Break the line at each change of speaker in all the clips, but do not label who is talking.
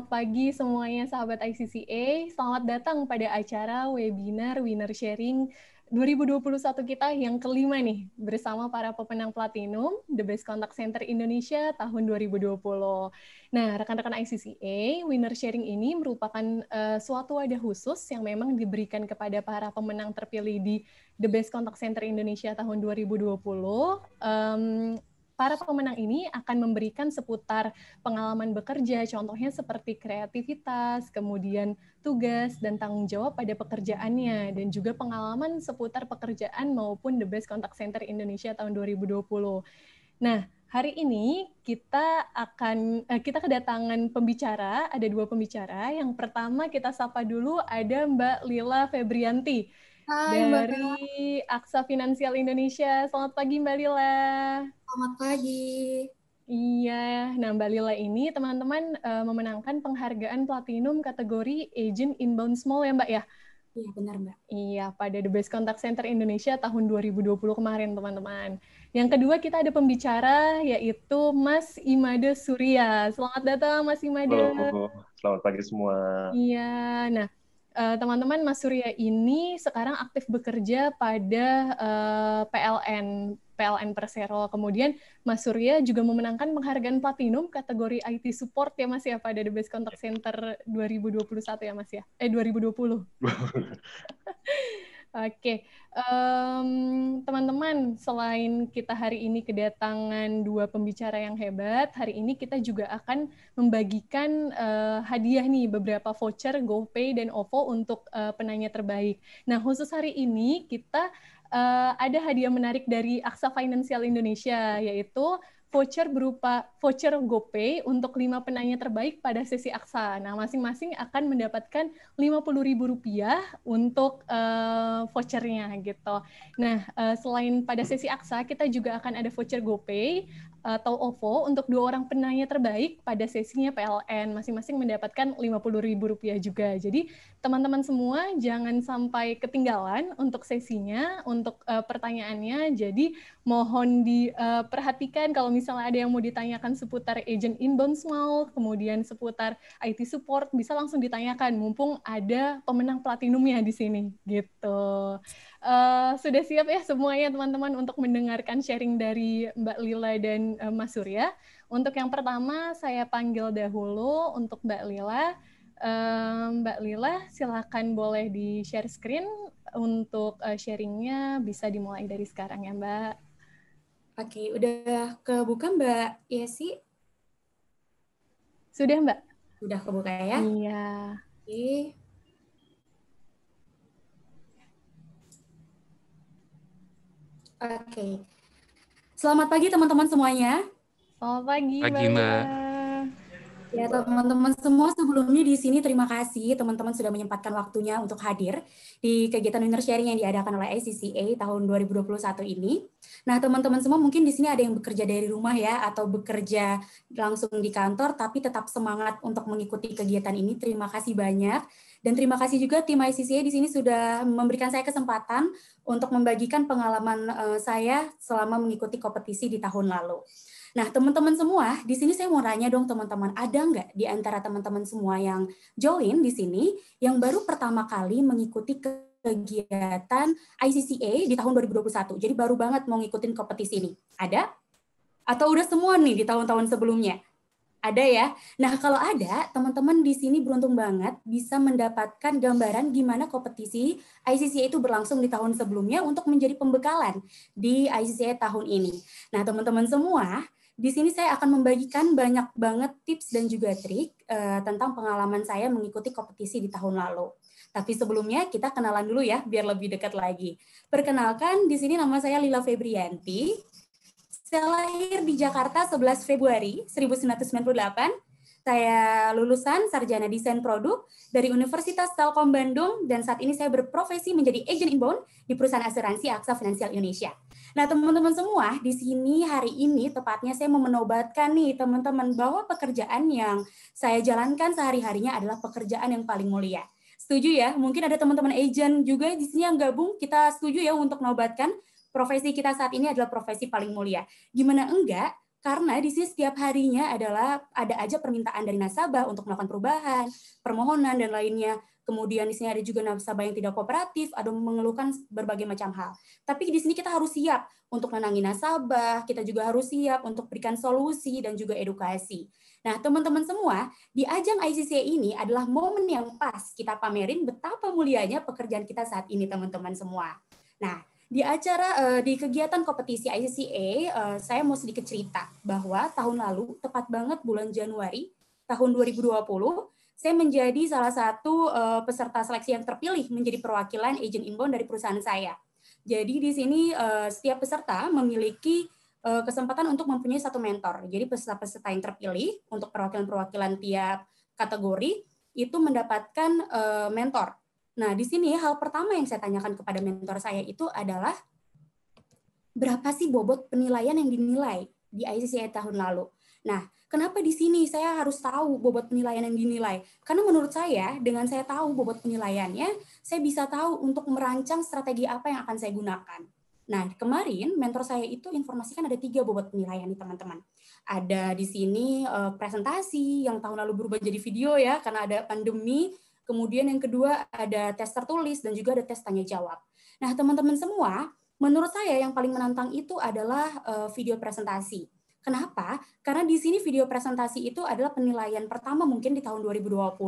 Selamat pagi semuanya sahabat ICCA. Selamat datang pada acara webinar Winner Sharing 2021 kita yang kelima nih bersama para pemenang Platinum The Best Contact Center Indonesia tahun 2020. Nah, rekan-rekan ICCA, Winner Sharing ini merupakan uh, suatu wadah khusus yang memang diberikan kepada para pemenang terpilih di The Best Contact Center Indonesia tahun 2020. Um, para pemenang ini akan memberikan seputar pengalaman bekerja, contohnya seperti kreativitas, kemudian tugas dan tanggung jawab pada pekerjaannya, dan juga pengalaman seputar pekerjaan maupun The Best Contact Center Indonesia tahun 2020. Nah, hari ini kita akan eh, kita kedatangan pembicara, ada dua pembicara. Yang pertama kita sapa dulu ada Mbak Lila Febrianti Hai, dari Mbak. Aksa Finansial Indonesia. Selamat pagi Mbak Lila. Selamat pagi. Iya, nah Mbak Lila ini teman-teman uh, memenangkan penghargaan platinum kategori Agent Inbound Small ya Mbak ya? Iya benar Mbak. Iya, pada The Best Contact Center Indonesia tahun 2020 kemarin teman-teman. Yang kedua kita ada pembicara yaitu Mas Imade Surya. Selamat datang Mas Imade. Halo,
selamat pagi semua.
Iya, nah Eh, teman-teman uh, Mas Surya ini sekarang aktif bekerja pada uh, eh, PLN PLN Persero. Kemudian Mas Surya juga memenangkan penghargaan platinum kategori IT support ya Mas ya pada The Best Contact Center 2021 ya Mas ya. Eh 2020. Oke, um, teman-teman, selain kita hari ini kedatangan dua pembicara yang hebat, hari ini kita juga akan membagikan uh, hadiah nih beberapa voucher GoPay dan OVO untuk uh, penanya terbaik. Nah, khusus hari ini kita uh, ada hadiah menarik dari Aksa Financial Indonesia, yaitu voucher berupa voucher GoPay untuk lima penanya terbaik pada sesi aksa. Nah, masing-masing akan mendapatkan Rp50.000 untuk uh, vouchernya gitu. Nah, uh, selain pada sesi aksa, kita juga akan ada voucher GoPay atau eh, OVO untuk dua orang penanya terbaik pada sesinya PLN. Masing-masing mendapatkan Rp50.000 juga. Jadi teman-teman semua jangan sampai ketinggalan untuk sesinya, untuk uh, pertanyaannya. Jadi mohon diperhatikan uh, kalau misalnya ada yang mau ditanyakan seputar agent inbound small, kemudian seputar IT support, bisa langsung ditanyakan. Mumpung ada pemenang platinumnya di sini. Gitu. Eh, sudah siap ya semuanya teman-teman untuk mendengarkan sharing dari Mbak Lila dan uh, Mas Surya. Untuk yang pertama saya panggil dahulu untuk Mbak Lila. Uh, Mbak Lila silakan boleh di share screen untuk uh, sharingnya bisa dimulai dari sekarang ya Mbak.
Oke, udah kebuka Mbak Yesi? Sudah Mbak. Sudah kebuka ya? Iya. Oke, Oke. Selamat pagi teman-teman semuanya. Selamat pagi. Pagi, Mbak. Ya, teman-teman semua sebelumnya di sini terima kasih teman-teman sudah menyempatkan waktunya untuk hadir di kegiatan winner sharing yang diadakan oleh ACCA tahun 2021 ini. Nah, teman-teman semua mungkin di sini ada yang bekerja dari rumah ya atau bekerja langsung di kantor tapi tetap semangat untuk mengikuti kegiatan ini. Terima kasih banyak. Dan terima kasih juga tim ICCA di sini sudah memberikan saya kesempatan untuk membagikan pengalaman eh, saya selama mengikuti kompetisi di tahun lalu. Nah, teman-teman semua, di sini saya mau nanya dong teman-teman, ada nggak di antara teman-teman semua yang join di sini yang baru pertama kali mengikuti kegiatan ICCA di tahun 2021? Jadi baru banget mau ngikutin kompetisi ini. Ada? Atau udah semua nih di tahun-tahun sebelumnya? Ada ya. Nah, kalau ada, teman-teman di sini beruntung banget bisa mendapatkan gambaran gimana kompetisi ICCA itu berlangsung di tahun sebelumnya untuk menjadi pembekalan di ICCA tahun ini. Nah, teman-teman semua, di sini saya akan membagikan banyak banget tips dan juga trik uh, tentang pengalaman saya mengikuti kompetisi di tahun lalu. Tapi sebelumnya kita kenalan dulu ya, biar lebih dekat lagi. Perkenalkan, di sini nama saya Lila Febrianti saya lahir di Jakarta 11 Februari 1998. Saya lulusan sarjana desain produk dari Universitas Telkom Bandung dan saat ini saya berprofesi menjadi agent inbound di perusahaan asuransi Aksa Finansial Indonesia. Nah, teman-teman semua, di sini hari ini tepatnya saya mau menobatkan nih teman-teman bahwa pekerjaan yang saya jalankan sehari-harinya adalah pekerjaan yang paling mulia setuju ya. Mungkin ada teman-teman agent juga di sini yang gabung, kita setuju ya untuk menobatkan profesi kita saat ini adalah profesi paling mulia. Gimana enggak? Karena di sini setiap harinya adalah ada aja permintaan dari nasabah untuk melakukan perubahan, permohonan dan lainnya. Kemudian di sini ada juga nasabah yang tidak kooperatif, ada mengeluhkan berbagai macam hal. Tapi di sini kita harus siap untuk menangani nasabah, kita juga harus siap untuk berikan solusi dan juga edukasi. Nah, teman-teman semua, di ajang ICC ini adalah momen yang pas kita pamerin betapa mulianya pekerjaan kita saat ini, teman-teman semua. Nah, di acara eh, di kegiatan kompetisi ICCA, eh, saya mau sedikit cerita bahwa tahun lalu tepat banget bulan Januari tahun 2020, saya menjadi salah satu eh, peserta seleksi yang terpilih menjadi perwakilan agent inbound dari perusahaan saya. Jadi di sini setiap peserta memiliki kesempatan untuk mempunyai satu mentor. Jadi peserta-peserta yang terpilih untuk perwakilan-perwakilan tiap kategori itu mendapatkan mentor Nah, di sini hal pertama yang saya tanyakan kepada mentor saya itu adalah berapa sih bobot penilaian yang dinilai di ICCI tahun lalu. Nah, kenapa di sini saya harus tahu bobot penilaian yang dinilai? Karena menurut saya, dengan saya tahu bobot penilaiannya, saya bisa tahu untuk merancang strategi apa yang akan saya gunakan. Nah, kemarin mentor saya itu informasikan ada tiga bobot penilaian nih teman-teman. Ada di sini eh, presentasi yang tahun lalu berubah jadi video ya, karena ada pandemi, Kemudian yang kedua ada tes tertulis dan juga ada tes tanya jawab. Nah, teman-teman semua, menurut saya yang paling menantang itu adalah eh, video presentasi. Kenapa? Karena di sini video presentasi itu adalah penilaian pertama mungkin di tahun 2020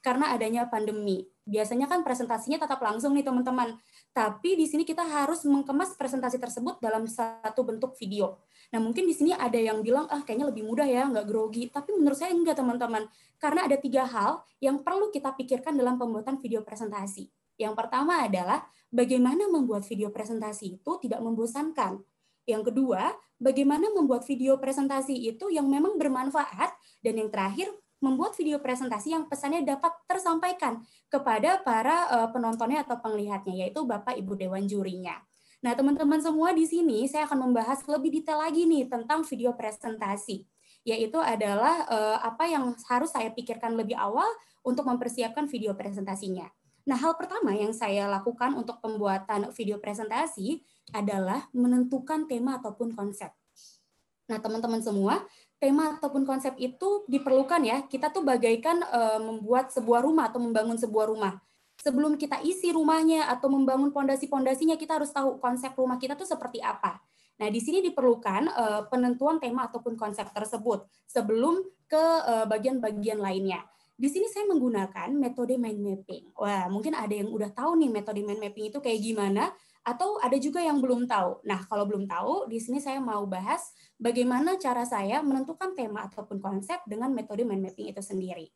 karena adanya pandemi. Biasanya kan presentasinya tetap langsung nih teman-teman tapi di sini kita harus mengemas presentasi tersebut dalam satu bentuk video. Nah, mungkin di sini ada yang bilang, ah kayaknya lebih mudah ya, nggak grogi. Tapi menurut saya enggak, teman-teman. Karena ada tiga hal yang perlu kita pikirkan dalam pembuatan video presentasi. Yang pertama adalah bagaimana membuat video presentasi itu tidak membosankan. Yang kedua, bagaimana membuat video presentasi itu yang memang bermanfaat. Dan yang terakhir, membuat video presentasi yang pesannya dapat tersampaikan kepada para eh, penontonnya atau penglihatnya, yaitu Bapak Ibu Dewan Jurinya. Nah, teman-teman semua di sini saya akan membahas lebih detail lagi nih tentang video presentasi, yaitu adalah eh, apa yang harus saya pikirkan lebih awal untuk mempersiapkan video presentasinya. Nah, hal pertama yang saya lakukan untuk pembuatan video presentasi adalah menentukan tema ataupun konsep. Nah, teman-teman semua, tema ataupun konsep itu diperlukan ya. Kita tuh bagaikan e, membuat sebuah rumah atau membangun sebuah rumah. Sebelum kita isi rumahnya atau membangun pondasi-pondasinya, kita harus tahu konsep rumah kita tuh seperti apa. Nah, di sini diperlukan e, penentuan tema ataupun konsep tersebut sebelum ke eh, bagian-bagian lainnya. Di sini saya menggunakan metode mind mapping. Wah, mungkin ada yang udah tahu nih metode mind mapping itu kayak gimana atau ada juga yang belum tahu. Nah, kalau belum tahu, di sini saya mau bahas bagaimana cara saya menentukan tema ataupun konsep dengan metode mind mapping itu sendiri.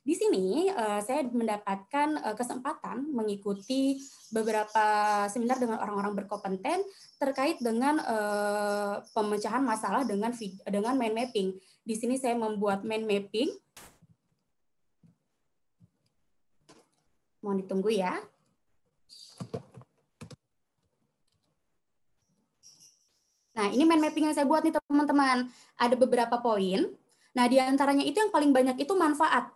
Di sini eh, saya mendapatkan eh, kesempatan mengikuti beberapa seminar dengan orang-orang berkompeten terkait dengan eh, pemecahan masalah dengan dengan mind mapping. Di sini saya membuat mind mapping. Mohon ditunggu ya. Nah, ini mind mapping yang saya buat nih teman-teman. Ada beberapa poin. Nah, di antaranya itu yang paling banyak itu manfaat.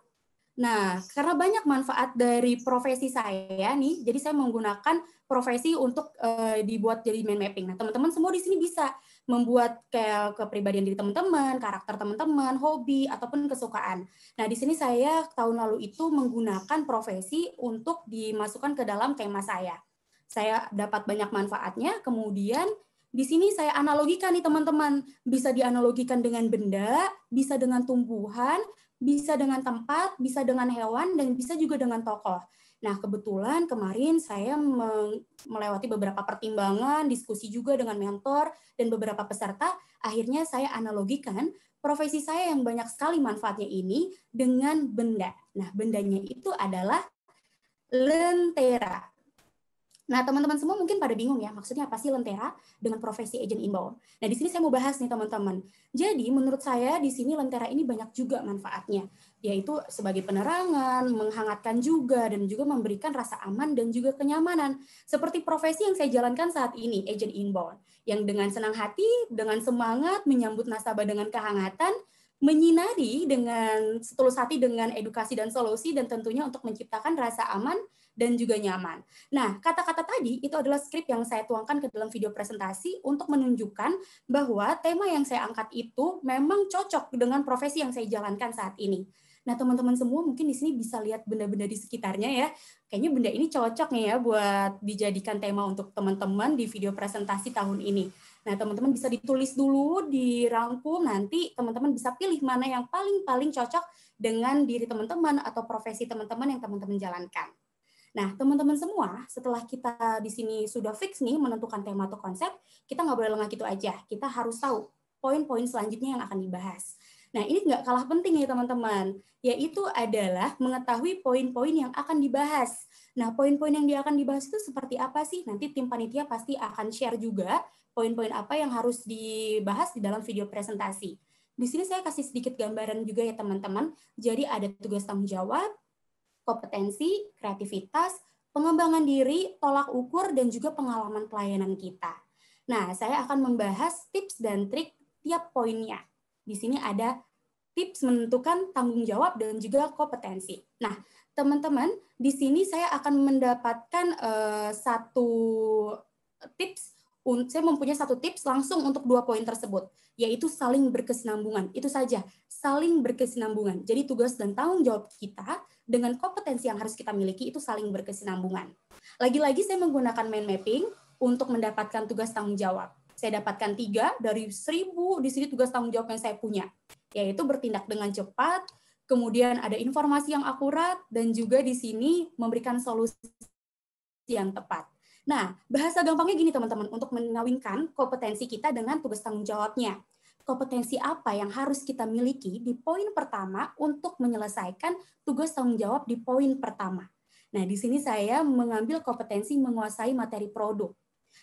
Nah, karena banyak manfaat dari profesi saya nih, jadi saya menggunakan profesi untuk uh, dibuat jadi mind mapping. Nah, teman-teman semua di sini bisa membuat kayak kepribadian diri teman-teman, karakter teman-teman, hobi ataupun kesukaan. Nah, di sini saya tahun lalu itu menggunakan profesi untuk dimasukkan ke dalam tema saya. Saya dapat banyak manfaatnya, kemudian di sini saya analogikan nih teman-teman, bisa dianalogikan dengan benda, bisa dengan tumbuhan, bisa dengan tempat, bisa dengan hewan, dan bisa juga dengan tokoh. Nah, kebetulan kemarin saya melewati beberapa pertimbangan, diskusi juga dengan mentor dan beberapa peserta, akhirnya saya analogikan profesi saya yang banyak sekali manfaatnya ini dengan benda. Nah, bendanya itu adalah lentera. Nah, teman-teman semua mungkin pada bingung ya, maksudnya apa sih Lentera dengan profesi agent inbound? Nah, di sini saya mau bahas nih teman-teman. Jadi, menurut saya di sini Lentera ini banyak juga manfaatnya, yaitu sebagai penerangan, menghangatkan juga, dan juga memberikan rasa aman dan juga kenyamanan. Seperti profesi yang saya jalankan saat ini, agent inbound, yang dengan senang hati, dengan semangat, menyambut nasabah dengan kehangatan, menyinari dengan setulus hati dengan edukasi dan solusi, dan tentunya untuk menciptakan rasa aman, dan juga nyaman. Nah, kata-kata tadi itu adalah skrip yang saya tuangkan ke dalam video presentasi untuk menunjukkan bahwa tema yang saya angkat itu memang cocok dengan profesi yang saya jalankan saat ini. Nah, teman-teman semua mungkin di sini bisa lihat benda-benda di sekitarnya ya. Kayaknya benda ini cocok ya buat dijadikan tema untuk teman-teman di video presentasi tahun ini. Nah, teman-teman bisa ditulis dulu, dirangkum, nanti teman-teman bisa pilih mana yang paling-paling cocok dengan diri teman-teman atau profesi teman-teman yang teman-teman jalankan. Nah, teman-teman semua, setelah kita di sini sudah fix nih menentukan tema atau konsep, kita nggak boleh lengah gitu aja. Kita harus tahu poin-poin selanjutnya yang akan dibahas. Nah, ini nggak kalah penting ya teman-teman, yaitu adalah mengetahui poin-poin yang akan dibahas. Nah, poin-poin yang dia akan dibahas itu seperti apa sih? Nanti tim panitia pasti akan share juga poin-poin apa yang harus dibahas di dalam video presentasi. Di sini saya kasih sedikit gambaran juga ya teman-teman. Jadi ada tugas tanggung jawab, kompetensi, kreativitas, pengembangan diri, tolak ukur, dan juga pengalaman pelayanan kita. Nah, saya akan membahas tips dan trik tiap poinnya. Di sini ada tips menentukan tanggung jawab dan juga kompetensi. Nah, teman-teman, di sini saya akan mendapatkan uh, satu tips saya mempunyai satu tips langsung untuk dua poin tersebut, yaitu saling berkesinambungan. Itu saja, saling berkesinambungan. Jadi tugas dan tanggung jawab kita dengan kompetensi yang harus kita miliki itu saling berkesinambungan. Lagi-lagi saya menggunakan mind mapping untuk mendapatkan tugas tanggung jawab. Saya dapatkan tiga dari seribu di sini tugas tanggung jawab yang saya punya, yaitu bertindak dengan cepat, kemudian ada informasi yang akurat, dan juga di sini memberikan solusi yang tepat. Nah, bahasa gampangnya gini teman-teman, untuk mengawinkan kompetensi kita dengan tugas tanggung jawabnya kompetensi apa yang harus kita miliki di poin pertama untuk menyelesaikan tugas tanggung jawab di poin pertama. Nah, di sini saya mengambil kompetensi menguasai materi produk.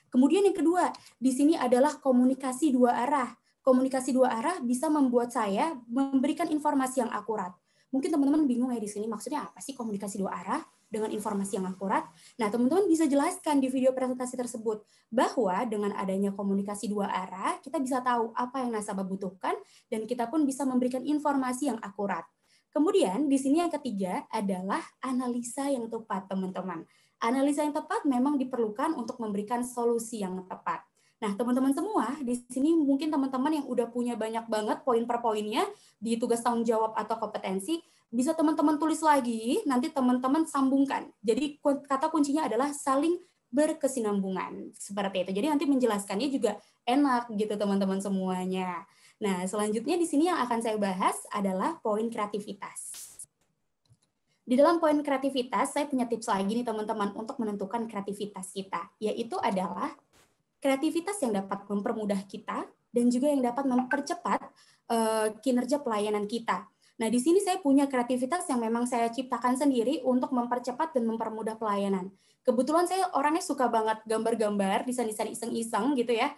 Kemudian yang kedua, di sini adalah komunikasi dua arah. Komunikasi dua arah bisa membuat saya memberikan informasi yang akurat. Mungkin teman-teman bingung ya di sini maksudnya apa sih komunikasi dua arah? dengan informasi yang akurat. Nah, teman-teman bisa jelaskan di video presentasi tersebut bahwa dengan adanya komunikasi dua arah, kita bisa tahu apa yang nasabah butuhkan dan kita pun bisa memberikan informasi yang akurat. Kemudian di sini yang ketiga adalah analisa yang tepat, teman-teman. Analisa yang tepat memang diperlukan untuk memberikan solusi yang tepat. Nah, teman-teman semua, di sini mungkin teman-teman yang udah punya banyak banget poin per poinnya di tugas tanggung jawab atau kompetensi, bisa teman-teman tulis lagi, nanti teman-teman sambungkan. Jadi kata kuncinya adalah saling berkesinambungan seperti itu. Jadi nanti menjelaskannya juga enak gitu teman-teman semuanya. Nah, selanjutnya di sini yang akan saya bahas adalah poin kreativitas. Di dalam poin kreativitas, saya punya tips lagi nih teman-teman untuk menentukan kreativitas kita, yaitu adalah kreativitas yang dapat mempermudah kita dan juga yang dapat mempercepat eh, kinerja pelayanan kita Nah, di sini saya punya kreativitas yang memang saya ciptakan sendiri untuk mempercepat dan mempermudah pelayanan. Kebetulan saya orangnya suka banget gambar-gambar, desain-desain iseng-iseng gitu ya.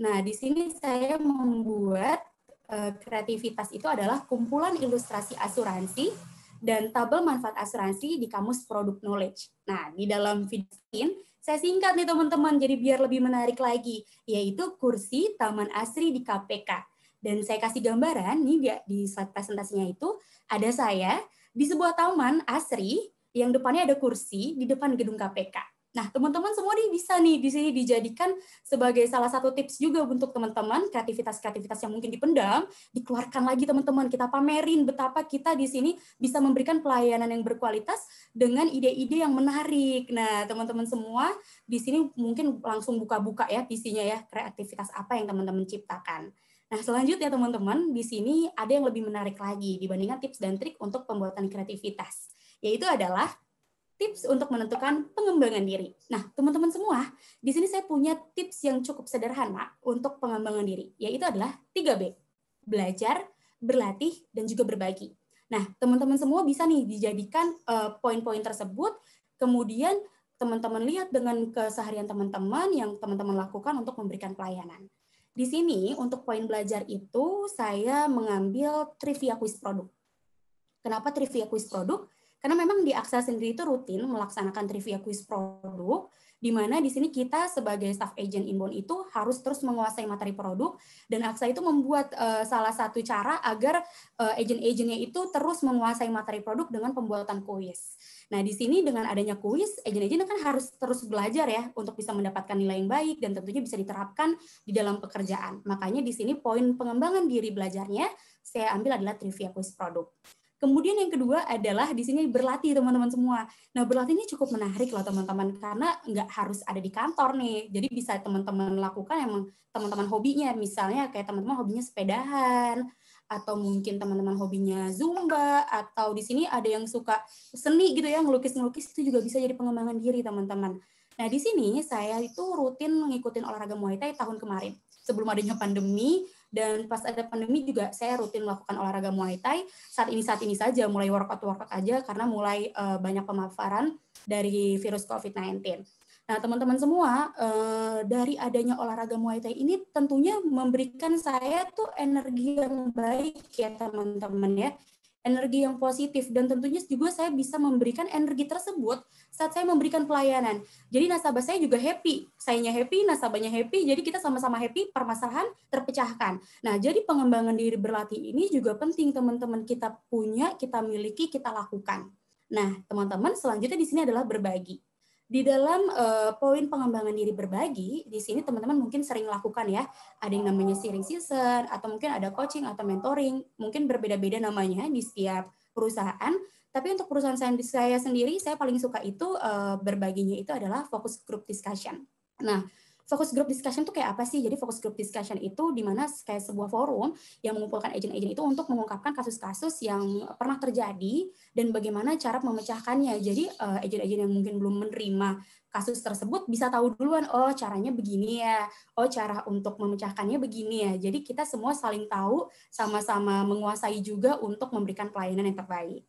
Nah, di sini saya membuat eh, kreativitas itu adalah kumpulan ilustrasi asuransi dan tabel manfaat asuransi di kamus produk knowledge. Nah, di dalam video saya singkat nih teman-teman, jadi biar lebih menarik lagi, yaitu kursi Taman Asri di KPK. Dan saya kasih gambaran nih di, di slide presentasinya itu ada saya di sebuah taman asri yang depannya ada kursi di depan gedung KPK. Nah, teman-teman semua nih bisa nih di sini dijadikan sebagai salah satu tips juga untuk teman-teman kreativitas-kreativitas yang mungkin dipendam, dikeluarkan lagi teman-teman. Kita pamerin betapa kita di sini bisa memberikan pelayanan yang berkualitas dengan ide-ide yang menarik. Nah, teman-teman semua di sini mungkin langsung buka-buka ya visinya ya kreativitas apa yang teman-teman ciptakan. Nah, selanjutnya teman-teman, di sini ada yang lebih menarik lagi dibandingkan tips dan trik untuk pembuatan kreativitas, yaitu adalah tips untuk menentukan pengembangan diri. Nah, teman-teman semua, di sini saya punya tips yang cukup sederhana untuk pengembangan diri, yaitu adalah 3B. Belajar, berlatih, dan juga berbagi. Nah, teman-teman semua bisa nih dijadikan uh, poin-poin tersebut, kemudian teman-teman lihat dengan keseharian teman-teman yang teman-teman lakukan untuk memberikan pelayanan. Di sini untuk poin belajar itu saya mengambil trivia quiz produk. Kenapa trivia quiz produk? Karena memang di Aksa sendiri itu rutin melaksanakan trivia quiz produk, di mana di sini kita sebagai staff agent inbound itu harus terus menguasai materi produk, dan Aksa itu membuat uh, salah satu cara agar uh, eh, agent agentnya itu terus menguasai materi produk dengan pembuatan kuis. Nah, di sini dengan adanya kuis, agent-agent kan harus terus belajar ya untuk bisa mendapatkan nilai yang baik dan tentunya bisa diterapkan di dalam pekerjaan. Makanya di sini poin pengembangan diri belajarnya saya ambil adalah trivia kuis produk. Kemudian yang kedua adalah di sini berlatih teman-teman semua. Nah berlatih ini cukup menarik loh teman-teman karena nggak harus ada di kantor nih. Jadi bisa teman-teman lakukan emang teman-teman hobinya. Misalnya kayak teman-teman hobinya sepedahan, atau mungkin teman-teman hobinya zumba atau di sini ada yang suka seni gitu ya ngelukis-ngelukis itu juga bisa jadi pengembangan diri teman-teman. Nah, di sini saya itu rutin mengikuti olahraga Muay Thai tahun kemarin. Sebelum adanya pandemi dan pas ada pandemi juga saya rutin melakukan olahraga Muay Thai. Saat ini saat ini saja mulai workout workout aja karena mulai eh, banyak pemaparan dari virus COVID-19. Nah, teman-teman semua, eh, dari adanya olahraga Muay Thai ini tentunya memberikan saya tuh energi yang baik ya teman-teman ya. Energi yang positif dan tentunya juga saya bisa memberikan energi tersebut saat saya memberikan pelayanan. Jadi nasabah saya juga happy, sayanya happy, nasabahnya happy, jadi kita sama-sama happy, permasalahan terpecahkan. Nah, jadi pengembangan diri berlatih ini juga penting teman-teman kita punya, kita miliki, kita lakukan. Nah, teman-teman, selanjutnya di sini adalah berbagi di dalam uh, poin pengembangan diri berbagi, di sini teman-teman mungkin sering lakukan ya, ada yang namanya sharing season, atau mungkin ada coaching atau mentoring, mungkin berbeda-beda namanya di setiap perusahaan. Tapi untuk perusahaan saya sendiri, saya paling suka itu uh, berbaginya itu adalah fokus group discussion. Nah, Fokus group discussion itu kayak apa sih? Jadi fokus group discussion itu di mana kayak sebuah forum yang mengumpulkan agent-agent itu untuk mengungkapkan kasus-kasus yang pernah terjadi dan bagaimana cara memecahkannya. Jadi eh, agent-agent yang mungkin belum menerima kasus tersebut bisa tahu duluan, oh caranya begini ya, oh cara untuk memecahkannya begini ya. Jadi kita semua saling tahu, sama-sama menguasai juga untuk memberikan pelayanan yang terbaik.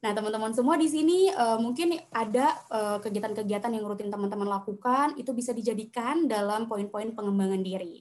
Nah, teman-teman semua di sini uh, mungkin ada eh, kegiatan-kegiatan uh, yang rutin teman-teman lakukan itu bisa dijadikan dalam poin-poin pengembangan diri.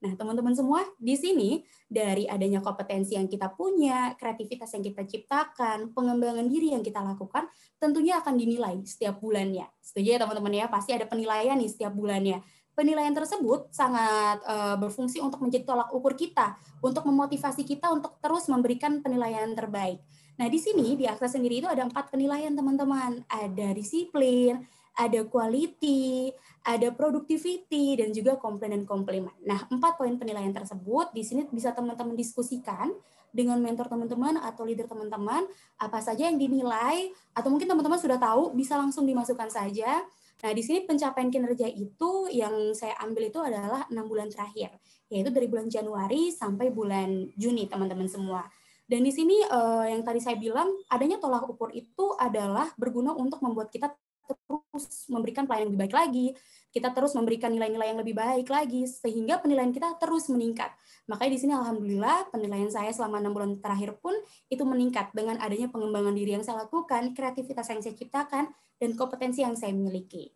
Nah, teman-teman semua di sini dari adanya kompetensi yang kita punya, kreativitas yang kita ciptakan, pengembangan diri yang kita lakukan, tentunya akan dinilai setiap bulannya. Setuju ya teman-teman ya? Pasti ada penilaian nih setiap bulannya. Penilaian tersebut sangat uh, berfungsi untuk menjadi tolak ukur kita, untuk memotivasi kita untuk terus memberikan penilaian terbaik. Nah, di sini di akta sendiri itu ada empat penilaian, teman-teman. Ada disiplin, ada quality, ada productivity, dan juga komplain dan komplimen. Nah, empat poin penilaian tersebut di sini bisa teman-teman diskusikan dengan mentor teman-teman atau leader teman-teman apa saja yang dinilai atau mungkin teman-teman sudah tahu bisa langsung dimasukkan saja. Nah, di sini pencapaian kinerja itu yang saya ambil itu adalah enam bulan terakhir, yaitu dari bulan Januari sampai bulan Juni, teman-teman semua. Dan di sini uh, yang tadi saya bilang, adanya tolak ukur itu adalah berguna untuk membuat kita terus memberikan pelayanan lebih baik lagi, kita terus memberikan nilai-nilai yang lebih baik lagi, sehingga penilaian kita terus meningkat. Makanya di sini alhamdulillah penilaian saya selama enam bulan terakhir pun itu meningkat dengan adanya pengembangan diri yang saya lakukan, kreativitas yang saya ciptakan, dan kompetensi yang saya miliki.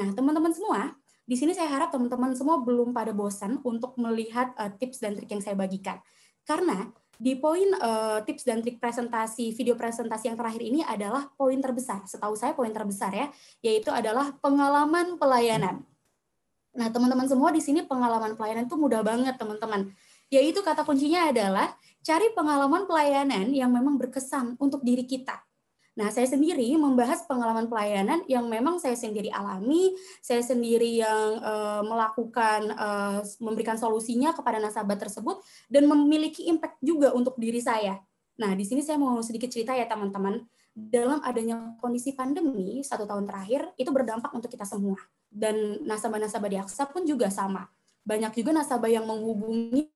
Nah, teman-teman semua, di sini saya harap teman-teman semua belum pada bosan untuk melihat eh, tips dan trik yang saya bagikan. Karena di poin uh, tips dan trik presentasi, video presentasi yang terakhir ini adalah poin terbesar. Setahu saya poin terbesar ya, yaitu adalah pengalaman pelayanan. Nah, teman-teman semua di sini pengalaman pelayanan itu mudah banget, teman-teman. Yaitu kata kuncinya adalah cari pengalaman pelayanan yang memang berkesan untuk diri kita Nah, saya sendiri membahas pengalaman pelayanan yang memang saya sendiri alami, saya sendiri yang uh, melakukan uh, memberikan solusinya kepada nasabah tersebut dan memiliki impact juga untuk diri saya. Nah, di sini saya mau sedikit cerita ya teman-teman. Dalam adanya kondisi pandemi satu tahun terakhir itu berdampak untuk kita semua dan nasabah-nasabah di Aksa pun juga sama. Banyak juga nasabah yang menghubungi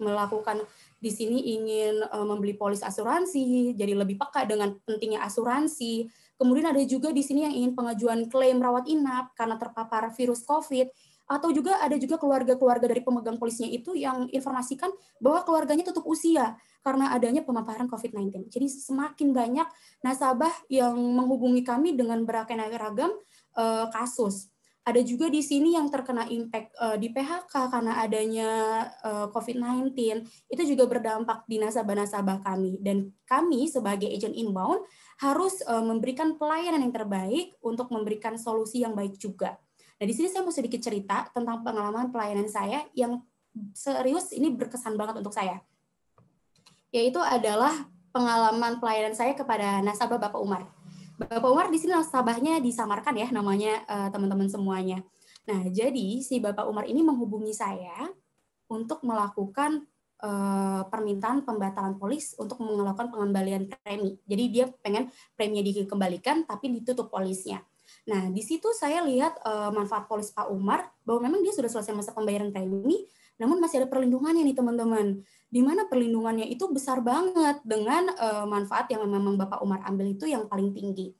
melakukan di sini ingin e, membeli polis asuransi, jadi lebih peka dengan pentingnya asuransi. Kemudian ada juga di sini yang ingin pengajuan klaim rawat inap karena terpapar virus COVID atau juga ada juga keluarga-keluarga dari pemegang polisnya itu yang informasikan bahwa keluarganya tutup usia karena adanya pemaparan COVID-19. Jadi semakin banyak nasabah yang menghubungi kami dengan berakai ragam e, kasus ada juga di sini yang terkena impact uh, di PHK karena adanya uh, eh, COVID-19 itu juga berdampak di nasabah-nasabah kami dan kami sebagai agent inbound harus uh, memberikan pelayanan yang terbaik untuk memberikan solusi yang baik juga. Nah, di sini saya mau sedikit cerita tentang pengalaman pelayanan saya yang serius ini berkesan banget untuk saya. Yaitu adalah pengalaman pelayanan saya kepada nasabah Bapak Umar Bapak Umar di sini nasabahnya disamarkan ya namanya eh, teman-teman semuanya. Nah, jadi si Bapak Umar ini menghubungi saya untuk melakukan eh, permintaan pembatalan polis untuk melakukan pengembalian premi. Jadi dia pengen premi dikembalikan tapi ditutup polisnya. Nah, di situ saya lihat eh, manfaat polis Pak Umar bahwa memang dia sudah selesai masa pembayaran premi, namun masih ada perlindungannya nih teman-teman di mana perlindungannya itu besar banget dengan eh, manfaat yang memang Bapak Umar ambil itu yang paling tinggi.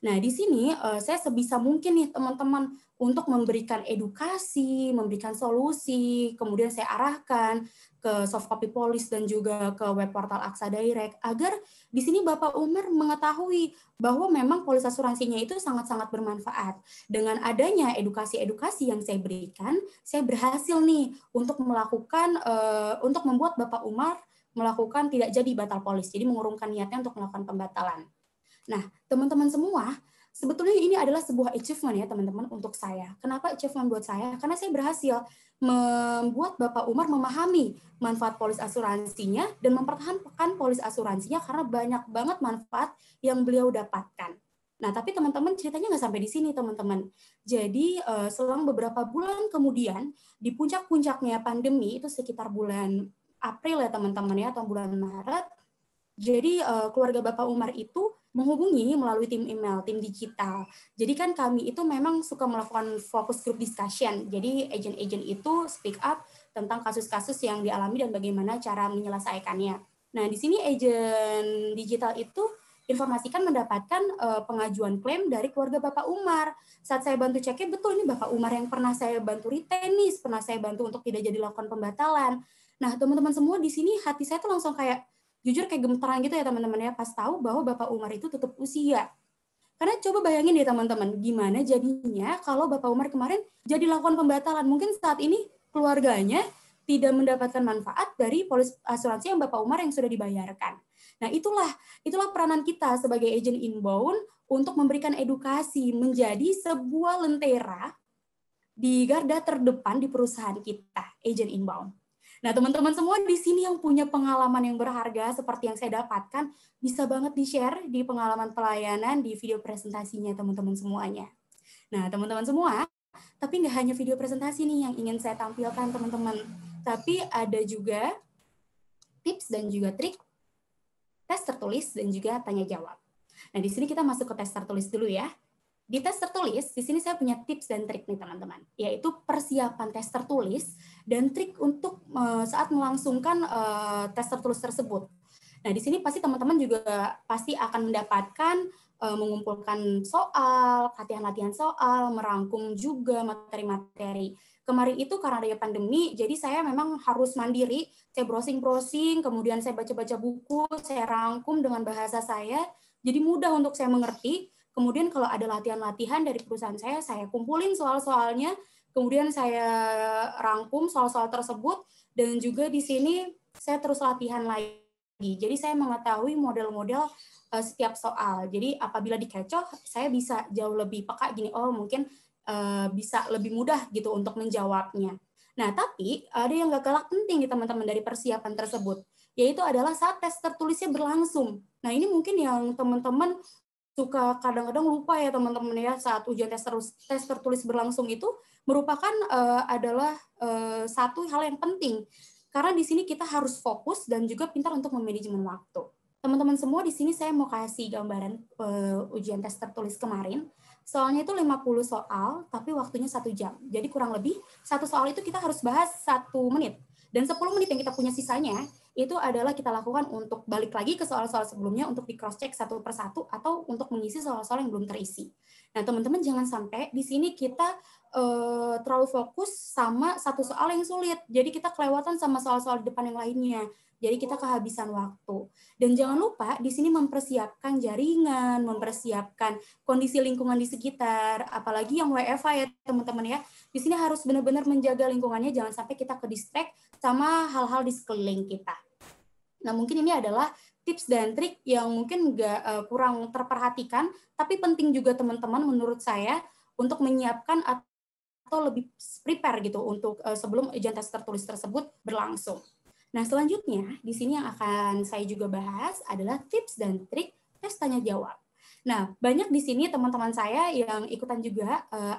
Nah, di sini uh, saya sebisa mungkin nih teman-teman untuk memberikan edukasi, memberikan solusi, kemudian saya arahkan ke soft copy polis dan juga ke web portal Aksa Direct agar di sini Bapak Umar mengetahui bahwa memang polis asuransinya itu sangat-sangat bermanfaat. Dengan adanya edukasi-edukasi yang saya berikan, saya berhasil nih untuk melakukan uh, untuk membuat Bapak Umar melakukan tidak jadi batal polis. Jadi mengurungkan niatnya untuk melakukan pembatalan. Nah, teman-teman semua, sebetulnya ini adalah sebuah achievement ya teman-teman untuk saya. Kenapa achievement buat saya? Karena saya berhasil membuat Bapak Umar memahami manfaat polis asuransinya dan mempertahankan polis asuransinya karena banyak banget manfaat yang beliau dapatkan. Nah, tapi teman-teman ceritanya nggak sampai di sini, teman-teman. Jadi eh, selang beberapa bulan kemudian di puncak-puncaknya pandemi itu sekitar bulan April ya teman-teman ya atau bulan Maret. Jadi eh, keluarga Bapak Umar itu menghubungi melalui tim email, tim digital. Jadi kan kami itu memang suka melakukan fokus group discussion. Jadi agent-agent itu speak up tentang kasus-kasus yang dialami dan bagaimana cara menyelesaikannya. Nah, di sini agent digital itu informasikan mendapatkan eh, pengajuan klaim dari keluarga Bapak Umar. Saat saya bantu ceknya, betul ini Bapak Umar yang pernah saya bantu retenis, pernah saya bantu untuk tidak jadi lakukan pembatalan. Nah, teman-teman semua di sini hati saya tuh langsung kayak, jujur kayak gemetaran gitu ya teman-teman ya pas tahu bahwa Bapak Umar itu tutup usia. Karena coba bayangin deh teman-teman, gimana jadinya kalau Bapak Umar kemarin jadi lakukan pembatalan. Mungkin saat ini keluarganya tidak mendapatkan manfaat dari polis asuransi yang Bapak Umar yang sudah dibayarkan. Nah, itulah itulah peranan kita sebagai agent inbound untuk memberikan edukasi menjadi sebuah lentera di garda terdepan di perusahaan kita, agent inbound. Nah, teman-teman semua di sini yang punya pengalaman yang berharga seperti yang saya dapatkan, bisa banget di-share di pengalaman pelayanan di video presentasinya teman-teman semuanya. Nah, teman-teman semua, tapi nggak hanya video presentasi nih yang ingin saya tampilkan teman-teman, tapi ada juga tips dan juga trik tes tertulis dan juga tanya jawab. Nah, di sini kita masuk ke tes tertulis dulu ya. Di tes tertulis, di sini saya punya tips dan trik nih teman-teman, yaitu persiapan tes tertulis dan trik untuk eh, saat melangsungkan eh, tes tertulis tersebut. Nah, di sini pasti teman-teman juga pasti akan mendapatkan eh, mengumpulkan soal, latihan-latihan soal, merangkum juga materi-materi. Kemarin itu karena ada pandemi, jadi saya memang harus mandiri, saya browsing-browsing, kemudian saya baca-baca buku, saya rangkum dengan bahasa saya, jadi mudah untuk saya mengerti Kemudian kalau ada latihan-latihan dari perusahaan saya, saya kumpulin soal-soalnya, kemudian saya rangkum soal-soal tersebut, dan juga di sini saya terus latihan lagi. Jadi saya mengetahui model-model eh, setiap soal. Jadi apabila dikecoh, saya bisa jauh lebih peka gini, oh mungkin eh, bisa lebih mudah gitu untuk menjawabnya. Nah, tapi ada yang gak kalah penting nih teman-teman dari persiapan tersebut, yaitu adalah saat tes tertulisnya berlangsung. Nah, ini mungkin yang teman-teman suka kadang-kadang lupa ya teman-teman ya saat ujian tes terus tes tertulis berlangsung itu merupakan uh, adalah uh, satu hal yang penting karena di sini kita harus fokus dan juga pintar untuk memanajemen waktu. Teman-teman semua di sini saya mau kasih gambaran uh, ujian tes tertulis kemarin. Soalnya itu 50 soal tapi waktunya satu jam. Jadi kurang lebih satu soal itu kita harus bahas satu menit dan 10 menit yang kita punya sisanya itu adalah kita lakukan untuk balik lagi ke soal-soal sebelumnya untuk di cross check satu persatu atau untuk mengisi soal-soal yang belum terisi. Nah, teman-teman jangan sampai di sini kita uh, terlalu fokus sama satu soal yang sulit. Jadi kita kelewatan sama soal-soal di depan yang lainnya. Jadi kita kehabisan waktu. Dan jangan lupa di sini mempersiapkan jaringan, mempersiapkan kondisi lingkungan di sekitar, apalagi yang WFA ya teman-teman ya. Di sini harus benar-benar menjaga lingkungannya jangan sampai kita ke distract sama hal-hal di sekeliling kita. Nah, mungkin ini adalah tips dan trik yang mungkin nggak uh, kurang terperhatikan, tapi penting juga teman-teman menurut saya untuk menyiapkan atau lebih prepare gitu untuk eh, sebelum ujian tes tertulis tersebut berlangsung. Nah selanjutnya di sini yang akan saya juga bahas adalah tips dan trik tes tanya jawab. Nah, banyak di sini teman-teman saya yang ikutan juga uh,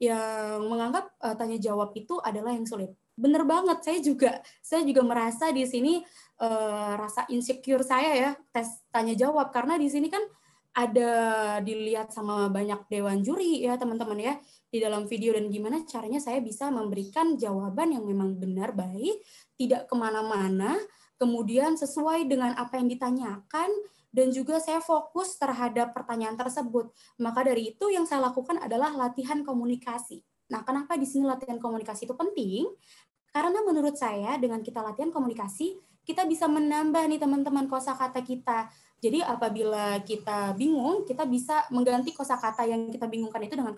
yang menganggap tanya jawab itu adalah yang sulit. Bener banget, saya juga saya juga merasa di sini Eh, rasa insecure saya ya tes tanya jawab karena di sini kan ada dilihat sama banyak dewan juri ya teman-teman ya di dalam video dan gimana caranya saya bisa memberikan jawaban yang memang benar baik tidak kemana-mana kemudian sesuai dengan apa yang ditanyakan dan juga saya fokus terhadap pertanyaan tersebut maka dari itu yang saya lakukan adalah latihan komunikasi nah kenapa di sini latihan komunikasi itu penting karena menurut saya dengan kita latihan komunikasi kita bisa menambah nih teman-teman kosakata kita. Jadi apabila kita bingung, kita bisa mengganti kosakata yang kita bingungkan itu dengan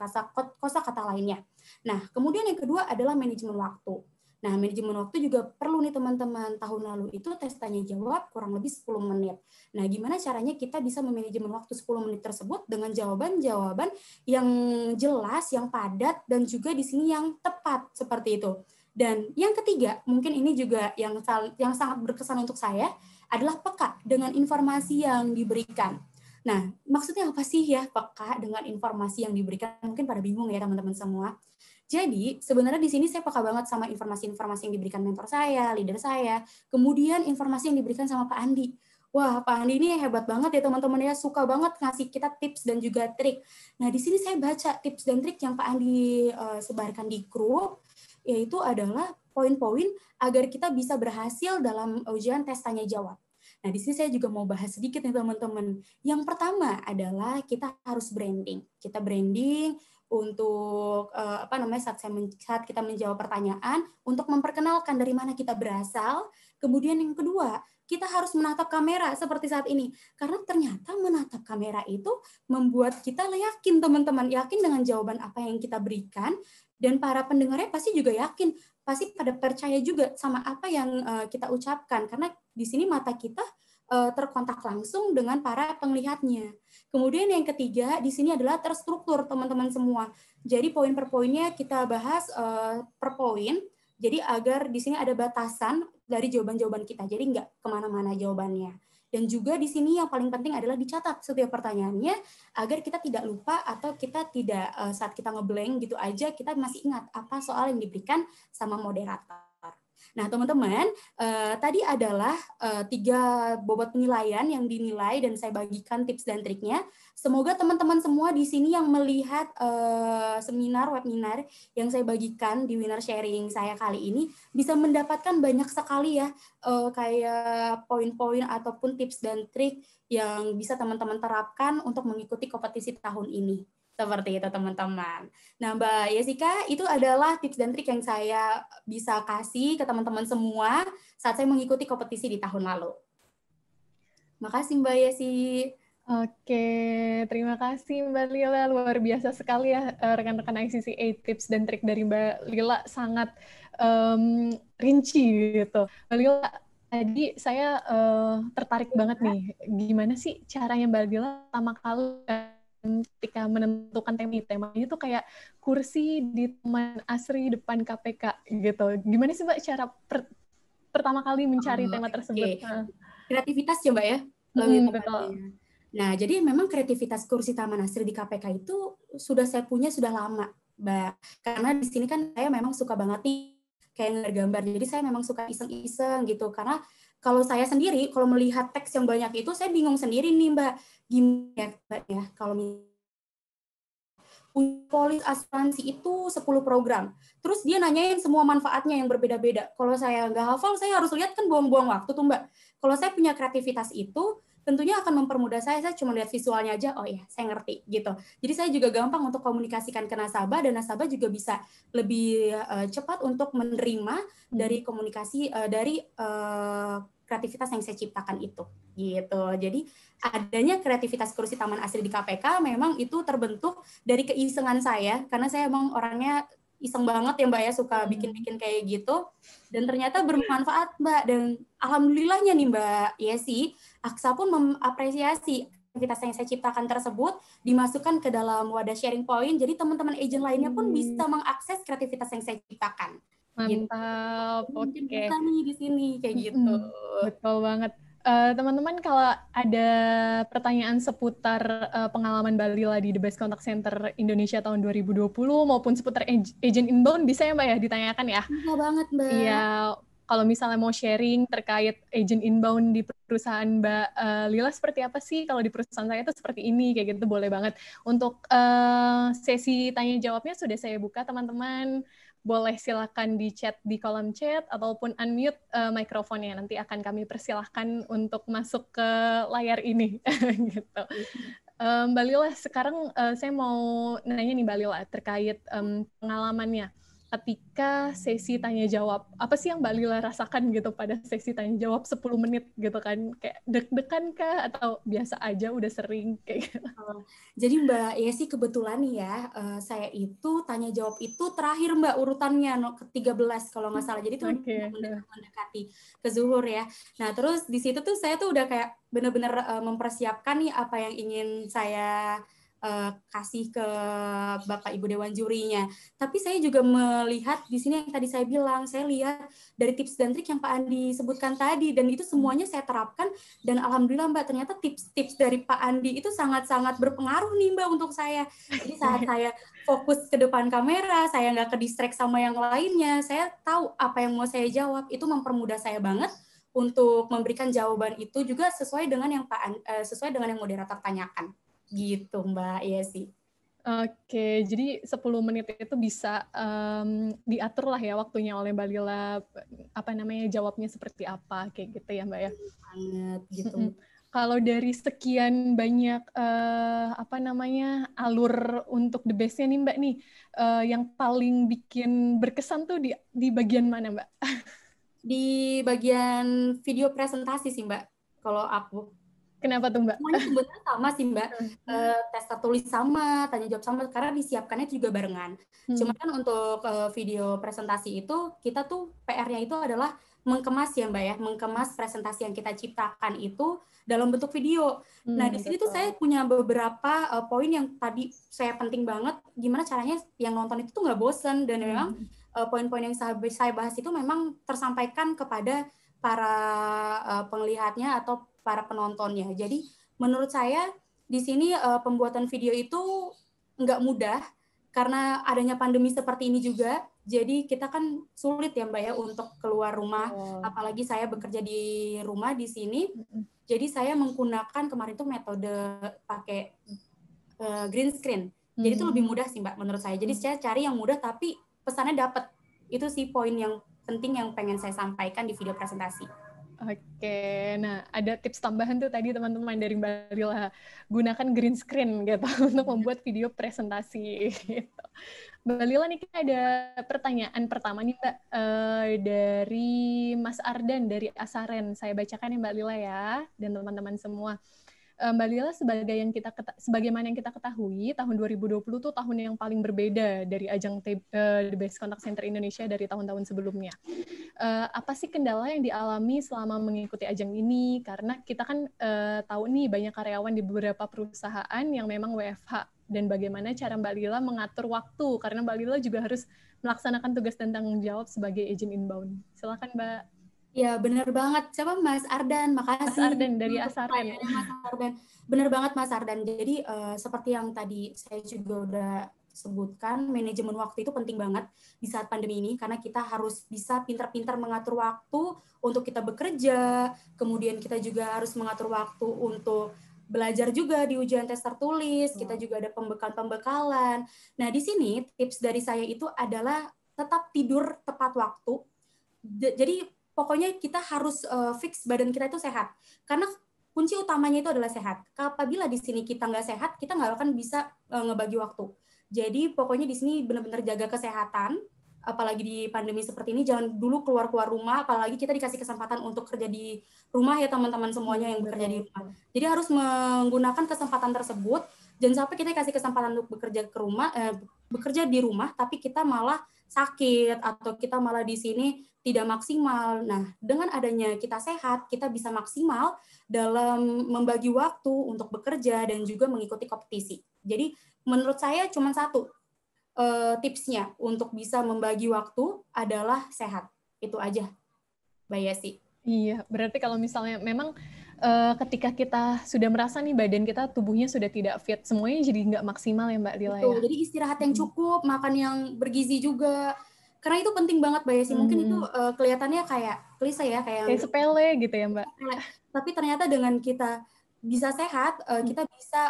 kosakata lainnya. Nah, kemudian yang kedua adalah manajemen waktu. Nah, manajemen waktu juga perlu nih teman-teman. Tahun lalu itu tes tanya jawab kurang lebih 10 menit. Nah, gimana caranya kita bisa memanajemen waktu 10 menit tersebut dengan jawaban-jawaban yang jelas, yang padat, dan juga di sini yang tepat seperti itu. Dan yang ketiga, mungkin ini juga yang yang sangat berkesan untuk saya adalah peka dengan informasi yang diberikan. Nah, maksudnya apa sih ya peka dengan informasi yang diberikan? Mungkin pada bingung ya teman-teman semua. Jadi, sebenarnya di sini saya peka banget sama informasi-informasi yang diberikan mentor saya, leader saya, kemudian informasi yang diberikan sama Pak Andi. Wah, Pak Andi ini hebat banget ya teman-teman ya, suka banget ngasih kita tips dan juga trik. Nah, di sini saya baca tips dan trik yang Pak Andi uh, sebarkan di grup, yaitu adalah poin-poin agar kita bisa berhasil dalam ujian tes tanya jawab. Nah, di sini saya juga mau bahas sedikit nih teman-teman. Yang pertama adalah kita harus branding. Kita branding untuk eh, apa namanya saat saya saat kita menjawab pertanyaan untuk memperkenalkan dari mana kita berasal. Kemudian yang kedua, kita harus menatap kamera seperti saat ini. Karena ternyata menatap kamera itu membuat kita yakin teman-teman, yakin dengan jawaban apa yang kita berikan dan para pendengarnya pasti juga yakin pasti pada percaya juga sama apa yang uh, kita ucapkan karena di sini mata kita uh, terkontak langsung dengan para penglihatnya. Kemudian yang ketiga di sini adalah terstruktur teman-teman semua. Jadi poin per poinnya kita bahas uh, per poin. Jadi agar di sini ada batasan dari jawaban-jawaban kita. Jadi nggak kemana-mana jawabannya. Dan juga di sini yang paling penting adalah dicatat setiap pertanyaannya agar kita tidak lupa atau kita tidak eh, saat kita ngeblank gitu aja kita masih ingat apa soal yang diberikan sama moderator. Nah, teman-teman, uh, tadi adalah uh, tiga bobot penilaian yang dinilai dan saya bagikan tips dan triknya. Semoga teman-teman semua di sini yang melihat uh, seminar webinar yang saya bagikan di winner sharing saya kali ini bisa mendapatkan banyak sekali ya uh, kayak poin-poin ataupun tips dan trik yang bisa teman-teman terapkan untuk mengikuti kompetisi tahun ini. Seperti itu teman-teman. Nah Mbak Yesika, itu adalah tips dan trik yang saya bisa kasih ke teman-teman semua saat saya mengikuti kompetisi di tahun lalu. Makasih Mbak
Yesi. Oke, terima kasih Mbak Lila. Luar biasa sekali ya eh, rekan-rekan ICCA tips dan trik dari Mbak Lila sangat um, rinci gitu. Mbak Lila, tadi saya uh, tertarik banget nih. Gimana sih caranya Mbak Lila pertama kali ketika menentukan tema temanya itu kayak kursi di teman asri depan KPK gitu. Gimana sih Mbak cara
per pertama kali mencari oh, tema tersebut? Nah. Kreativitas ya Mbak ya? hmm, betul. Nah, jadi memang kreativitas kursi Taman Asri di KPK itu sudah saya punya sudah lama, Mbak. Karena di sini kan saya memang suka banget nih kayak gambar. Jadi saya memang suka iseng-iseng gitu. Karena kalau saya sendiri, kalau melihat teks yang banyak itu, saya bingung sendiri nih, Mbak gini ya, ya kalau polis asuransi itu 10 program. Terus dia nanyain semua manfaatnya yang berbeda-beda. Kalau saya nggak hafal, saya harus lihat kan buang-buang waktu tuh Mbak. Kalau saya punya kreativitas itu, tentunya akan mempermudah saya. Saya cuma lihat visualnya aja, oh iya, saya ngerti gitu. Jadi saya juga gampang untuk komunikasikan ke nasabah dan nasabah juga bisa lebih uh, cepat untuk menerima hmm. dari komunikasi uh, dari uh, kreativitas yang saya ciptakan itu gitu. Jadi adanya kreativitas kursi Taman Asri di KPK memang itu terbentuk dari keisengan saya karena saya emang orangnya iseng banget ya Mbak ya suka hmm. bikin-bikin kayak gitu dan ternyata iya. bermanfaat Mbak dan alhamdulillahnya nih Mbak ya sih, Aksa pun mengapresiasi kreativitas yang saya ciptakan tersebut dimasukkan ke dalam wadah sharing point jadi teman-teman agent lainnya pun hmm. bisa mengakses kreativitas yang saya ciptakan
Mantap. Gitu. Oke. Okay. Kita nih di sini kayak gitu. Betul banget. teman eh, teman-teman kalau ada pertanyaan seputar uh, pengalaman Bali lah di The Best Contact Center Indonesia tahun 2020 maupun seputar agent inbound bisa ya Mbak ya ditanyakan ya? Bisa banget Mbak. Iya, kalau misalnya mau sharing terkait agent inbound di perusahaan Mbak uh, Lila seperti apa sih? Kalau di perusahaan saya itu seperti ini kayak gitu boleh banget. Untuk uh, sesi tanya jawabnya sudah saya buka teman-teman boleh silakan di chat di kolom chat ataupun unmute uh, mikrofonnya nanti akan kami persilahkan untuk masuk ke layar ini gitu. Um, Mbak Lila, sekarang uh, saya mau nanya nih Mbak Lila terkait um, pengalamannya ketika sesi tanya jawab apa sih yang Mbak Lila rasakan gitu pada sesi tanya jawab 10 menit gitu kan kayak deg-degan kah atau
biasa aja udah sering kayak gitu. Oh, jadi Mbak ya sih kebetulan nih ya eh, saya itu tanya jawab itu terakhir Mbak urutannya no, ke-13 kalau nggak salah. Jadi itu hmm, okay. mendekati ke zuhur ya. Nah, terus di situ tuh saya tuh udah kayak bener-bener eh, mempersiapkan nih apa yang ingin saya uh, kasih ke Bapak Ibu Dewan Jurinya. Tapi saya juga melihat di sini yang tadi saya bilang, saya lihat dari tips dan trik yang Pak Andi sebutkan tadi, dan itu semuanya saya terapkan, dan Alhamdulillah Mbak, ternyata tips-tips dari Pak Andi itu sangat-sangat berpengaruh nih Mbak untuk saya. Jadi saat saya fokus ke depan kamera, saya nggak ke distract sama yang lainnya, saya tahu apa yang mau saya jawab, itu mempermudah saya banget untuk memberikan jawaban itu juga sesuai dengan yang Pak eh, sesuai dengan yang moderator tanyakan. Gitu Mbak, ya sih. Oke, jadi
10 menit itu bisa um, diatur lah ya waktunya oleh Mbak Lila, apa namanya, jawabnya seperti apa, kayak gitu ya Mbak ya? Banget, gitu. Kalau dari sekian banyak, uh, apa namanya, alur untuk the bestnya nih Mbak nih, uh, yang paling bikin berkesan tuh di, di bagian mana Mbak?
di bagian video presentasi sih Mbak, kalau aku. Kenapa tuh Mbak? Semuanya sebenarnya sama sih Mbak. E, tes tertulis sama, tanya jawab sama, karena disiapkannya juga barengan. Hmm. Cuma kan untuk e, video presentasi itu, kita tuh PR-nya itu adalah mengemas ya Mbak ya, mengkemas presentasi yang kita ciptakan itu dalam bentuk video. Hmm, nah di sini tuh saya punya beberapa e, poin yang tadi saya penting banget, gimana caranya yang nonton itu tuh nggak bosen dan hmm. memang poin-poin yang saya, saya bahas itu memang tersampaikan kepada para uh, penglihatnya atau para penontonnya. Jadi menurut saya di sini uh, pembuatan video itu nggak mudah karena adanya pandemi seperti ini juga. Jadi kita kan sulit ya Mbak ya untuk keluar rumah, oh. apalagi saya bekerja di rumah di sini. Jadi saya menggunakan kemarin itu metode pakai uh, green screen. Jadi itu lebih mudah sih Mbak menurut saya. Jadi mm. saya cari yang mudah tapi pesannya dapat. Itu sih poin yang penting yang pengen saya sampaikan di video presentasi. Oke,
nah ada tips
tambahan tuh tadi teman-teman
dari Mbak Lila. Gunakan green screen gitu untuk membuat video presentasi. Gitu. Mbak Lila nih kita ada pertanyaan pertama nih Mbak uh, dari Mas Arden dari Asaren. Saya bacakan ya Mbak Lila ya dan teman-teman semua. Eh, Mbak Lila sebagai yang kita sebagaimana yang kita ketahui tahun 2020 tuh tahun yang paling berbeda dari ajang uh, The Best Contact Center Indonesia dari tahun-tahun sebelumnya. Uh, apa sih kendala yang dialami selama mengikuti ajang ini? Karena kita kan uh, tahu nih banyak karyawan di beberapa perusahaan yang memang WFH dan bagaimana cara Mbak Lila mengatur waktu karena Mbak Lila juga harus melaksanakan tugas dan tanggung jawab sebagai agent inbound. Silakan
Mbak ya benar banget. Siapa Mas Ardan? Makasih. Mas Ardan dari Asaren. Ya. Mas Ardan. Benar banget Mas Ardan. Jadi uh, seperti yang tadi saya juga udah sebutkan, manajemen waktu itu penting banget di saat pandemi ini karena kita harus bisa pintar-pintar mengatur waktu untuk kita bekerja, kemudian kita juga harus mengatur waktu untuk belajar juga di ujian tes tertulis, kita juga ada pembekalan-pembekalan. Nah, di sini tips dari saya itu adalah tetap tidur tepat waktu. Jadi pokoknya kita harus uh, fix badan kita itu sehat. Karena kunci utamanya itu adalah sehat. Apabila di sini kita nggak sehat, kita nggak akan bisa uh, ngebagi waktu. Jadi pokoknya di sini benar-benar jaga kesehatan, apalagi di pandemi seperti ini jangan dulu keluar keluar rumah, apalagi kita dikasih kesempatan untuk kerja di rumah ya teman-teman semuanya yang bekerja di rumah. Jadi harus menggunakan kesempatan tersebut. Jangan sampai kita kasih kesempatan untuk bekerja ke rumah, eh, bekerja di rumah tapi kita malah sakit atau kita malah di sini tidak maksimal. Nah, dengan adanya kita sehat, kita bisa maksimal dalam membagi waktu untuk bekerja dan juga mengikuti kompetisi. Jadi, menurut saya cuma satu eh, tipsnya untuk bisa membagi waktu adalah sehat. Itu aja, Mbak Yasi. Iya,
berarti kalau misalnya memang uh, ketika kita sudah merasa nih badan kita tubuhnya sudah tidak fit, semuanya jadi nggak maksimal ya Mbak Lila Betul. ya. Jadi
istirahat yang hmm. cukup, makan yang bergizi juga. Karena itu penting banget Mbak Yesi. Ya, Mungkin hmm. itu uh, eh, kelihatannya kayak klise ya, kayak, kayak sepele gitu ya Mbak. Tapi ternyata dengan kita bisa sehat, uh, kita bisa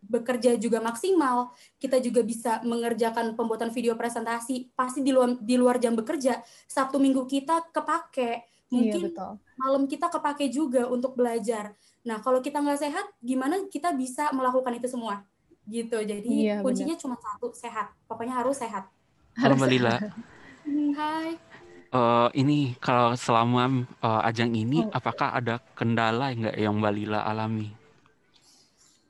bekerja juga maksimal, kita juga bisa mengerjakan pembuatan video presentasi pasti di luar di luar jam bekerja. Sabtu minggu kita kepake Iya, mungkin iya, malam kita kepake juga untuk belajar. Nah, kalau kita nggak sehat, gimana kita bisa melakukan itu semua? Gitu. Jadi iya, kuncinya bener. cuma satu, sehat. Pokoknya harus sehat. Alhamdulillah. Hai.
Uh, ini kalau selama uh, ajang ini, oh. apakah ada kendala nggak yang Mbak Lila alami?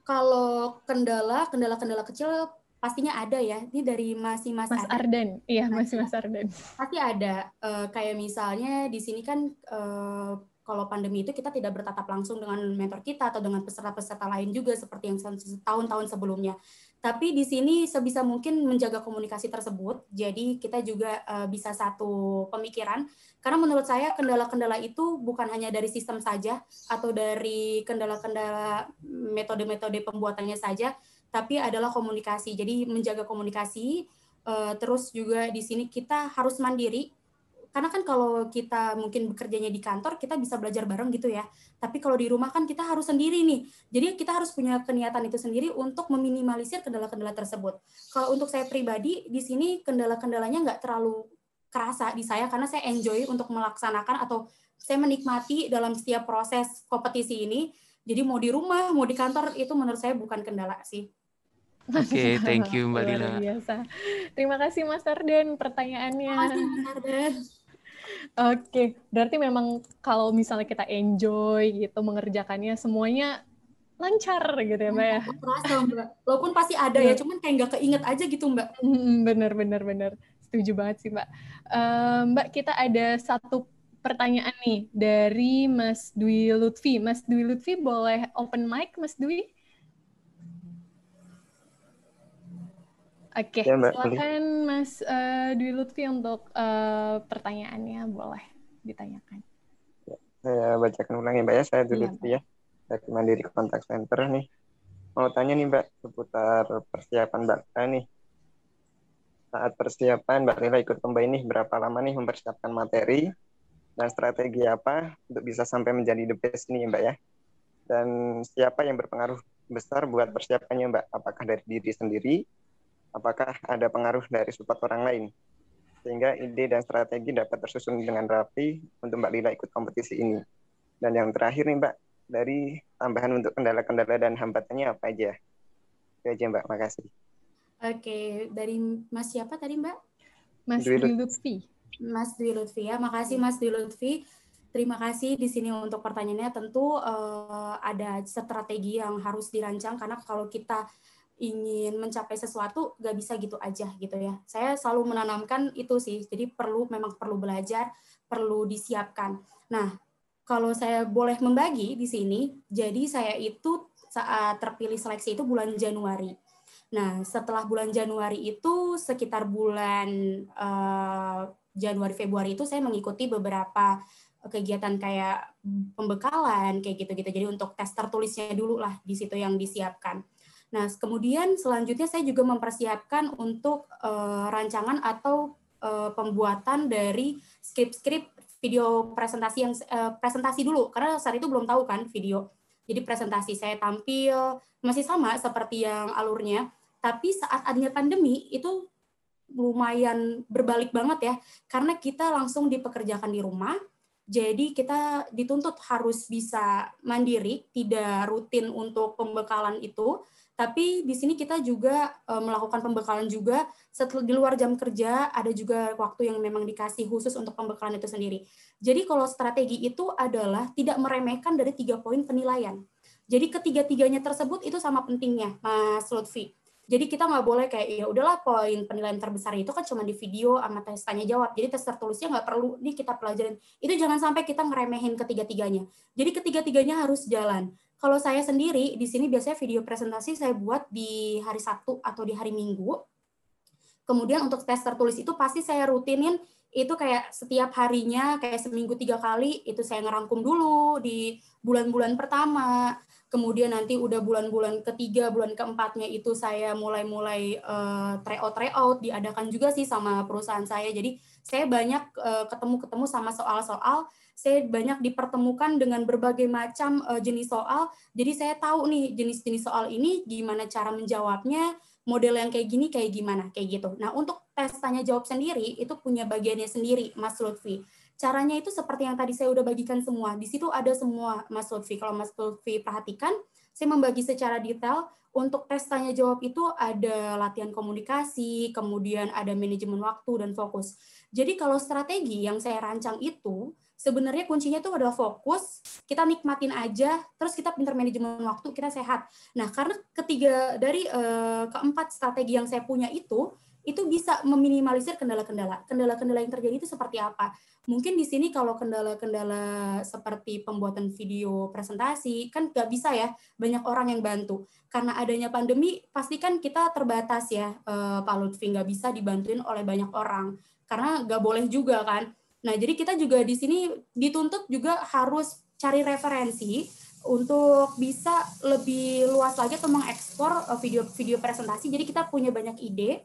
Kalau kendala, kendala-kendala kecil pastinya ada ya ini dari masih mas, mas Arden, iya masih mas Arden pasti ada uh, kayak misalnya di sini kan uh, kalau pandemi itu kita tidak bertatap langsung dengan mentor kita atau dengan peserta-peserta lain juga seperti yang tahun-tahun sebelumnya tapi di sini sebisa mungkin menjaga komunikasi tersebut jadi kita juga eh, bisa satu pemikiran karena menurut saya kendala-kendala itu bukan hanya dari sistem saja atau dari kendala-kendala metode-metode pembuatannya saja tapi adalah komunikasi. Jadi menjaga komunikasi, uh, terus juga di sini kita harus mandiri. Karena kan kalau kita mungkin bekerjanya di kantor, kita bisa belajar bareng gitu ya. Tapi kalau di rumah kan kita harus sendiri nih. Jadi kita harus punya keniatan itu sendiri untuk meminimalisir kendala-kendala tersebut. Kalau untuk saya pribadi, di sini kendala-kendalanya nggak terlalu kerasa di saya karena saya enjoy untuk melaksanakan atau saya menikmati dalam setiap proses kompetisi ini. Jadi mau di rumah, mau di kantor itu menurut saya bukan kendala sih. Oke,
okay, thank you Mbak Lina.
biasa.
Terima kasih Mas Arden pertanyaannya. Oke, okay. berarti memang kalau misalnya kita enjoy gitu mengerjakannya semuanya lancar gitu ya Mbak ya? walaupun pasti ada ya, iya. cuman kayak nggak keinget aja gitu Mbak. Bener, bener, bener. Setuju banget sih Mbak. Uh, Mbak, kita ada satu pertanyaan nih dari Mas Dwi Lutfi. Mas Dwi Lutfi boleh open mic Mas Dwi? Oke, okay. ya, silakan Mas uh, Dwi Lutfi untuk uh, pertanyaannya boleh
ditanyakan. Ya, saya bacakan ulang ya Mbak ya, saya Dwi iya, ya, Lutfi ya. Dari Mandiri kontak Center nih. Mau tanya nih Mbak seputar persiapan Mbak Lila nih. Saat persiapan Mbak Lila ikut lomba ini berapa lama nih mempersiapkan materi dan strategi apa untuk bisa sampai menjadi the best nih Mbak ya? Dan siapa yang berpengaruh besar buat persiapannya Mbak? Apakah dari diri sendiri apakah ada pengaruh dari support orang lain sehingga ide dan strategi dapat tersusun dengan rapi untuk Mbak Lila ikut kompetisi ini. Dan yang terakhir nih Mbak, dari tambahan untuk kendala-kendala dan hambatannya apa aja? Itu aja Mbak, makasih.
Oke, dari Mas siapa tadi Mbak? Mas Dwi Lutfi. Mas Dwi Lutfi ya, makasih Mas Dwi Lutfi. Terima kasih di sini untuk pertanyaannya. Tentu uh, ada strategi yang harus dirancang karena kalau kita ingin mencapai sesuatu gak bisa gitu aja gitu ya saya selalu menanamkan itu sih jadi perlu memang perlu belajar perlu disiapkan nah kalau saya boleh membagi di sini jadi saya itu saat terpilih seleksi itu bulan Januari nah setelah bulan Januari itu sekitar bulan uh, Januari Februari itu saya mengikuti beberapa kegiatan kayak pembekalan kayak gitu-gitu jadi untuk tes tertulisnya dulu lah di situ yang disiapkan Nah, kemudian selanjutnya saya juga mempersiapkan untuk uh, rancangan atau uh, pembuatan dari skrip-skrip video presentasi yang uh, presentasi dulu karena saat itu belum tahu kan video. Jadi presentasi saya tampil masih sama seperti yang alurnya, tapi saat adanya pandemi itu lumayan berbalik banget ya karena kita langsung dipekerjakan di rumah. Jadi kita dituntut harus bisa mandiri, tidak rutin untuk pembekalan itu tapi di sini kita juga eh, melakukan pembekalan juga setelah di luar jam kerja ada juga waktu yang memang dikasih khusus untuk pembekalan itu sendiri. Jadi kalau strategi itu adalah tidak meremehkan dari tiga poin penilaian. Jadi ketiga-tiganya tersebut itu sama pentingnya, Mas Lutfi. Jadi kita nggak boleh kayak ya udahlah poin penilaian terbesar itu kan cuma di video sama tes tanya jawab. Jadi tes tertulisnya nggak perlu nih kita pelajarin. Itu jangan sampai kita ngeremehin ketiga-tiganya. Jadi ketiga-tiganya harus jalan. Kalau saya sendiri di sini biasanya video presentasi saya buat di hari Sabtu atau di hari Minggu. Kemudian untuk tes tertulis itu pasti saya rutinin itu kayak setiap harinya kayak seminggu tiga kali itu saya ngerangkum dulu di bulan-bulan pertama kemudian nanti udah bulan-bulan ketiga bulan keempatnya itu saya mulai-mulai uh, tryout tryout diadakan juga sih sama perusahaan saya jadi saya banyak eh, ketemu-ketemu uh, sama soal-soal saya banyak dipertemukan dengan berbagai macam uh, jenis soal. Jadi saya tahu nih jenis-jenis soal ini gimana cara menjawabnya, model yang kayak gini kayak gimana, kayak gitu. Nah, untuk tes tanya jawab sendiri itu punya bagiannya sendiri, Mas Lutfi. Caranya itu seperti yang tadi saya udah bagikan semua. Di situ ada semua, Mas Lutfi. Kalau Mas Lutfi perhatikan, saya membagi secara detail untuk tes tanya jawab itu ada latihan komunikasi, kemudian ada manajemen waktu dan fokus. Jadi kalau strategi yang saya rancang itu sebenarnya kuncinya itu adalah fokus, kita nikmatin aja, terus kita pinter manajemen waktu, kita sehat. Nah, karena ketiga dari uh, keempat strategi yang saya punya itu itu bisa meminimalisir kendala-kendala. Kendala-kendala yang terjadi itu seperti apa? Mungkin di sini kalau kendala-kendala seperti pembuatan video presentasi, kan nggak bisa ya banyak orang yang bantu. Karena adanya pandemi, pastikan kita terbatas ya, eh, Pak Lutfi nggak bisa dibantuin oleh banyak orang. Karena nggak boleh juga kan. Nah, jadi kita juga di sini dituntut juga harus cari referensi untuk bisa lebih luas lagi atau mengekspor video-video eh, presentasi. Jadi kita punya banyak ide.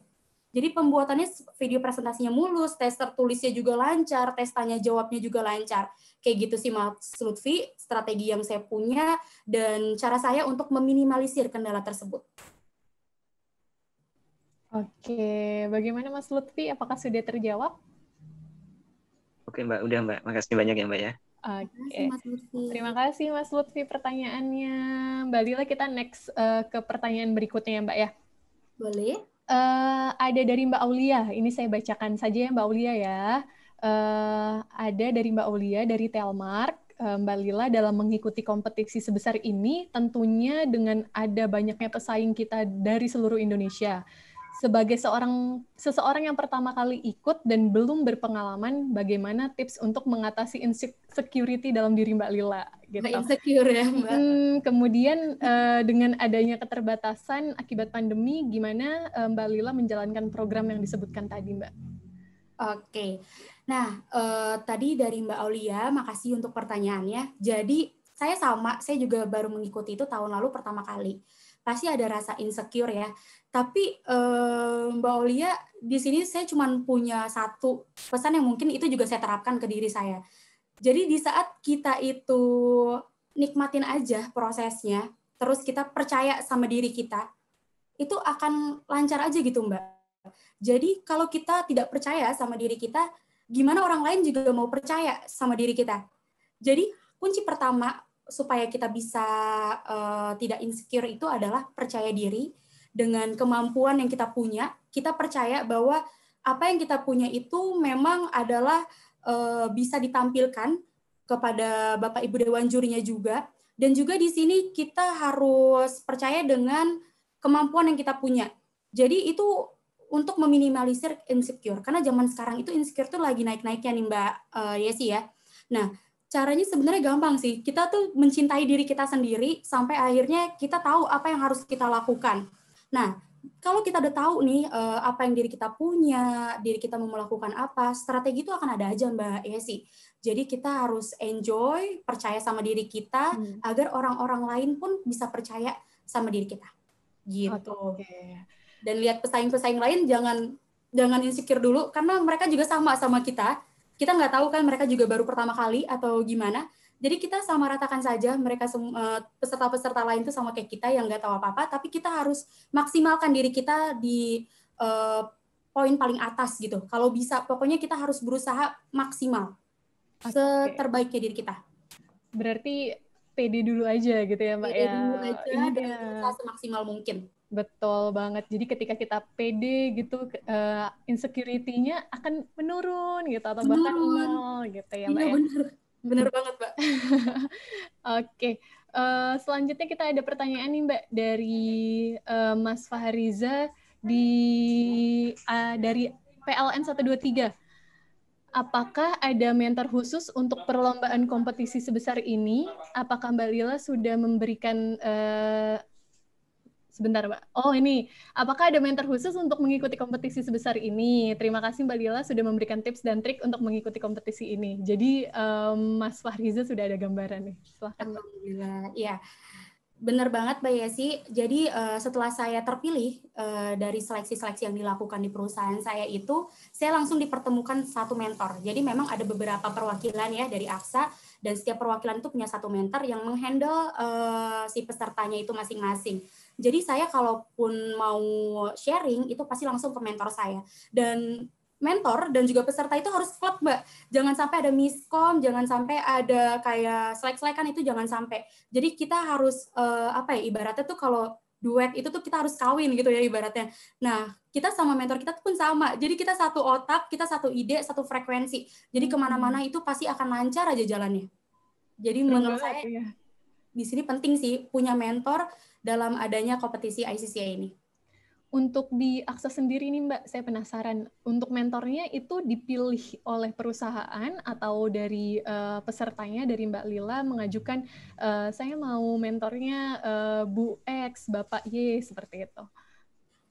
Jadi pembuatannya video presentasinya mulus, tes tertulisnya juga lancar, tes tanya jawabnya juga lancar. Kayak gitu sih Mas Lutfi, strategi yang saya punya dan cara saya untuk meminimalisir kendala tersebut.
Oke, bagaimana Mas Lutfi? Apakah sudah terjawab?
Oke Mbak, udah Mbak. Makasih banyak ya Mbak ya.
Oke. Okay. Terima kasih Mas Lutfi pertanyaannya. Mbak Lila kita next uh, ke pertanyaan berikutnya ya Mbak ya. Boleh. Uh, ada dari Mbak Aulia. Ini saya bacakan saja ya Mbak Aulia ya. Uh, ada dari Mbak Aulia dari Telmark. Mbak Lila dalam mengikuti kompetisi sebesar ini tentunya dengan ada banyaknya pesaing kita dari seluruh Indonesia sebagai seorang seseorang yang pertama kali ikut dan belum berpengalaman bagaimana tips untuk mengatasi insecurity dalam diri Mbak Lila gitu. Insecure ya Mbak. Hmm, kemudian uh, dengan adanya keterbatasan akibat pandemi gimana uh, Mbak Lila menjalankan program yang
disebutkan tadi Mbak? Oke. Okay. Nah, uh, tadi dari Mbak Aulia, makasih untuk pertanyaannya. Jadi saya sama, saya juga baru mengikuti itu tahun lalu pertama kali pasti ada rasa insecure ya. Tapi eh, Mbak Olia, di sini saya cuma punya satu pesan yang mungkin itu juga saya terapkan ke diri saya. Jadi di saat kita itu nikmatin aja prosesnya, terus kita percaya sama diri kita, itu akan lancar aja gitu Mbak. Jadi kalau kita tidak percaya sama diri kita, gimana orang lain juga mau percaya sama diri kita? Jadi kunci pertama supaya kita bisa uh, tidak insecure itu adalah percaya diri, dengan kemampuan yang kita punya, kita percaya bahwa apa yang kita punya itu memang adalah e, bisa ditampilkan kepada Bapak Ibu dewan jurinya juga dan juga di sini kita harus percaya dengan kemampuan yang kita punya. Jadi itu untuk meminimalisir insecure karena zaman sekarang itu insecure tuh lagi naik-naiknya nih Mbak uh, Yesi ya. Nah, caranya sebenarnya gampang sih. Kita tuh mencintai diri kita sendiri sampai akhirnya kita tahu apa yang harus kita lakukan. Nah, kalau kita udah tahu nih eh, apa yang diri kita punya, diri kita mau melakukan apa, strategi itu akan ada aja Mbak Yesi. Ya Jadi kita harus enjoy, percaya sama diri kita hmm. agar orang-orang lain pun bisa percaya sama diri kita. Gitu. Okay. Dan lihat pesaing-pesaing lain jangan jangan insecure dulu karena mereka juga sama sama kita. Kita nggak tahu kan mereka juga baru pertama kali atau gimana. Jadi kita sama ratakan saja mereka eh, peserta-peserta lain itu sama kayak kita yang nggak tahu apa-apa, tapi kita harus maksimalkan diri kita di uh, poin paling atas gitu. Kalau bisa, pokoknya kita harus berusaha maksimal okay. seterbaiknya diri kita. Berarti PD dulu aja gitu ya Mbak PD ya. dulu aja iya. dan kita semaksimal mungkin.
Betul banget. Jadi ketika kita PD gitu uh, insecurity-nya akan menurun gitu atau menurun. bahkan nol
gitu ya Mbak. Iya, ya. Bener banget, Mbak.
Oke. Okay. Uh, eh, selanjutnya kita ada pertanyaan nih, Mbak, dari uh, Mas Fahariza di uh, dari PLN 123. Apakah ada mentor khusus untuk perlombaan kompetisi sebesar ini? Apakah Mbak Lila sudah memberikan uh, Sebentar, Mbak. Oh, ini. Apakah ada mentor khusus untuk mengikuti kompetisi sebesar ini? Terima kasih Mbak Lila sudah memberikan tips dan trik untuk mengikuti kompetisi ini. Jadi, um,
Mas Fahriza sudah ada gambaran nih. Silahkan. Alhamdulillah, Ya, Benar banget, Mbak Yesi. Jadi, uh, setelah saya terpilih uh, dari seleksi-seleksi yang dilakukan di perusahaan saya itu, saya langsung dipertemukan satu mentor. Jadi, memang ada beberapa perwakilan ya dari AXA, dan setiap perwakilan itu punya satu mentor yang menghandle uh, si pesertanya itu masing-masing jadi saya kalaupun mau sharing itu pasti langsung ke mentor saya. Dan mentor dan juga peserta itu harus klub, mbak jangan sampai ada miskom jangan sampai ada kayak selek selekan itu jangan sampai jadi kita harus uh, apa ya ibaratnya tuh kalau duet itu tuh kita harus kawin gitu ya ibaratnya nah kita sama mentor kita pun sama jadi kita satu otak kita satu ide satu frekuensi jadi hmm. kemana-mana itu pasti akan lancar aja jalannya jadi menurut saya ya di sini penting sih punya mentor dalam adanya kompetisi ICCA ini. Untuk di sendiri nih Mbak, saya penasaran.
Untuk mentornya itu dipilih oleh perusahaan atau dari uh, pesertanya dari Mbak Lila mengajukan uh, saya mau mentornya uh, Bu
X, Bapak Y seperti itu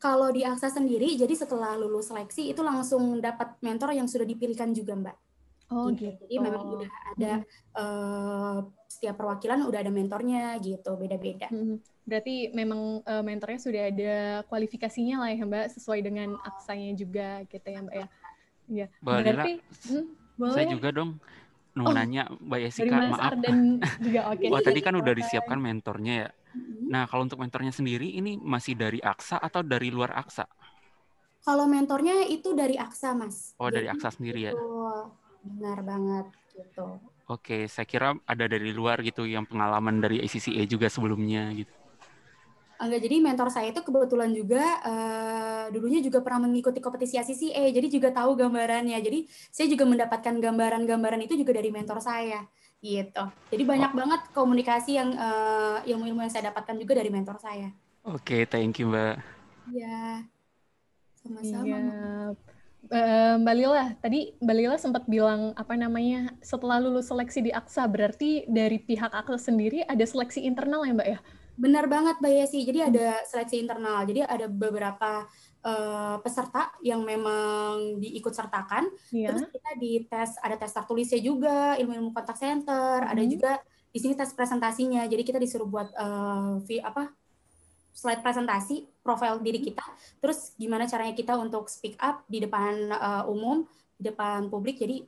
kalau di sendiri, jadi setelah lulus seleksi itu langsung dapat mentor yang sudah dipilihkan juga, Mbak. Oh gitu. gitu. Jadi memang sudah ada hmm. uh, setiap perwakilan udah ada mentornya gitu beda-beda. Hmm. Berarti
memang uh, mentornya sudah ada kualifikasinya lah ya Mbak sesuai dengan aksanya juga gitu ya Mbak ya. Iya. Berarti hmm, boleh. Saya juga
dong mau oh, nanya Mbak Jessica maaf. Dan
juga oke. Okay. Wah, tadi kan udah disiapkan
mentornya ya. Hmm. Nah, kalau untuk mentornya sendiri ini masih dari Aksa atau dari luar Aksa?
Kalau mentornya itu dari Aksa, Mas. Oh, Jadi, dari Aksa sendiri ya. Benar banget gitu.
Oke, saya kira ada dari luar gitu yang pengalaman dari ACCA juga sebelumnya gitu.
Enggak, ah, jadi mentor saya itu kebetulan juga uh, dulunya juga pernah mengikuti kompetisi ACCA, jadi juga tahu gambarannya. Jadi saya juga mendapatkan gambaran-gambaran itu juga dari mentor saya gitu. Jadi banyak oh. banget komunikasi yang uh, ilmu-ilmu yang saya dapatkan juga dari mentor saya.
Oke, okay, thank you Mbak.
Iya. Sama-sama. Yep. Iya.
Eh, Mbak Lila, tadi Mbak Lila sempat bilang apa namanya setelah lulus seleksi
di Aksa berarti dari pihak Aksa sendiri ada seleksi internal ya Mbak ya? Benar banget Mbak Yesi. Jadi hmm. ada seleksi internal. Jadi ada beberapa uh, peserta yang memang diikut sertakan. iya. Terus kita di tes ada tes tertulisnya juga, ilmu-ilmu kontak center, -hmm. ada juga di sini tes presentasinya. Jadi kita disuruh buat uh, eh, v, apa slide presentasi profil diri hmm. kita, terus gimana caranya kita untuk speak up di depan uh, umum, di depan publik. Jadi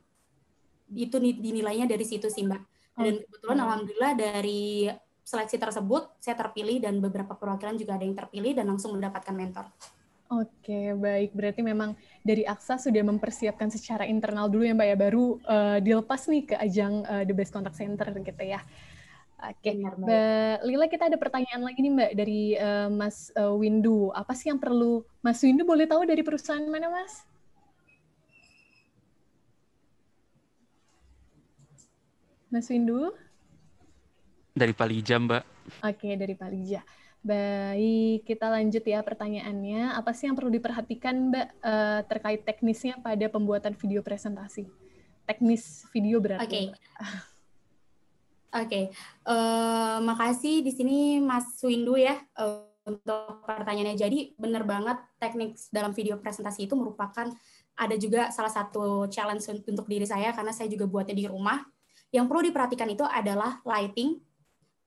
itu dinilainya dari situ sih Mbak. Dan kebetulan alhamdulillah dari seleksi tersebut saya terpilih dan beberapa perwakilan juga ada yang terpilih dan langsung mendapatkan mentor.
Oke, baik. Berarti memang dari Aksa sudah mempersiapkan secara internal dulu ya Mbak ya, baru uh, dilepas nih ke ajang uh, The Best Contact Center gitu ya. Oke, okay. Mbak Lila kita ada pertanyaan lagi nih Mbak dari uh, Mas uh, Windu. Apa sih yang perlu Mas Windu boleh tahu dari perusahaan mana Mas? Mas Windu?
Dari Palija Mbak.
Oke, dari Palija. Baik, kita lanjut ya pertanyaannya. Apa sih yang perlu diperhatikan Mbak uh, terkait teknisnya pada pembuatan video presentasi? Teknis video berarti. Oke. Okay.
Oke, okay. uh, eh, makasih di sini Mas Windu ya uh, untuk pertanyaannya. Jadi benar banget teknik dalam video presentasi itu merupakan ada juga salah satu challenge untuk diri saya karena saya juga buatnya di rumah. Yang perlu diperhatikan itu adalah lighting,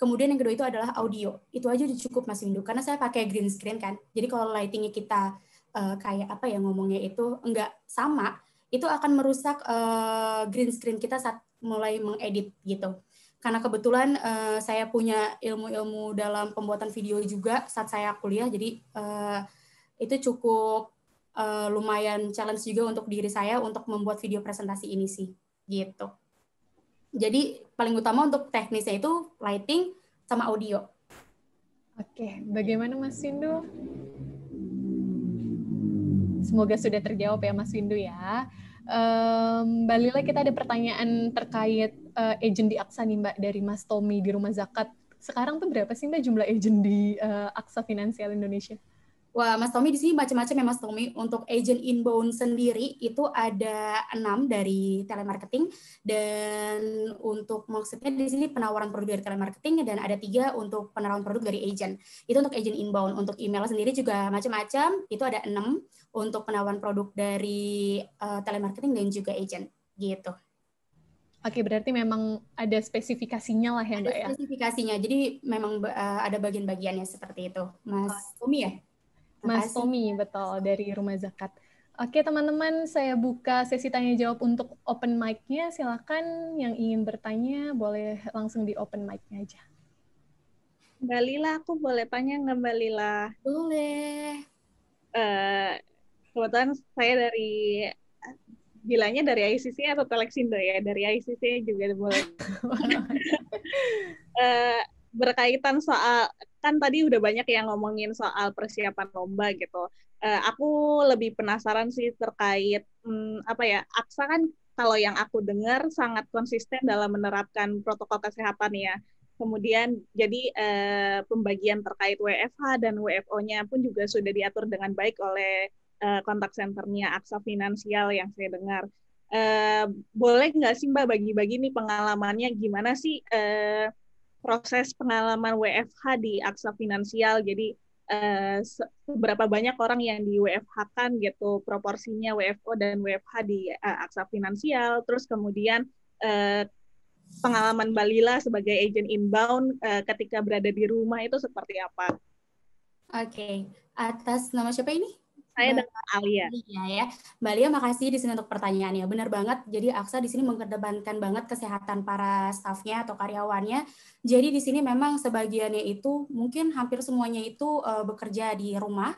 kemudian yang kedua itu adalah audio. Itu aja udah cukup Mas Windu karena saya pakai green screen kan. Jadi kalau lightingnya kita uh, kayak apa ya ngomongnya itu enggak sama, itu akan merusak uh, green screen kita saat mulai mengedit gitu karena kebetulan uh, saya punya ilmu-ilmu dalam pembuatan video juga saat saya kuliah jadi uh, itu cukup uh, lumayan challenge juga untuk diri saya untuk membuat video presentasi ini sih gitu jadi paling utama untuk teknisnya itu lighting sama audio oke bagaimana mas Windu semoga sudah terjawab
ya mas Windu ya um, Mbak kita ada pertanyaan terkait uh, agent di Aksa nih Mbak dari Mas Tommy di Rumah Zakat. Sekarang tuh berapa sih Mbak jumlah agent di uh,
Aksa Finansial Indonesia? Wah, Mas Tommy di sini macam-macam ya Mas Tommy. Untuk agent inbound sendiri itu ada enam dari telemarketing dan untuk maksudnya di sini penawaran produk dari telemarketing dan ada tiga untuk penawaran produk dari agent. Itu untuk agent inbound. Untuk email sendiri juga macam-macam. Itu ada enam untuk penawaran produk dari uh, telemarketing dan juga agent gitu. Oke, berarti memang ada spesifikasinya lah ya, Mbak ada ya? spesifikasinya. Jadi memang uh, ada bagian-bagiannya seperti itu. Mas Tommy ya? Mas Tommy, betul. Dari Rumah Zakat. Oke,
teman-teman. Saya buka sesi tanya-jawab untuk open mic-nya. Silakan yang ingin bertanya,
boleh langsung di open mic-nya aja. Mbak Lila, aku boleh tanya nggak Mbak Lila? Boleh. Uh, kebetulan saya dari bilangnya dari ICC atau Telexindo ya dari ICC juga boleh eh, berkaitan soal kan tadi udah banyak yang ngomongin soal persiapan lomba gitu eh, aku lebih penasaran sih terkait hmm, apa ya Aksa kan kalau yang aku dengar sangat konsisten dalam menerapkan protokol kesehatan ya kemudian jadi eh, pembagian terkait WFH dan WFO-nya pun juga sudah diatur dengan baik oleh Eh, kontak senternya Aksa Finansial yang saya dengar. Eh, boleh nggak sih Mbak bagi-bagi nih pengalamannya gimana sih eh, proses pengalaman WFH di Aksa Finansial? Jadi seberapa banyak orang yang di WFH kan gitu proporsinya WFO dan WFH di uh, Aksa Finansial. Terus kemudian uh, pengalaman Balila sebagai agent inbound ketika berada di rumah itu seperti apa?
Oke, okay. atas nama siapa ini? saya dengan Alia. Iya ya. Mbak Alia, makasih di sini untuk pertanyaannya. Benar banget. Jadi Aksa di sini mengedepankan banget kesehatan para stafnya atau karyawannya. Jadi di sini memang sebagiannya itu mungkin hampir semuanya itu uh, bekerja di rumah.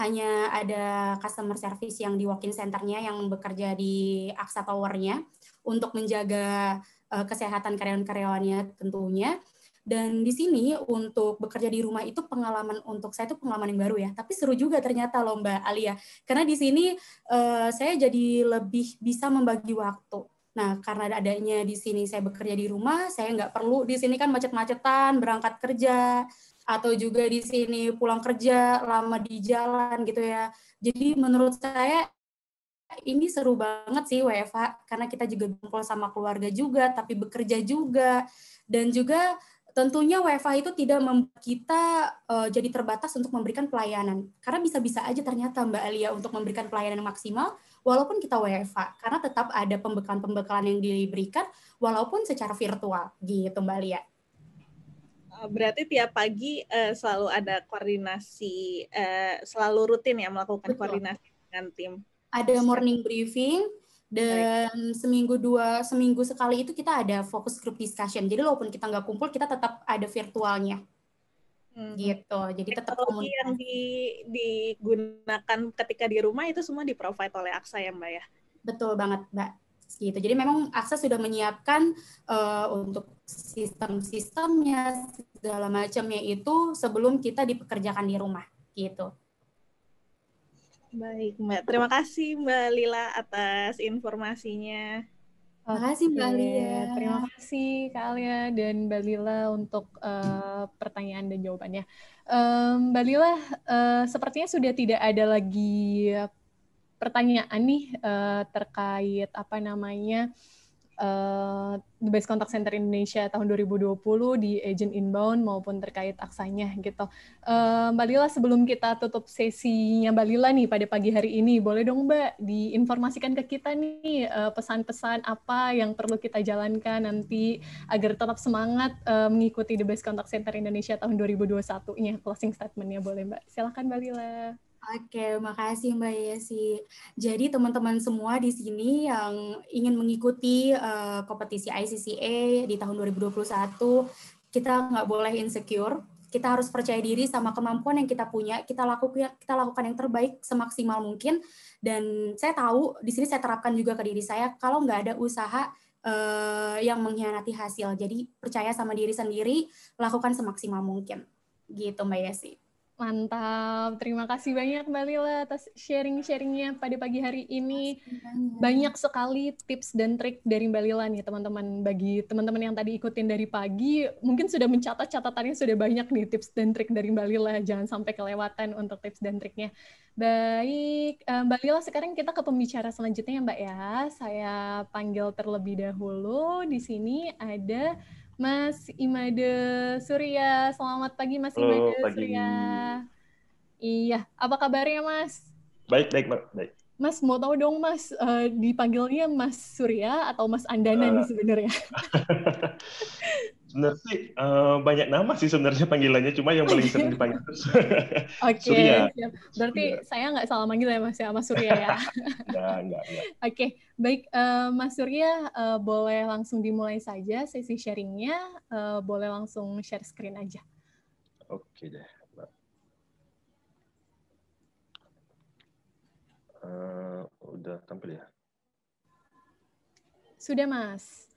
Hanya ada customer service yang di walk-in centernya yang bekerja di Aksa Towernya untuk menjaga uh, kesehatan karyawan-karyawannya tentunya dan di sini untuk bekerja di rumah itu pengalaman untuk saya itu pengalaman yang baru ya. Tapi seru juga ternyata loh Mbak Alia. Karena di sini uh, saya jadi lebih bisa membagi waktu. Nah, karena adanya di sini saya bekerja di rumah, saya nggak perlu di sini kan macet-macetan, berangkat kerja, atau juga di sini pulang kerja lama di jalan gitu ya. Jadi menurut saya ini seru banget sih WFH karena kita juga kumpul sama keluarga juga, tapi bekerja juga dan juga tentunya WFA itu tidak membuat kita uh, jadi terbatas untuk memberikan pelayanan. Karena bisa-bisa aja ternyata Mbak Alia untuk memberikan pelayanan maksimal walaupun kita WFA. Karena tetap ada pembekalan-pembekalan yang diberikan walaupun secara virtual gitu Mbak Alia.
Eh, berarti tiap pagi uh, selalu ada koordinasi, uh, selalu rutin ya melakukan Betul. koordinasi dengan tim.
Ada morning briefing, dan Baik. seminggu dua seminggu sekali itu kita ada fokus group discussion jadi walaupun kita nggak kumpul kita tetap ada virtualnya hmm. gitu jadi tetap komunikasi yang di, digunakan ketika di rumah itu semua di provide oleh Aksa ya mbak ya betul banget mbak gitu jadi memang Aksa sudah menyiapkan uh, untuk sistem-sistemnya segala macamnya itu sebelum kita dipekerjakan di rumah gitu Baik, Mbak. Terima
kasih Mbak Lila atas informasinya. Terima kasih Mbak Lila Terima kasih
Kak dan Mbak Lila untuk uh, pertanyaan dan jawabannya. Um, Mbak Lila, uh, sepertinya sudah tidak ada lagi pertanyaan nih uh, terkait apa namanya The eh, Best Contact Center Indonesia tahun 2020 di agent inbound maupun terkait aksanya gitu. Uh, Mbak Lila sebelum kita tutup sesinya Mbak Lila nih pada pagi hari ini, boleh dong Mbak diinformasikan ke kita nih eh, pesan-pesan uh, apa yang perlu kita jalankan nanti agar tetap semangat uh, mengikuti The Best Contact Center Indonesia tahun 2021-nya, closing
statementnya boleh Mbak. Silakan Mbak Lila. Oke, makasih Mbak Yesi. Jadi teman-teman semua di sini yang ingin mengikuti uh, kompetisi ICCA di tahun 2021, kita nggak boleh insecure. Kita harus percaya diri sama kemampuan yang kita punya. Kita lakukan kita lakukan yang terbaik semaksimal mungkin. Dan saya tahu di sini saya terapkan juga ke diri saya. Kalau nggak ada usaha uh, yang mengkhianati hasil, jadi percaya sama diri sendiri, lakukan semaksimal mungkin. Gitu Mbak Yesi.
Mantap, terima kasih banyak Mbak Lila atas sharing-sharingnya pada pagi hari ini. Banyak sekali tips dan trik dari Mbak Lila nih teman-teman. Bagi teman-teman yang tadi ikutin dari pagi, mungkin sudah mencatat catatannya sudah banyak nih tips dan trik dari Mbak Lila. Jangan sampai kelewatan untuk tips dan triknya. Baik, eh, Mbak Lila sekarang kita ke pembicara selanjutnya ya, Mbak ya. Saya panggil terlebih dahulu. Di sini ada... Mas Imade Surya. Selamat pagi Mas Halo, Imade pagi. Surya. Iya, apa kabarnya Mas?
Baik, baik, Mbak. Baik.
Mas, mau tahu dong Mas, uh, dipanggilnya Mas Surya atau Mas Andana uh, nih sebenarnya?
Sebenarnya sih uh, banyak nama sih sebenarnya panggilannya, cuma yang paling oh, iya. sering dipanggil
Oke, Surya. Berarti Surya. saya nggak salah manggil ya Mas ya, Mas Surya ya? nggak, nggak, nggak. Oke, okay. baik uh, Mas Surya uh, boleh langsung dimulai saja sesi sharingnya, uh, boleh langsung share screen aja.
Oke okay deh. Uh, udah tampil ya?
Sudah Mas.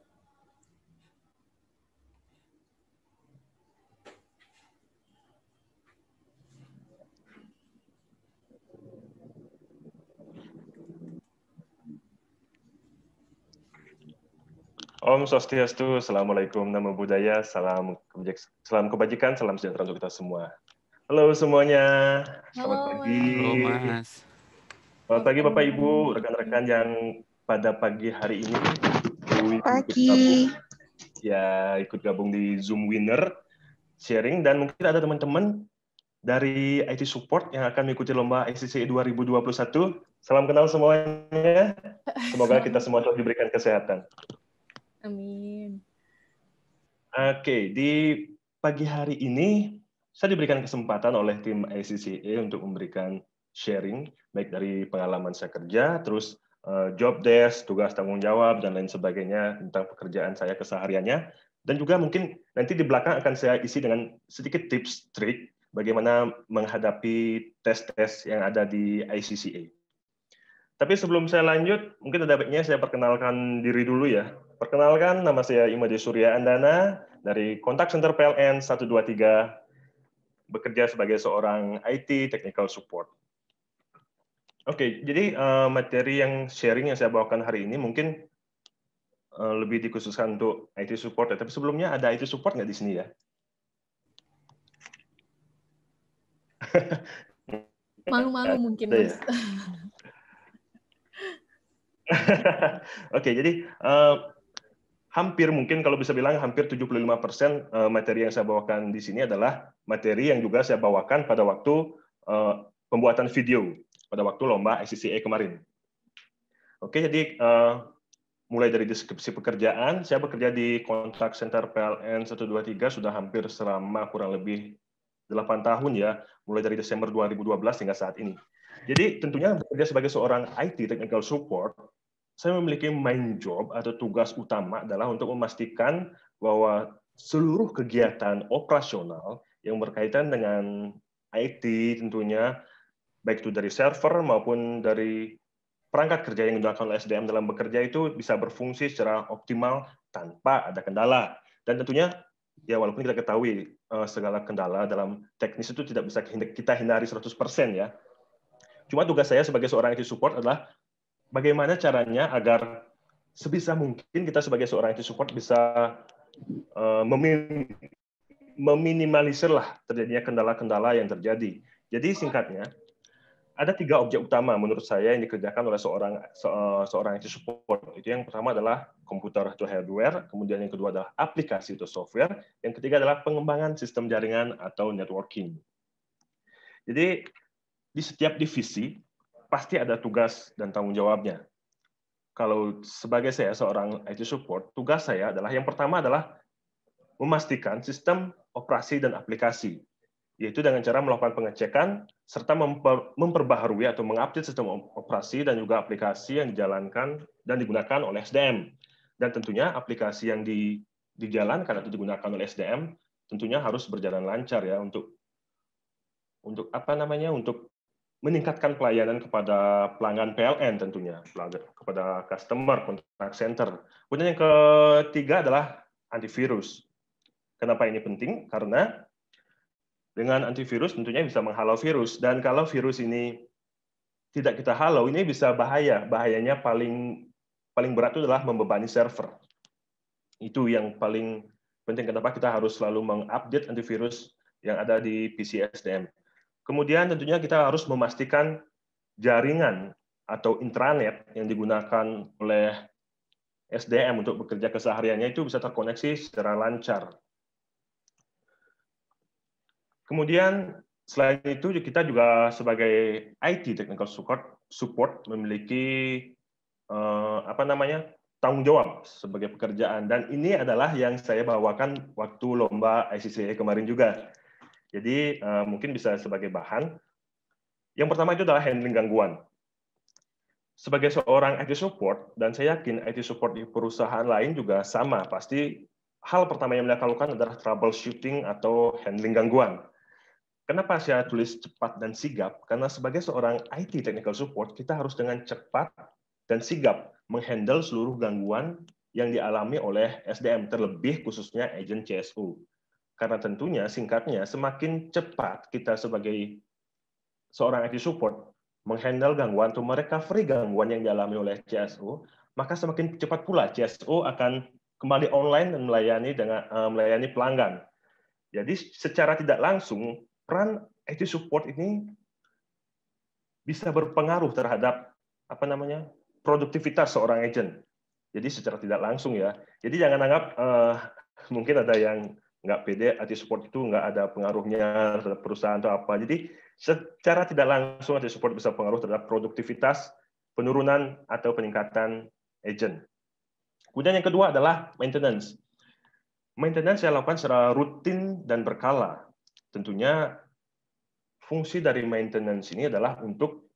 Om Swastiastu, Assalamualaikum, Namo Buddhaya, salam, kebajik, salam kebajikan, salam sejahtera untuk kita semua. Halo semuanya, selamat Halo. pagi. Halo Mas. Selamat pagi Bapak Ibu, rekan-rekan yang pada pagi hari ini pagi. ya ikut gabung di Zoom Winner sharing dan mungkin ada teman-teman dari IT support yang akan mengikuti lomba ICC 2021. Salam kenal semuanya. Semoga kita semua terus diberikan kesehatan.
Amin.
Oke, di pagi hari ini saya diberikan kesempatan oleh tim ICCA untuk memberikan sharing baik dari pengalaman saya kerja, terus eh, job desk, tugas tanggung jawab dan lain sebagainya tentang pekerjaan saya kesehariannya dan juga mungkin nanti di belakang akan saya isi dengan sedikit tips trik bagaimana menghadapi tes-tes yang ada di ICCA. Tapi sebelum saya lanjut, mungkin ada baiknya saya perkenalkan diri dulu ya. Perkenalkan, nama saya Imade Surya Andana dari Kontak Center PLN 123, bekerja sebagai seorang IT Technical Support. Oke, jadi eh, materi yang sharing yang saya bawakan hari ini mungkin eh, lebih dikhususkan untuk IT Support ya. Tapi sebelumnya ada IT Support nggak di sini ya?
Malu-malu mungkin. Ya.
Oke, jadi uh, hampir mungkin kalau bisa bilang hampir 75% eh, materi yang saya bawakan di sini adalah materi yang juga saya bawakan pada waktu uh, pembuatan video pada waktu lomba SCCA kemarin. Oke, jadi uh, mulai dari deskripsi pekerjaan, saya bekerja di kontak center PLN 123 sudah hampir selama kurang lebih 8 tahun ya, mulai dari Desember 2012 hingga saat ini. Jadi tentunya bekerja sebagai seorang IT technical support, saya memiliki main job atau tugas utama adalah untuk memastikan bahwa seluruh kegiatan operasional yang berkaitan dengan IT tentunya baik itu dari server maupun dari perangkat kerja yang digunakan oleh SDM dalam bekerja itu bisa berfungsi secara optimal tanpa ada kendala. Dan tentunya ya walaupun kita ketahui eh, segala kendala dalam teknis itu tidak bisa kita hindari 100% ya. Cuma tugas saya sebagai seorang IT support adalah bagaimana caranya agar sebisa mungkin kita sebagai seorang IT support bisa uh, memin meminimalisir lah terjadinya kendala-kendala yang terjadi. Jadi singkatnya, ada tiga objek utama menurut saya yang dikerjakan oleh seorang se eh, seorang IT support. Itu yang pertama adalah komputer atau hardware, kemudian yang kedua adalah aplikasi atau software, yang ketiga adalah pengembangan sistem jaringan atau networking. Jadi di setiap divisi pasti ada tugas dan tanggung jawabnya. Kalau sebagai saya seorang IT support, tugas saya adalah yang pertama adalah memastikan sistem operasi dan aplikasi, yaitu dengan cara melakukan pengecekan serta memper, memperbaharui atau mengupdate sistem operasi dan juga aplikasi yang dijalankan dan digunakan oleh SDM. Dan tentunya aplikasi yang di, dijalankan atau digunakan oleh SDM tentunya harus berjalan lancar ya untuk untuk apa namanya untuk meningkatkan pelayanan kepada pelanggan PLN tentunya, kepada customer, contact center. Kemudian yang ketiga adalah antivirus. Kenapa ini penting? Karena dengan antivirus tentunya bisa menghalau virus dan kalau virus ini tidak kita halau ini bisa bahaya. Bahayanya paling paling berat itu adalah membebani server. Itu yang paling penting kenapa kita harus selalu mengupdate antivirus yang ada di PCSDM? Kemudian tentunya kita harus memastikan jaringan atau intranet yang digunakan oleh SDM untuk bekerja kesehariannya itu bisa terkoneksi secara lancar. Kemudian selain itu kita juga sebagai IT technical support support memiliki eh, apa namanya tanggung jawab sebagai pekerjaan dan ini adalah yang saya bawakan waktu lomba ICCA kemarin juga jadi uh, mungkin bisa sebagai bahan. Yang pertama itu adalah handling gangguan. Sebagai seorang IT support, dan saya yakin IT support di perusahaan lain juga sama, pasti hal pertama yang mereka lakukan adalah troubleshooting atau handling gangguan. Kenapa saya tulis cepat dan sigap? Karena sebagai seorang IT technical support, kita harus dengan cepat dan sigap menghandle seluruh gangguan yang dialami oleh SDM, terlebih khususnya agent CSU karena tentunya singkatnya semakin cepat kita sebagai seorang IT support menghandle gangguan atau merecovery gangguan yang dialami oleh CSO, maka semakin cepat pula CSO akan kembali online dan melayani dengan uh, melayani pelanggan. Jadi secara tidak langsung peran IT support ini bisa berpengaruh terhadap apa namanya produktivitas seorang agent. Jadi secara tidak langsung ya. Jadi jangan anggap uh, mungkin ada yang nggak pede, IT support itu nggak ada pengaruhnya terhadap perusahaan atau apa. Jadi secara tidak langsung IT support bisa pengaruh terhadap produktivitas, penurunan atau peningkatan agent. Kemudian yang kedua adalah maintenance. Maintenance saya lakukan secara rutin dan berkala. Tentunya fungsi dari maintenance ini adalah untuk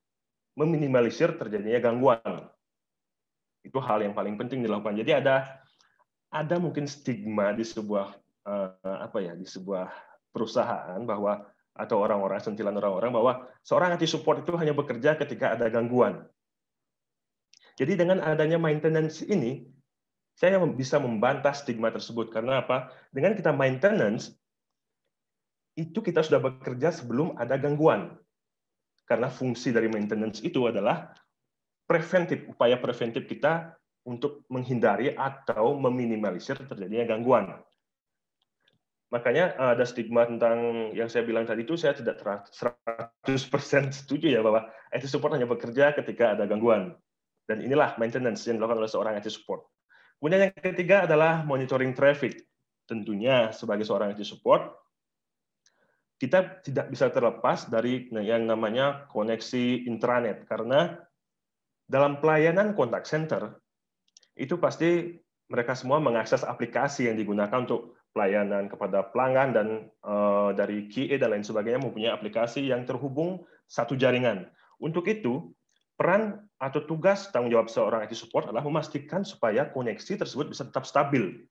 meminimalisir terjadinya gangguan. Itu hal yang paling penting dilakukan. Jadi ada ada mungkin stigma di sebuah Eh, apa ya di sebuah perusahaan bahwa atau orang-orang sentilan orang-orang bahwa seorang anti support itu hanya bekerja ketika ada gangguan. Jadi dengan adanya maintenance ini saya bisa membantah stigma tersebut karena apa? Dengan kita maintenance itu kita sudah bekerja sebelum ada gangguan. Karena fungsi dari maintenance itu adalah preventif, upaya preventif kita untuk menghindari atau meminimalisir terjadinya gangguan makanya ada stigma tentang yang saya bilang tadi itu saya tidak 100% setuju ya bahwa IT support hanya bekerja ketika ada gangguan. Dan inilah maintenance yang dilakukan oleh seorang IT support. Kemudian yang ketiga adalah monitoring traffic. Tentunya sebagai seorang IT support, kita tidak bisa terlepas dari yang namanya koneksi intranet. Karena dalam pelayanan kontak center, itu pasti mereka semua mengakses aplikasi yang digunakan untuk pelayanan kepada pelanggan dan uh, dari QA dan lain sebagainya mempunyai aplikasi yang terhubung satu jaringan. Untuk itu, peran atau tugas tanggung jawab seorang IT support adalah memastikan supaya koneksi tersebut bisa tetap stabil.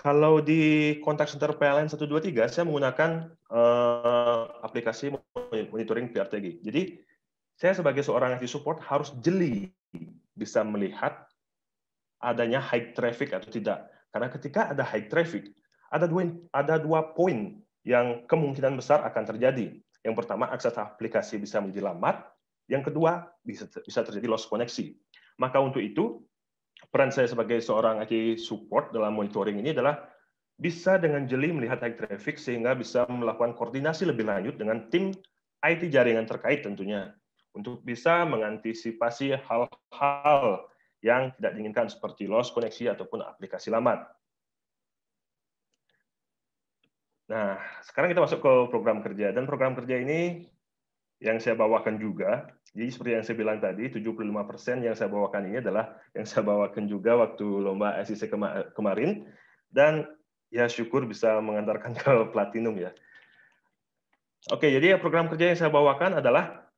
Kalau di kontak center PLN 123, saya menggunakan uh, aplikasi monitoring PRTG. Jadi, saya sebagai seorang IT support harus jeli bisa melihat adanya high traffic atau tidak karena ketika ada high traffic, ada dua, ada dua poin yang kemungkinan besar akan terjadi. Yang pertama, akses aplikasi bisa menjadi lambat. Yang kedua, bisa, bisa terjadi loss koneksi. Maka untuk itu, peran saya sebagai seorang IT support dalam monitoring ini adalah bisa dengan jeli melihat high traffic sehingga bisa melakukan koordinasi lebih lanjut dengan tim IT jaringan terkait tentunya untuk bisa mengantisipasi hal-hal yang tidak diinginkan seperti loss koneksi ataupun aplikasi lambat. Nah, sekarang kita masuk ke program kerja. Dan program kerja ini yang saya bawakan juga, jadi seperti yang saya bilang tadi, 75% yang saya bawakan ini adalah yang saya bawakan juga waktu lomba SIC kemarin. Dan ya syukur bisa mengantarkan ke platinum ya. Oke, jadi program kerja yang saya bawakan adalah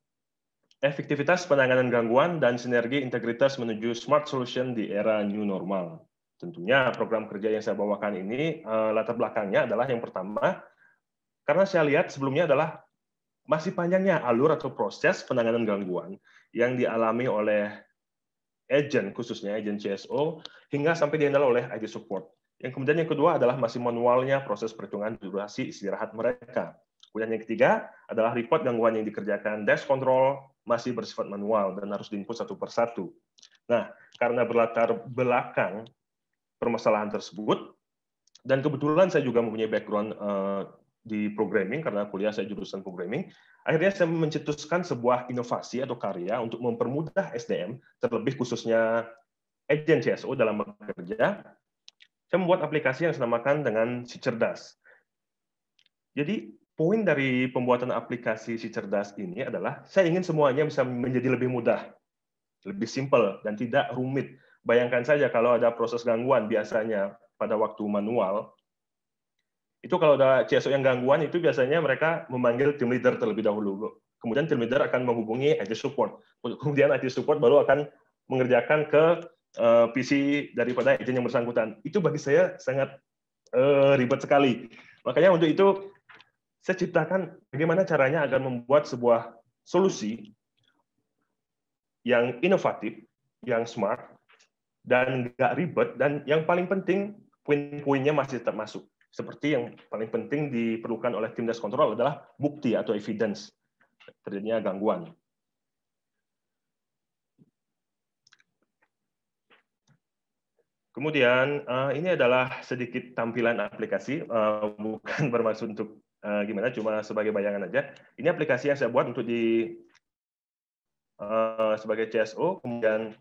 efektivitas penanganan gangguan dan sinergi integritas menuju smart solution di era new normal. Tentunya program kerja yang saya bawakan ini eh, latar belakangnya adalah yang pertama karena saya lihat sebelumnya adalah masih panjangnya alur atau proses penanganan gangguan yang dialami oleh agent khususnya agent CSO hingga sampai dihandle oleh IT support. Yang kemudian yang kedua adalah masih manualnya proses perhitungan durasi istirahat mereka. Kemudian yang ketiga adalah report gangguan yang dikerjakan desk control, masih bersifat manual dan harus diinput satu persatu. Nah, karena berlatar belakang permasalahan tersebut, dan kebetulan saya juga mempunyai background uh, di programming karena kuliah saya jurusan programming, akhirnya saya mencetuskan sebuah inovasi atau karya untuk mempermudah SDM, terlebih khususnya agen CSO dalam bekerja. Saya membuat aplikasi yang dinamakan dengan si cerdas. Jadi poin dari pembuatan aplikasi si cerdas ini adalah saya ingin semuanya bisa menjadi lebih mudah, lebih simpel dan tidak rumit. Bayangkan saja kalau ada proses gangguan biasanya pada waktu manual itu kalau ada CSO yang gangguan itu biasanya mereka memanggil tim leader terlebih dahulu. Kemudian tim leader akan menghubungi IT support. Kemudian IT support baru akan mengerjakan ke eh, PC daripada agent yang bersangkutan. Itu bagi saya sangat eh, ribet sekali. Makanya untuk itu saya ciptakan bagaimana caranya agar membuat sebuah solusi yang inovatif, yang smart, dan nggak ribet, dan yang paling penting poin-poinnya masih termasuk. Seperti yang paling penting diperlukan oleh tim desk control adalah bukti atau evidence terjadinya gangguan. Kemudian eh, ini adalah sedikit tampilan aplikasi, eh, bukan bermaksud untuk uh, gimana cuma sebagai bayangan aja. Ini aplikasi yang saya buat untuk di uh, sebagai CSO kemudian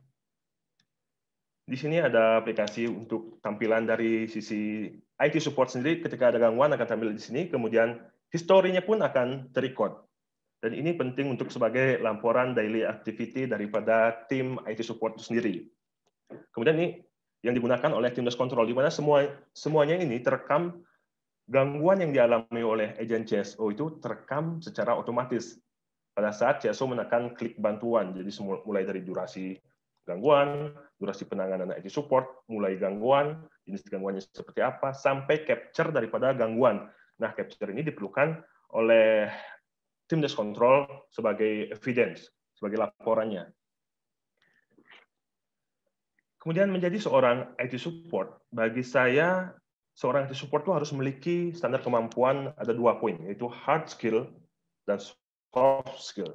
di sini ada aplikasi untuk tampilan dari sisi IT support sendiri ketika ada gangguan akan tampil di sini kemudian historinya pun akan terrecord. Dan ini penting untuk sebagai laporan daily activity daripada tim IT support itu sendiri. Kemudian ini yang digunakan oleh tim control di mana semua semuanya ini terekam gangguan yang dialami oleh agen CSO itu terekam secara otomatis pada saat CSO menekan klik bantuan. Jadi mulai dari durasi gangguan, durasi penanganan IT support, mulai gangguan, jenis gangguannya seperti apa, sampai capture daripada gangguan. Nah, capture ini diperlukan oleh tim desk control sebagai evidence, sebagai laporannya. Kemudian menjadi seorang IT support, bagi saya seorang IT support itu harus memiliki standar kemampuan ada dua poin, yaitu hard skill dan soft skill.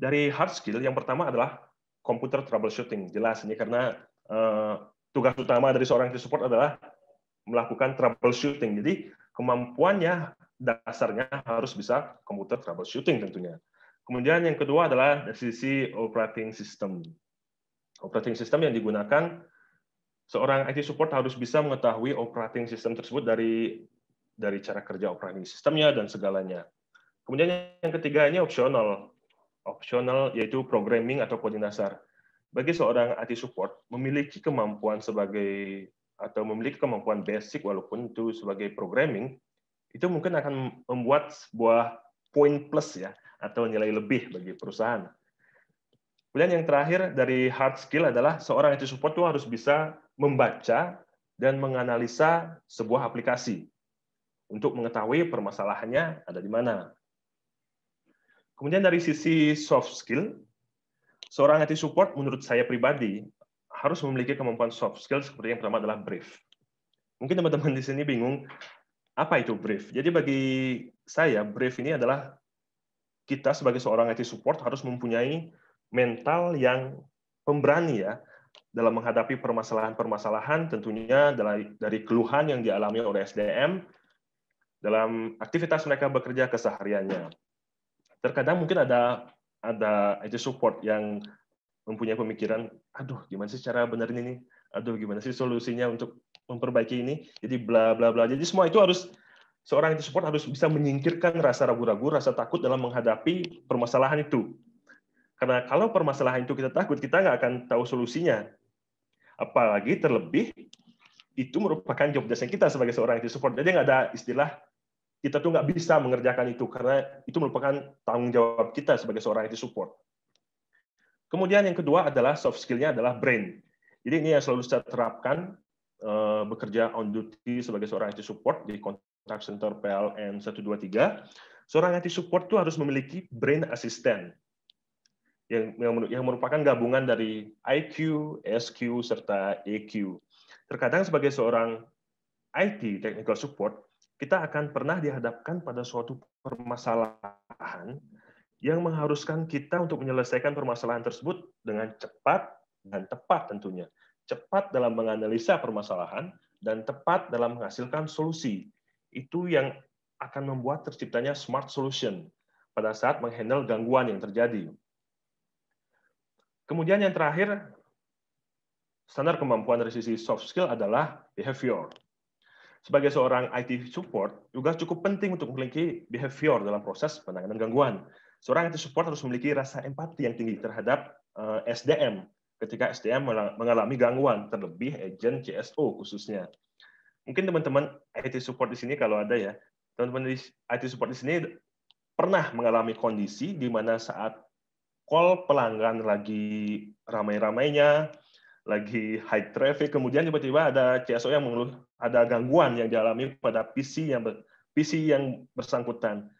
Dari hard skill, yang pertama adalah komputer troubleshooting. Jelas ini karena uh, tugas utama dari seorang IT support adalah melakukan troubleshooting. Jadi kemampuannya dasarnya harus bisa komputer troubleshooting tentunya. Kemudian yang kedua adalah dari sisi operating system. Operating system yang digunakan seorang IT support harus bisa mengetahui operating system tersebut dari dari cara kerja operating sistemnya dan segalanya. Kemudian yang ketiga ini opsional. Opsional yaitu programming atau coding dasar. Bagi seorang IT support memiliki kemampuan sebagai atau memiliki kemampuan basic walaupun itu sebagai programming itu mungkin akan membuat sebuah poin plus ya atau nilai lebih bagi perusahaan. Kemudian yang terakhir dari hard skill adalah seorang IT support itu harus bisa membaca dan menganalisa sebuah aplikasi untuk mengetahui permasalahannya ada di mana. Kemudian dari sisi soft skill, seorang IT support menurut saya pribadi harus memiliki kemampuan soft skill seperti yang pertama adalah brief. Mungkin teman-teman di sini bingung apa itu brief. Jadi bagi saya brief ini adalah kita sebagai seorang IT support harus mempunyai mental yang pemberani ya dalam menghadapi permasalahan-permasalahan tentunya dari, dari keluhan yang dialami oleh SDM dalam aktivitas mereka bekerja kesehariannya. Terkadang mungkin ada ada itu support yang mempunyai pemikiran, aduh gimana sih cara benerin ini? Aduh gimana sih solusinya untuk memperbaiki ini? Jadi bla bla bla. Jadi semua itu harus seorang itu support harus bisa menyingkirkan rasa ragu-ragu, rasa takut dalam menghadapi permasalahan itu karena kalau permasalahan itu kita takut, kita nggak akan tahu solusinya. Apalagi terlebih itu merupakan job desk kita sebagai seorang IT support. Jadi nggak ada istilah kita tuh nggak bisa mengerjakan itu karena itu merupakan tanggung jawab kita sebagai seorang IT support. Kemudian yang kedua adalah soft skill-nya adalah brain. Jadi ini yang selalu saya terapkan eh, bekerja on duty sebagai seorang IT support di kontak center PLN 123. Seorang IT support itu harus memiliki brain assistant yang yang, yang merupakan gabungan dari IQ, SQ serta EQ. Terkadang sebagai seorang IT technical support, kita akan pernah dihadapkan pada suatu permasalahan yang mengharuskan kita untuk menyelesaikan permasalahan tersebut dengan cepat dan tepat tentunya. Cepat dalam menganalisa permasalahan dan tepat dalam menghasilkan solusi. Itu yang akan membuat terciptanya smart solution pada saat menghandle gangguan yang terjadi. Kemudian yang terakhir, standar kemampuan dari sisi soft skill adalah behavior. Sebagai seorang IT support, juga cukup penting untuk memiliki behavior dalam proses penanganan gangguan. Seorang IT support harus memiliki rasa empati yang tinggi terhadap eh, SDM ketika SDM mengalami gangguan, terlebih agent CSO khususnya. Mungkin teman-teman IT support di sini kalau ada ya, teman-teman IT support di sini pernah mengalami kondisi di mana saat call pelanggan lagi ramai-ramainya, lagi high traffic, kemudian tiba-tiba ada CSO yang mengeluh ada gangguan yang dialami pada PC yang PC yang bersangkutan.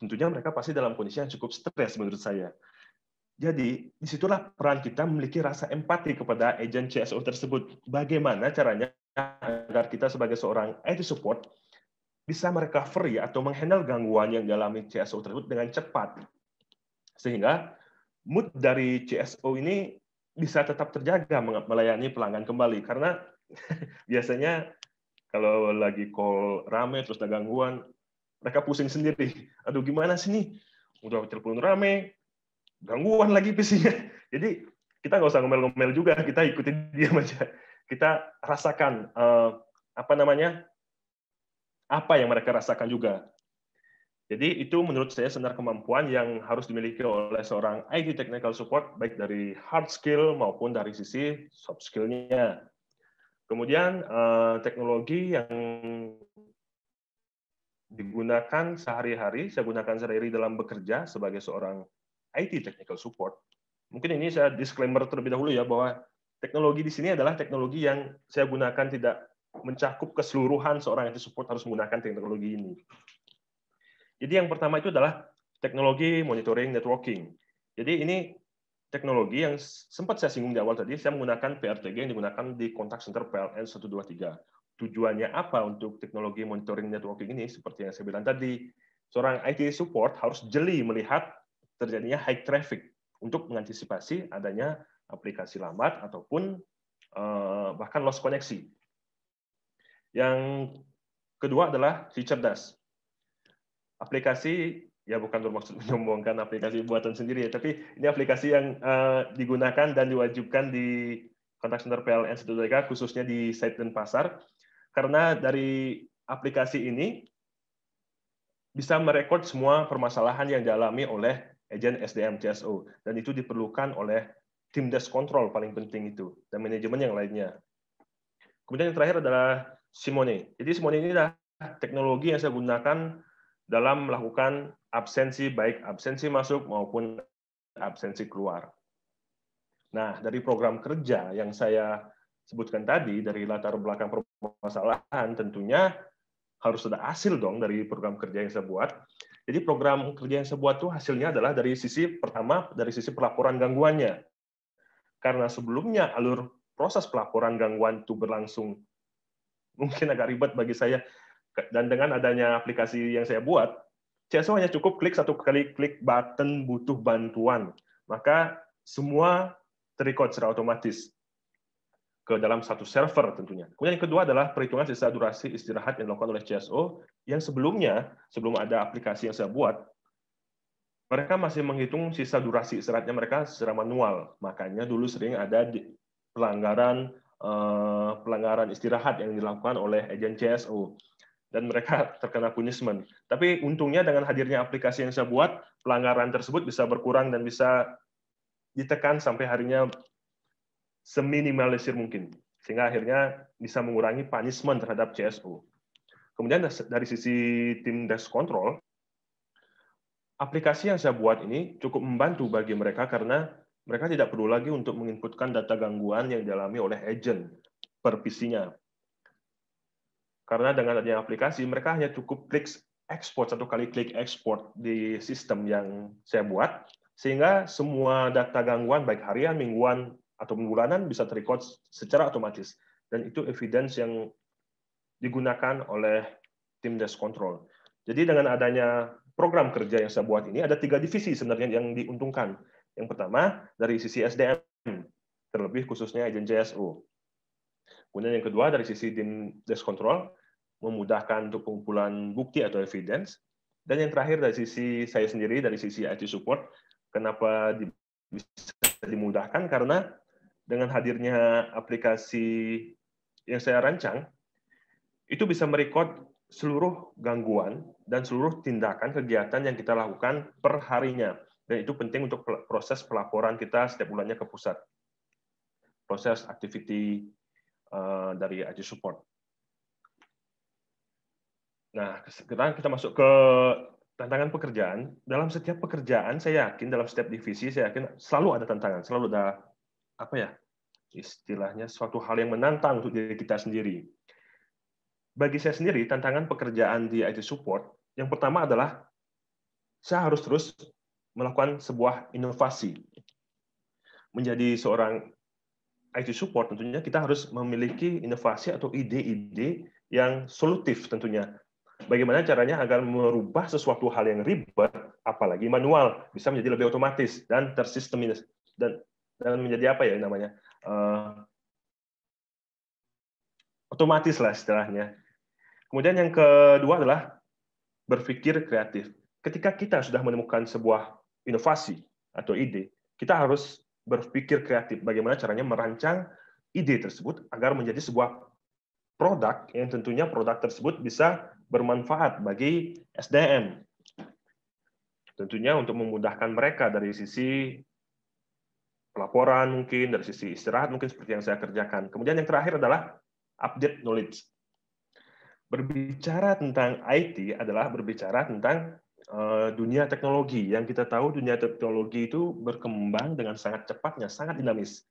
Tentunya mereka pasti dalam kondisi yang cukup stres menurut saya. Jadi, disitulah peran kita memiliki rasa empati kepada agent CSO tersebut. Bagaimana caranya agar kita sebagai seorang IT support bisa merecovery atau menghandle gangguan yang dialami CSO tersebut dengan cepat sehingga mood dari CSO ini bisa tetap terjaga melayani pelanggan kembali karena biasanya kalau lagi call rame terus ada gangguan mereka pusing sendiri aduh gimana sih nih udah telepon rame gangguan lagi pc jadi kita nggak usah ngomel-ngomel juga kita ikutin dia aja kita rasakan eh, apa namanya apa yang mereka rasakan juga jadi itu menurut saya standar kemampuan yang harus dimiliki oleh seorang IT technical support baik dari hard skill maupun dari sisi soft skill-nya. Kemudian eh, teknologi yang digunakan sehari-hari, saya gunakan sehari-hari dalam bekerja sebagai seorang IT technical support. Mungkin ini saya disclaimer terlebih dahulu ya bahwa teknologi di sini adalah teknologi yang saya gunakan tidak mencakup keseluruhan seorang IT support harus menggunakan teknologi ini. Jadi yang pertama itu adalah teknologi monitoring networking. Jadi ini teknologi yang sempat saya singgung di awal tadi, saya menggunakan PRTG yang digunakan di kontak center PLN 123. Tujuannya apa untuk teknologi monitoring networking ini? Seperti yang saya bilang tadi, seorang IT support harus jeli melihat terjadinya high traffic untuk mengantisipasi adanya aplikasi lambat ataupun eh, bahkan loss koneksi. Yang kedua adalah si cerdas aplikasi ya bukan bermaksud menyombongkan aplikasi buatan sendiri ya, tapi ini aplikasi yang uh, digunakan dan diwajibkan di kontak center PLN Sidoarjo khususnya di site dan pasar karena dari aplikasi ini bisa merekod semua permasalahan yang dialami oleh agen SDM CSO dan itu diperlukan oleh tim desk control paling penting itu dan manajemen yang lainnya. Kemudian yang terakhir adalah Simone. Jadi Simone ini adalah teknologi yang saya gunakan dalam melakukan absensi baik absensi masuk maupun absensi keluar. Nah, dari program kerja yang saya sebutkan tadi dari latar belakang permasalahan tentunya harus ada hasil dong dari program kerja yang saya buat. Jadi program kerja yang saya buat tuh hasilnya adalah dari sisi pertama dari sisi pelaporan gangguannya. Karena sebelumnya alur proses pelaporan gangguan itu berlangsung mungkin agak ribet bagi saya dan dengan adanya aplikasi yang saya buat, CSO hanya cukup klik satu kali klik button butuh bantuan. Maka semua terrecord secara otomatis ke dalam satu server tentunya. Kemudian yang kedua adalah perhitungan sisa durasi istirahat yang dilakukan oleh CSO yang sebelumnya, sebelum ada aplikasi yang saya buat, mereka masih menghitung sisa durasi istirahatnya mereka secara manual. Makanya dulu sering ada pelanggaran eh, pelanggaran istirahat yang dilakukan oleh agen CSO dan mereka terkena punishment. Tapi untungnya dengan hadirnya aplikasi yang saya buat, pelanggaran tersebut bisa berkurang dan bisa ditekan sampai harinya seminimalisir mungkin. Sehingga akhirnya bisa mengurangi punishment terhadap CSO. Kemudian dari sisi tim desk control, aplikasi yang saya buat ini cukup membantu bagi mereka karena mereka tidak perlu lagi untuk menginputkan data gangguan yang dialami oleh agent per PC-nya. Karena dengan adanya aplikasi, mereka hanya cukup klik export satu kali klik export di sistem yang saya buat, sehingga semua data gangguan baik harian, mingguan, atau bulanan bisa terrecord secara otomatis. Dan itu evidence yang digunakan oleh tim desk control. Jadi dengan adanya program kerja yang saya buat ini, ada tiga divisi sebenarnya yang diuntungkan. Yang pertama, dari sisi SDM, terlebih khususnya agen JSO. Kemudian yang kedua dari sisi tim desk control memudahkan untuk pengumpulan bukti atau evidence. Dan yang terakhir dari sisi saya sendiri dari sisi IT support, kenapa bisa dimudahkan karena dengan hadirnya aplikasi yang saya rancang itu bisa merekod seluruh gangguan dan seluruh tindakan kegiatan yang kita lakukan per harinya. Dan itu penting untuk proses pelaporan kita setiap bulannya ke pusat. Proses activity Eh, dari IT support. Nah, sekarang kita masuk ke tantangan pekerjaan. Dalam setiap pekerjaan, saya yakin dalam setiap divisi, saya yakin selalu ada tantangan, selalu ada apa ya istilahnya suatu hal yang menantang untuk diri kita sendiri. Bagi saya sendiri, tantangan pekerjaan di IT support yang pertama adalah saya harus terus melakukan sebuah inovasi. Menjadi seorang IT support tentunya kita harus memiliki inovasi atau ide-ide yang solutif tentunya. Bagaimana caranya agar merubah sesuatu hal yang ribet, apalagi manual, bisa menjadi lebih otomatis dan tersistem dan dan menjadi apa ya namanya uh, otomatis lah istilahnya. Kemudian yang kedua adalah berpikir kreatif. Ketika kita sudah menemukan sebuah inovasi atau ide, kita harus berpikir kreatif bagaimana caranya merancang ide tersebut agar menjadi sebuah produk yang tentunya produk tersebut bisa bermanfaat bagi SDM. Tentunya untuk memudahkan mereka dari sisi pelaporan mungkin, dari sisi istirahat mungkin seperti yang saya kerjakan. Kemudian yang terakhir adalah update knowledge. Berbicara tentang IT adalah berbicara tentang Eh, dunia teknologi yang kita tahu dunia teknologi itu berkembang dengan sangat cepatnya, sangat dinamis.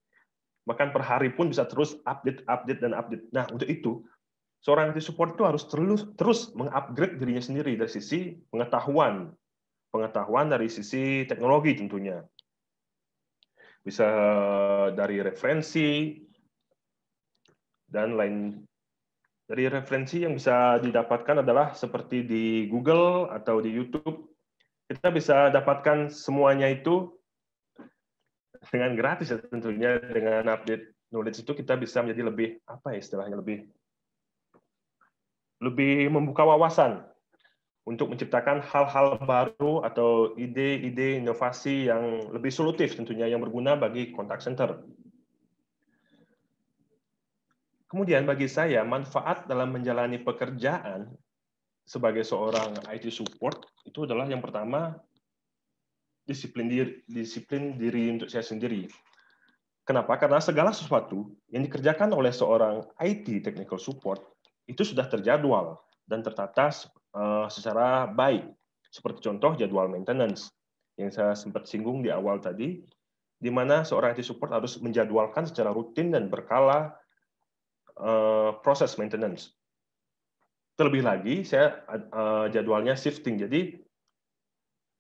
Bahkan per hari pun bisa terus update, update dan update. Nah, untuk itu seorang IT support itu harus terus terus mengupgrade dirinya sendiri dari sisi pengetahuan, pengetahuan dari sisi teknologi tentunya. Bisa eh, dari referensi dan lain dari referensi yang bisa didapatkan adalah seperti di Google atau di YouTube, kita bisa dapatkan semuanya itu dengan gratis ya tentunya dengan update knowledge itu kita bisa menjadi lebih apa ya istilahnya lebih lebih membuka wawasan untuk menciptakan hal-hal baru atau ide-ide inovasi yang lebih solutif tentunya yang berguna bagi kontak center. Kemudian bagi saya manfaat dalam menjalani pekerjaan sebagai seorang IT support itu adalah yang pertama disiplin diri, disiplin diri untuk saya sendiri. Kenapa? Karena segala sesuatu yang dikerjakan oleh seorang IT technical support itu sudah terjadwal dan tertata eh, secara baik. Seperti contoh jadwal maintenance yang saya sempat singgung di awal tadi, di mana seorang IT support harus menjadwalkan secara rutin dan berkala uh, eh, proses maintenance. Terlebih lagi, saya uh, jadwalnya shifting. Jadi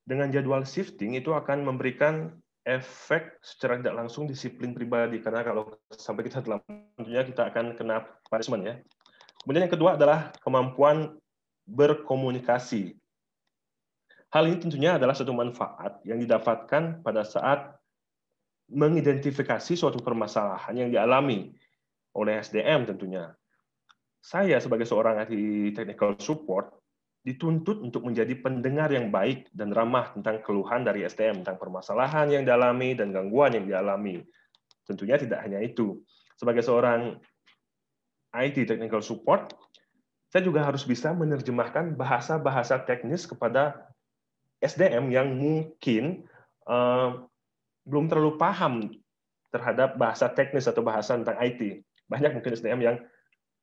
dengan jadwal shifting itu akan memberikan efek secara tidak langsung disiplin pribadi karena kalau sampai kita dalam tentunya kita akan kena punishment ya. Kemudian yang kedua adalah kemampuan berkomunikasi. Hal ini tentunya adalah satu manfaat yang didapatkan pada saat mengidentifikasi suatu permasalahan yang dialami oleh SDM tentunya. Saya sebagai seorang ahli technical support dituntut untuk menjadi pendengar yang baik dan ramah tentang keluhan dari SDM tentang permasalahan yang dialami dan gangguan yang dialami. Tentunya tidak hanya itu. Sebagai seorang IT technical support, saya juga harus bisa menerjemahkan bahasa-bahasa teknis kepada SDM yang mungkin uh, belum terlalu paham terhadap bahasa teknis atau bahasa tentang IT banyak mungkin SDM yang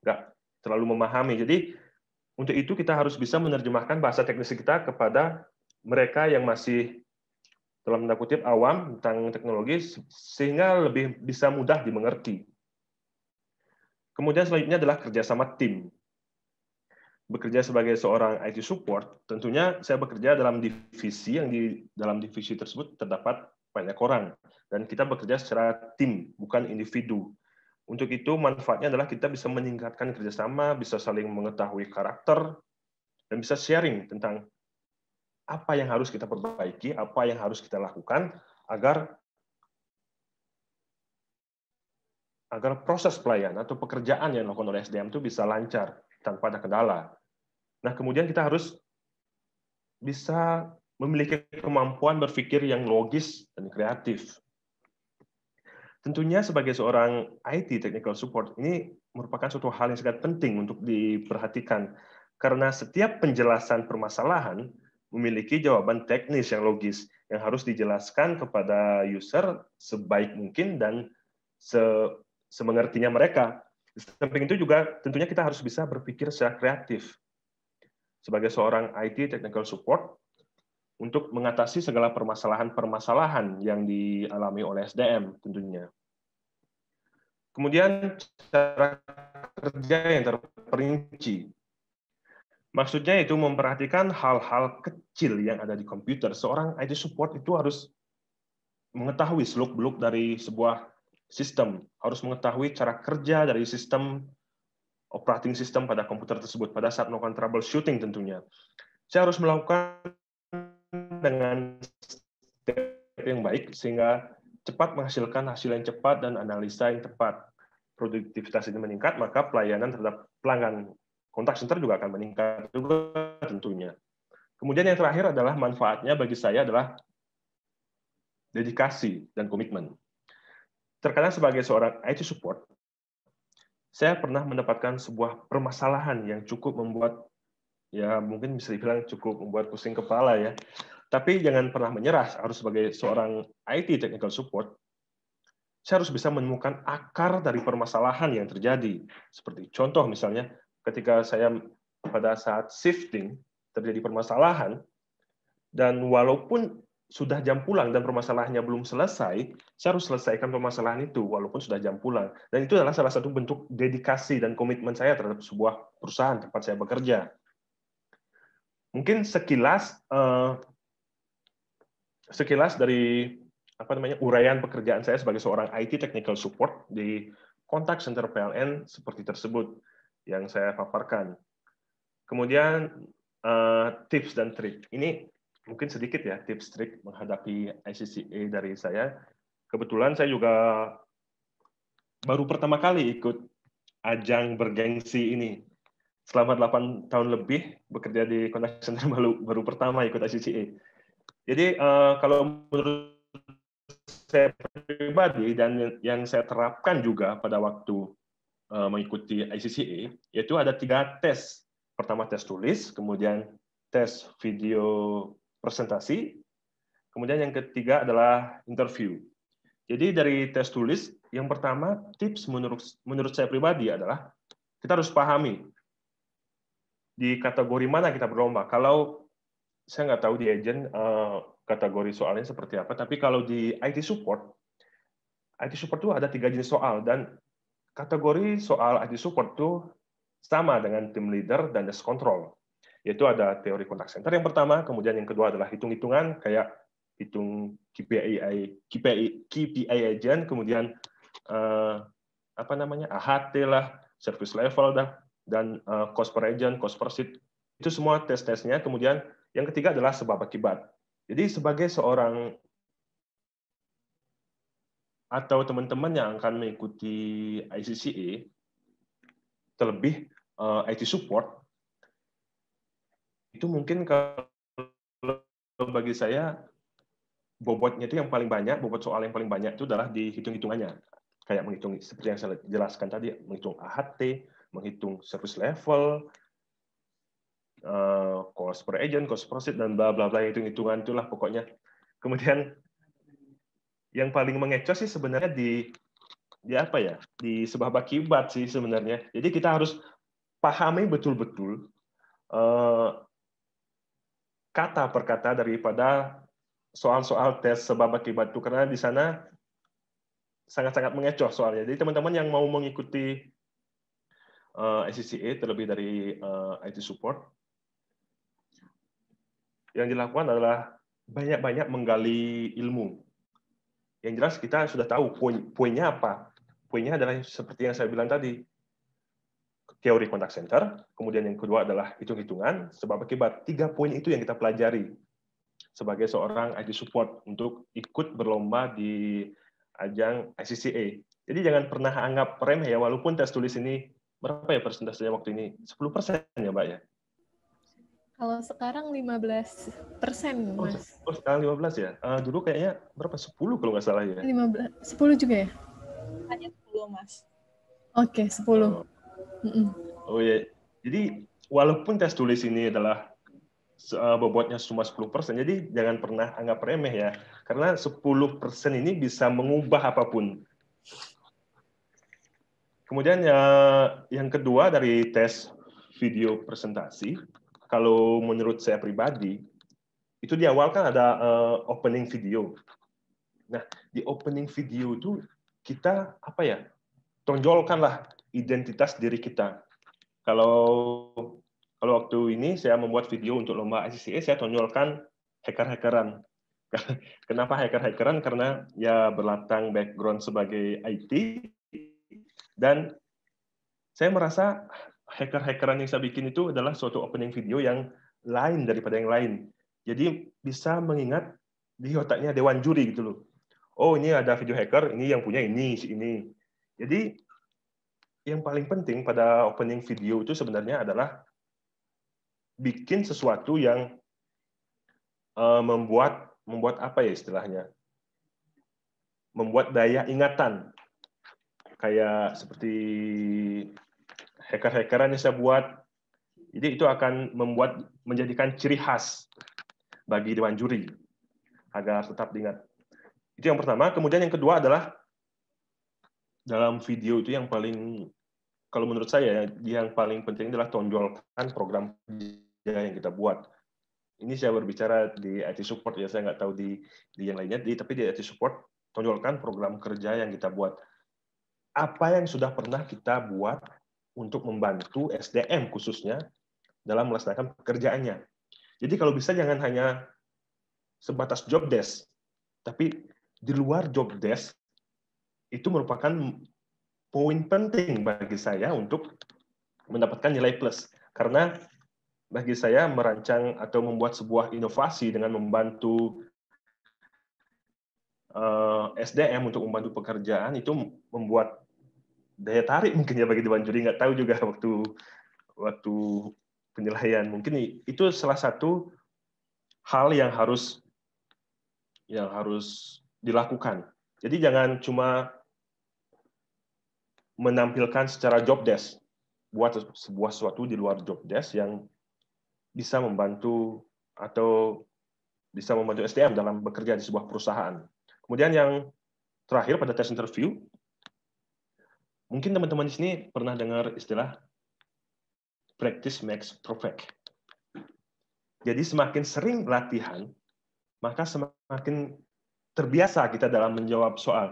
nggak terlalu memahami. Jadi untuk itu kita harus bisa menerjemahkan bahasa teknis kita kepada mereka yang masih dalam tanda kutip awam tentang teknologi sehingga lebih bisa mudah dimengerti. Kemudian selanjutnya adalah kerjasama tim. Bekerja sebagai seorang IT support, tentunya saya bekerja dalam divisi yang di dalam divisi tersebut terdapat banyak orang dan kita bekerja secara tim bukan individu. Untuk itu manfaatnya adalah kita bisa meningkatkan kerjasama, bisa saling mengetahui karakter, dan bisa sharing tentang apa yang harus kita perbaiki, apa yang harus kita lakukan agar agar proses pelayanan atau pekerjaan yang dilakukan oleh SDM itu bisa lancar tanpa ada kendala. Nah, kemudian kita harus bisa memiliki kemampuan berpikir yang logis dan kreatif. Tentunya sebagai seorang IT technical support ini merupakan suatu hal yang sangat penting untuk diperhatikan karena setiap penjelasan permasalahan memiliki jawaban teknis yang logis yang harus dijelaskan kepada user sebaik mungkin dan se semengertinya mereka. samping itu juga tentunya kita harus bisa berpikir secara kreatif. Sebagai seorang IT technical support, untuk mengatasi segala permasalahan-permasalahan yang dialami oleh SDM tentunya. Kemudian cara kerja yang terperinci. Maksudnya itu memperhatikan hal-hal kecil yang ada di komputer. Seorang IT support itu harus mengetahui seluk-beluk dari sebuah sistem, harus mengetahui cara kerja dari sistem operating system pada komputer tersebut pada saat melakukan troubleshooting tentunya. Saya harus melakukan dengan step yang baik sehingga cepat menghasilkan hasil yang cepat dan analisa yang tepat. Produktivitas ini meningkat, maka pelayanan terhadap pelanggan kontak center juga akan meningkat juga tentunya. Kemudian yang terakhir adalah manfaatnya bagi saya adalah dedikasi dan komitmen. Terkadang sebagai seorang IT support, saya pernah mendapatkan sebuah permasalahan yang cukup membuat ya mungkin bisa dibilang cukup membuat pusing kepala ya. Tapi jangan pernah menyerah, harus sebagai seorang IT technical support, saya harus bisa menemukan akar dari permasalahan yang terjadi. Seperti contoh misalnya, ketika saya pada saat shifting, terjadi permasalahan, dan walaupun sudah jam pulang dan permasalahannya belum selesai, saya harus selesaikan permasalahan itu walaupun sudah jam pulang. Dan itu adalah salah satu bentuk dedikasi dan komitmen saya terhadap sebuah perusahaan tempat saya bekerja. Mungkin sekilas uh, sekilas dari apa namanya uraian pekerjaan saya sebagai seorang IT technical support di kontak center PLN seperti tersebut yang saya paparkan. Kemudian uh, tips dan trik. Ini mungkin sedikit ya tips trik menghadapi ICCA dari saya. Kebetulan saya juga baru pertama kali ikut ajang bergengsi ini selama 8 tahun lebih bekerja di kontak center baru, baru pertama ikut ACCA. Jadi uh, kalau menurut saya pribadi dan yang saya terapkan juga pada waktu uh, mengikuti ICCA yaitu ada tiga tes. Pertama tes tulis, kemudian tes video presentasi, kemudian yang ketiga adalah interview. Jadi dari tes tulis yang pertama tips menurut menurut saya pribadi adalah kita harus pahami di kategori mana kita berlomba. Kalau saya nggak tahu di agent uh, kategori soalnya seperti apa, tapi kalau di IT support, IT support itu ada tiga jenis soal dan kategori soal IT support itu sama dengan tim leader dan desk control. Yaitu ada teori kontak center yang pertama, kemudian yang kedua adalah hitung-hitungan kayak hitung KPI, KPI, KPI agent, kemudian uh, apa namanya AHT lah, service level dah, dan uh, cost per agent, cost per seat. Itu semua tes-tesnya. Kemudian yang ketiga adalah sebab akibat. Jadi sebagai seorang atau teman-teman yang akan mengikuti ICCA, e, terlebih uh, eh, IT support, itu mungkin kalau bagi saya bobotnya itu yang paling banyak, bobot soal yang paling banyak itu adalah di hitung-hitungannya. Kayak menghitung, seperti yang saya jelaskan tadi, menghitung AHT, menghitung service level, eh, cost per agent, cost per seat, dan bla bla bla hitung-hitungan itulah pokoknya. Kemudian yang paling mengecoh sih sebenarnya di di apa ya di sebab akibat sih sebenarnya. Jadi kita harus pahami betul-betul eh, kata per kata daripada soal-soal tes sebab akibat itu karena di sana sangat-sangat mengecoh soalnya. Jadi teman-teman yang mau mengikuti uh, eh, SCCA terlebih dari uh, eh, IT support. Yang dilakukan adalah banyak-banyak menggali ilmu. Yang jelas kita sudah tahu poin poinnya apa. Poinnya adalah seperti yang saya bilang tadi, teori kontak center, kemudian yang kedua adalah hitung-hitungan, sebab akibat tiga poin itu yang kita pelajari sebagai seorang IT support untuk ikut berlomba di ajang ICCA. Jadi jangan pernah anggap remeh ya, walaupun tes tulis ini berapa ya persentasenya waktu ini? 10 persen ya Mbak ya?
Kalau sekarang 15 persen, oh,
Mas. Oh, sekarang 15 ya? Uh, dulu kayaknya berapa? 10 kalau nggak salah ya?
15, 10 juga ya?
Hanya 10, Mas. Oke,
okay, 10. Oh,
oh ya. Jadi, walaupun tes tulis ini adalah eh, bobotnya cuma 10%, jadi jangan pernah anggap remeh ya. Karena 10% ini bisa mengubah apapun Kemudian ya, yang kedua dari tes video presentasi, kalau menurut saya pribadi, itu di awal kan ada uh, opening video. Nah, di opening video itu kita apa ya? Tonjolkanlah identitas diri kita. Kalau kalau waktu ini saya membuat video untuk lomba ICCA, saya tonjolkan hacker-hackeran. Kenapa hacker-hackeran? Karena ya berlatang background sebagai IT, dan saya merasa hacker-hackeran yang saya bikin itu adalah suatu opening video yang lain daripada yang lain. Jadi bisa mengingat di otaknya dewan juri gitu loh. Oh ini ada video hacker, ini yang punya ini, si ini. Jadi yang paling penting pada opening video itu sebenarnya adalah bikin sesuatu yang eh, membuat membuat apa ya istilahnya membuat daya ingatan kayak seperti hacker-hackeran yang saya buat. Jadi itu akan membuat menjadikan ciri khas bagi dewan juri agar tetap diingat. Itu yang pertama. Kemudian yang kedua adalah dalam video itu yang paling kalau menurut saya ya, yang paling penting adalah tonjolkan program kerja yang kita buat. Ini saya berbicara di IT support ya, saya nggak tahu di, di yang lainnya, di, tapi di IT support tonjolkan program kerja yang kita buat apa yang sudah pernah kita buat untuk membantu SDM khususnya dalam melaksanakan pekerjaannya. Jadi kalau bisa jangan hanya sebatas job desk, tapi di luar job desk itu merupakan poin penting bagi saya untuk mendapatkan nilai plus. Karena bagi saya merancang atau membuat sebuah inovasi dengan membantu eh, SDM untuk membantu pekerjaan itu membuat daya tarik mungkin ya bagi dewan juri nggak tahu juga waktu waktu penilaian mungkin itu salah satu hal yang harus yang harus dilakukan jadi jangan cuma menampilkan secara job desk buat sebuah sesuatu di luar job desk yang bisa membantu atau bisa membantu SDM dalam bekerja di sebuah perusahaan. Kemudian yang terakhir pada tes interview, Mungkin teman-teman di sini pernah dengar istilah practice makes perfect. Jadi semakin sering latihan, maka semakin terbiasa kita dalam menjawab soal.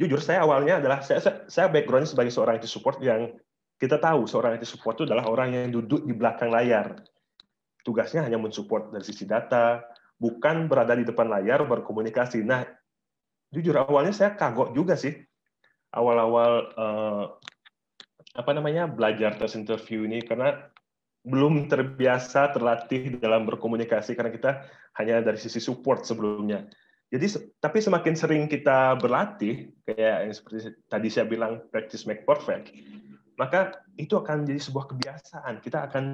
Jujur saya awalnya adalah saya saya backgroundnya sebagai seorang IT support yang kita tahu seorang IT support itu adalah orang yang duduk di belakang layar. Tugasnya hanya mensupport dari sisi data, bukan berada di depan layar berkomunikasi. Nah, jujur awalnya saya kagok juga sih awal-awal uh, apa namanya belajar tes interview ini karena belum terbiasa terlatih dalam berkomunikasi karena kita hanya dari sisi support sebelumnya. Jadi tapi semakin sering kita berlatih kayak yang seperti tadi saya bilang practice make perfect, maka itu akan menjadi sebuah kebiasaan. Kita akan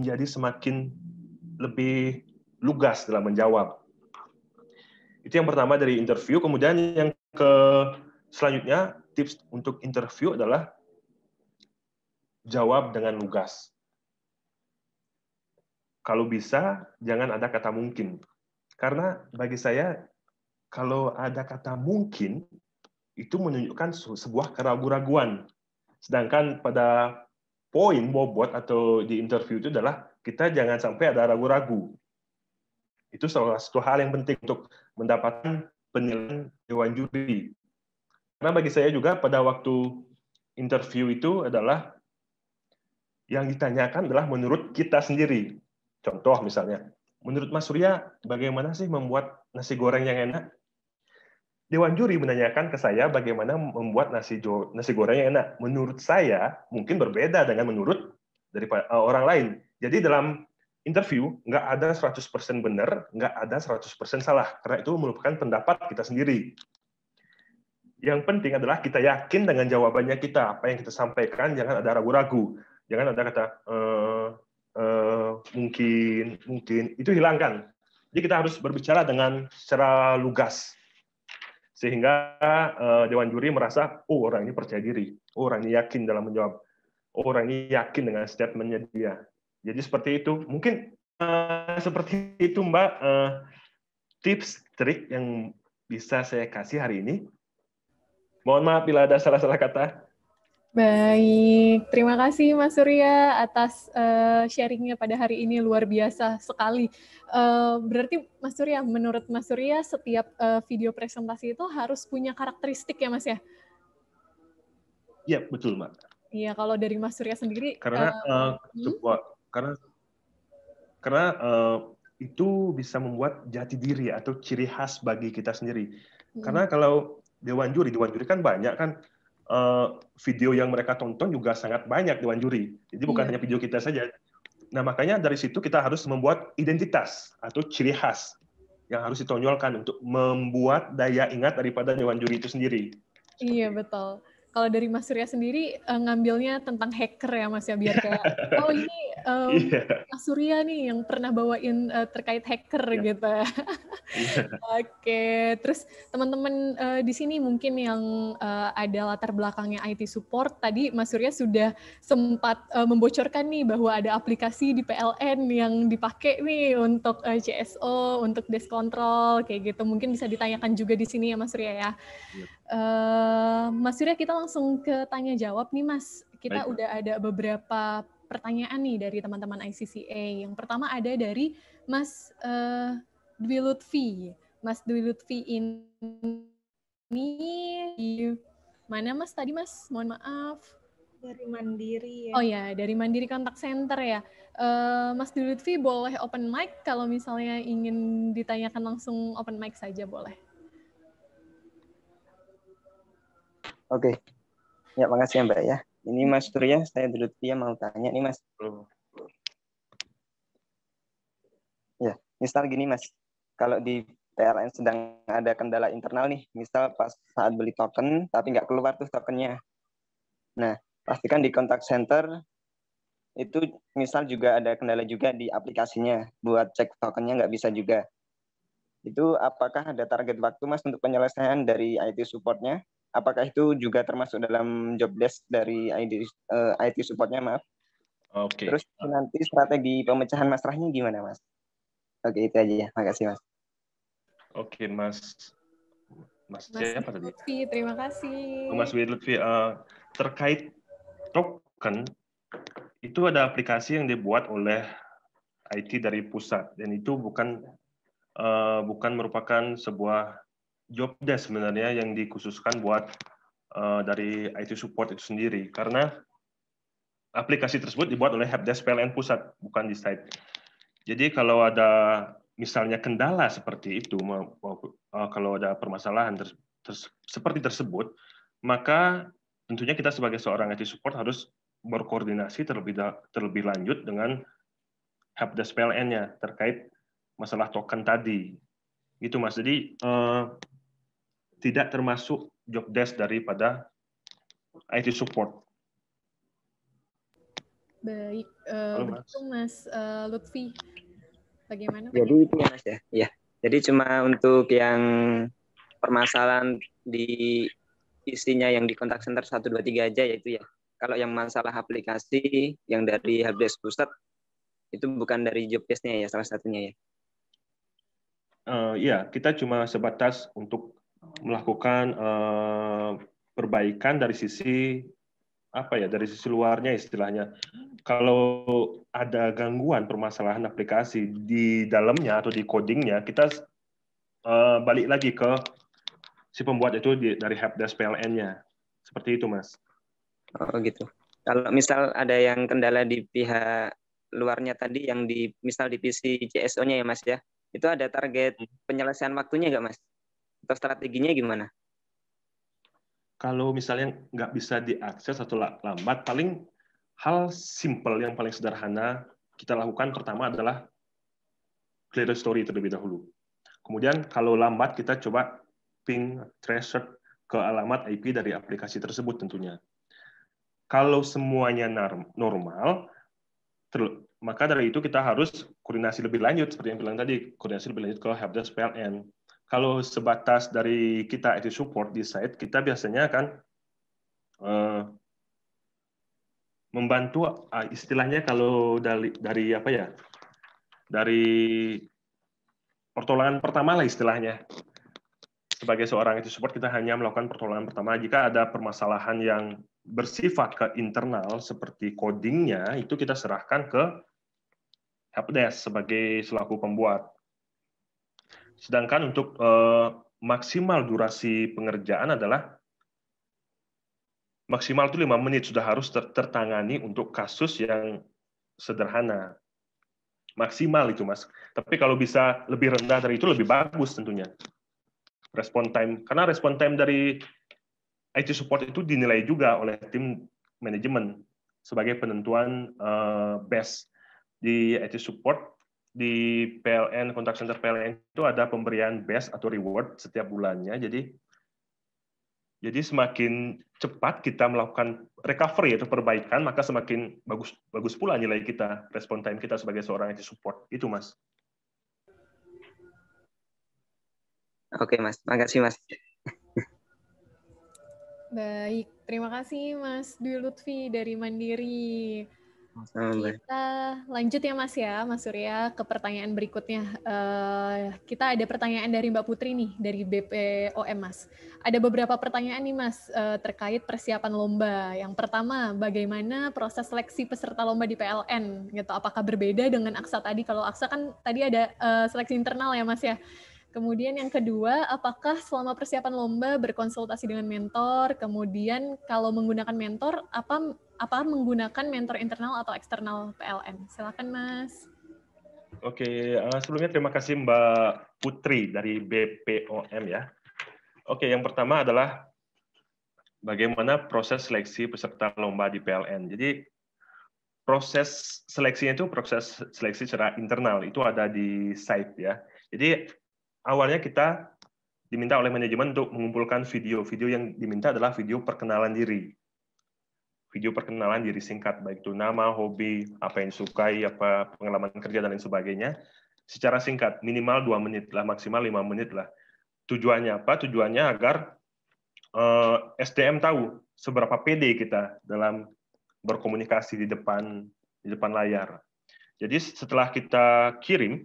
menjadi semakin lebih lugas dalam menjawab. Itu yang pertama dari interview, kemudian yang ke selanjutnya tips untuk interview adalah jawab dengan lugas. Kalau bisa, jangan ada kata mungkin. Karena bagi saya, kalau ada kata mungkin, itu menunjukkan sebuah keraguan-raguan. Sedangkan pada poin bobot atau di interview itu adalah kita jangan sampai ada ragu-ragu. Itu salah satu hal yang penting untuk mendapatkan penilaian dewan juri. Karena bagi saya juga pada waktu interview itu adalah yang ditanyakan adalah menurut kita sendiri. Contoh misalnya, menurut Mas Surya, bagaimana sih membuat nasi goreng yang enak? Dewan juri menanyakan ke saya bagaimana membuat nasi nasi goreng yang enak. Menurut saya mungkin berbeda dengan menurut dari eh, orang lain. Jadi dalam interview nggak ada 100% benar, nggak ada 100% salah karena itu merupakan pendapat kita sendiri. Yang penting adalah kita yakin dengan jawabannya kita, apa yang kita sampaikan, jangan ada ragu-ragu, jangan ada kata e, e, mungkin, mungkin itu hilangkan. Jadi kita harus berbicara dengan secara lugas, sehingga uh, dewan juri merasa, oh orang ini percaya diri, oh, orang ini yakin dalam menjawab, oh, orang ini yakin dengan statementnya dia. Jadi seperti itu. Mungkin uh, seperti itu Mbak uh, tips trik yang bisa saya kasih hari ini Mohon maaf bila ada salah-salah kata.
Baik, terima kasih Mas Surya atas uh, sharingnya pada hari ini luar biasa sekali. Uh, berarti Mas Surya, menurut Mas Surya setiap uh, video presentasi itu harus punya karakteristik ya Mas ya?
Iya betul mas
Iya kalau dari Mas Surya sendiri. Karena uh,
sebuah, hmm? karena karena uh, itu bisa membuat jati diri atau ciri khas bagi kita sendiri. Hmm. Karena kalau dewan juri. Dewan juri kan banyak kan uh, video yang mereka tonton juga sangat banyak dewan juri. Jadi bukan yeah. hanya video kita saja. Nah, makanya dari situ kita harus membuat identitas atau ciri khas yang harus ditonjolkan untuk membuat daya ingat daripada dewan juri itu sendiri.
Iya, betul kalau dari Mas Surya sendiri uh, ngambilnya tentang hacker ya Mas ya biar kayak oh ini um, Mas Surya nih yang pernah bawain uh, terkait hacker yeah. gitu. yeah. Oke, okay. terus teman-teman uh, di sini mungkin yang uh, ada latar belakangnya IT support tadi Mas Surya sudah sempat uh, membocorkan nih bahwa ada aplikasi di PLN yang dipakai nih untuk uh, CSO, untuk desk control kayak gitu. Mungkin bisa ditanyakan juga di sini ya Mas Surya ya. Yeah. Uh, Mas Surya kita langsung ke tanya jawab nih Mas. Kita Baik. udah ada beberapa pertanyaan nih dari teman-teman ICCA. Yang pertama ada dari Mas uh, Dwi Lutfi. Mas Dwi Lutfi ini di mana Mas tadi Mas? Mohon maaf.
Dari Mandiri ya. Oh ya,
dari Mandiri Kontak Center ya. Uh, Mas Dwi Lutfi boleh open mic kalau misalnya ingin ditanyakan langsung open mic saja boleh.
Oke. Okay. Ya, makasih ya Mbak ya. Ini Mas Surya, saya dulu dia mau tanya nih Mas. Ya, misal gini Mas, kalau di PLN sedang ada kendala internal nih, misal pas saat beli token tapi nggak keluar tuh tokennya. Nah, pastikan di contact center itu misal juga ada kendala juga di aplikasinya buat cek tokennya nggak bisa juga. Itu apakah ada target waktu mas untuk penyelesaian dari IT supportnya? apakah itu juga termasuk dalam job desk dari ID, uh, eh, IT supportnya maaf oke okay. terus nanti strategi pemecahan masalahnya gimana mas oke okay, itu aja ya makasih mas
oke okay, mas mas, mas siapa tadi Lutfi,
terima kasih
oh, mas uh, terkait token itu ada aplikasi yang dibuat oleh IT dari pusat dan itu bukan uh, bukan merupakan sebuah job desk sebenarnya yang dikhususkan buat uh, dari IT support itu sendiri karena aplikasi tersebut dibuat oleh helpdesk PLN pusat bukan di site. Jadi kalau ada misalnya kendala seperti itu eh, kalau ada permasalahan ter, ter, seperti tersebut maka tentunya kita sebagai seorang IT support harus berkoordinasi terlebih terlebih lanjut dengan helpdesk PLN-nya terkait masalah token tadi gitu mas jadi eh, tidak termasuk job desk daripada IT support.
Baik, uh, Halo, mas. Mas uh, Lutfi. Bagaimana? Jadi
itu ya Mas ya.
Ya. Jadi cuma untuk yang permasalahan di isinya yang di kontak center 123 aja yaitu ya. Kalau yang masalah aplikasi yang dari helpdesk pusat itu bukan dari job desk ya salah satunya ya.
Uh, ya, kita cuma sebatas untuk melakukan eh, perbaikan dari sisi apa ya dari sisi luarnya istilahnya kalau ada gangguan permasalahan aplikasi di dalamnya atau di codingnya kita eh, balik lagi ke si pembuat itu di, dari helpdesk PLN-nya seperti itu mas oh gitu
kalau misal ada yang kendala di pihak luarnya tadi yang di misal di PC CSO-nya ya mas ya itu ada target
hmm. penyelesaian waktunya nggak mas atau strateginya gimana? Kalau misalnya nggak bisa diakses atau lambat, paling hal simple yang paling sederhana kita lakukan pertama adalah clear story terlebih dahulu. Kemudian kalau lambat kita coba ping tracer ke alamat IP dari aplikasi tersebut tentunya. Kalau semuanya normal, maka dari itu kita harus koordinasi lebih lanjut seperti yang bilang tadi koordinasi lebih lanjut ke helpdesk PLN kalau sebatas dari kita itu support di site, kita biasanya akan uh, membantu uh, istilahnya kalau dari dari apa ya? Dari pertolongan pertama lah istilahnya. Sebagai seorang itu support kita hanya melakukan pertolongan pertama jika ada permasalahan yang bersifat ke internal seperti codingnya itu kita serahkan ke helpdesk sebagai selaku pembuat Sedangkan untuk eh, maksimal durasi pengerjaan adalah maksimal itu lima menit sudah harus ter tertangani untuk kasus yang sederhana maksimal itu mas tapi kalau bisa lebih rendah dari itu lebih bagus tentunya respon time karena respon time dari IT support itu dinilai juga oleh tim manajemen sebagai penentuan uh, eh, best di IT support di PLN kontak center PLN itu ada pemberian best atau reward setiap bulannya. Jadi jadi semakin cepat kita melakukan recovery atau perbaikan, maka semakin bagus bagus pula nilai kita, respon time kita sebagai seorang IT support. Itu, Mas.
Oke, Mas. Makasih, Mas.
Baik, terima kasih Mas Dwi Lutfi dari Mandiri. Kita ah, lanjut ya Mas ya, Mas Surya ke pertanyaan berikutnya. Uh, kita ada pertanyaan dari Mbak Putri nih dari BPOM Mas. Ada beberapa pertanyaan nih Mas uh, terkait persiapan lomba. Yang pertama, bagaimana proses seleksi peserta lomba di PLN? Gitu, apakah berbeda dengan Aksa tadi? Kalau Aksa kan tadi ada uh, seleksi internal ya Mas ya. Kemudian yang kedua, apakah selama persiapan lomba berkonsultasi dengan mentor? Kemudian kalau menggunakan mentor, apa apa menggunakan mentor internal atau eksternal PLN? Silakan Mas.
Oke, eh, sebelumnya terima kasih Mbak Putri dari BPOM ya. Oke, yang pertama adalah bagaimana proses seleksi peserta lomba di PLN. Jadi proses seleksinya itu proses seleksi secara internal itu ada di site ya. Jadi awalnya kita diminta oleh manajemen untuk mengumpulkan video. Video yang diminta adalah video perkenalan diri. Video perkenalan diri singkat, baik itu nama, hobi, apa yang disukai, apa pengalaman kerja, dan lain sebagainya. Secara singkat, minimal dua menit lah, maksimal lima menit lah. Tujuannya apa? Tujuannya agar eh, SDM tahu seberapa pede kita dalam berkomunikasi di depan di depan layar. Jadi setelah kita kirim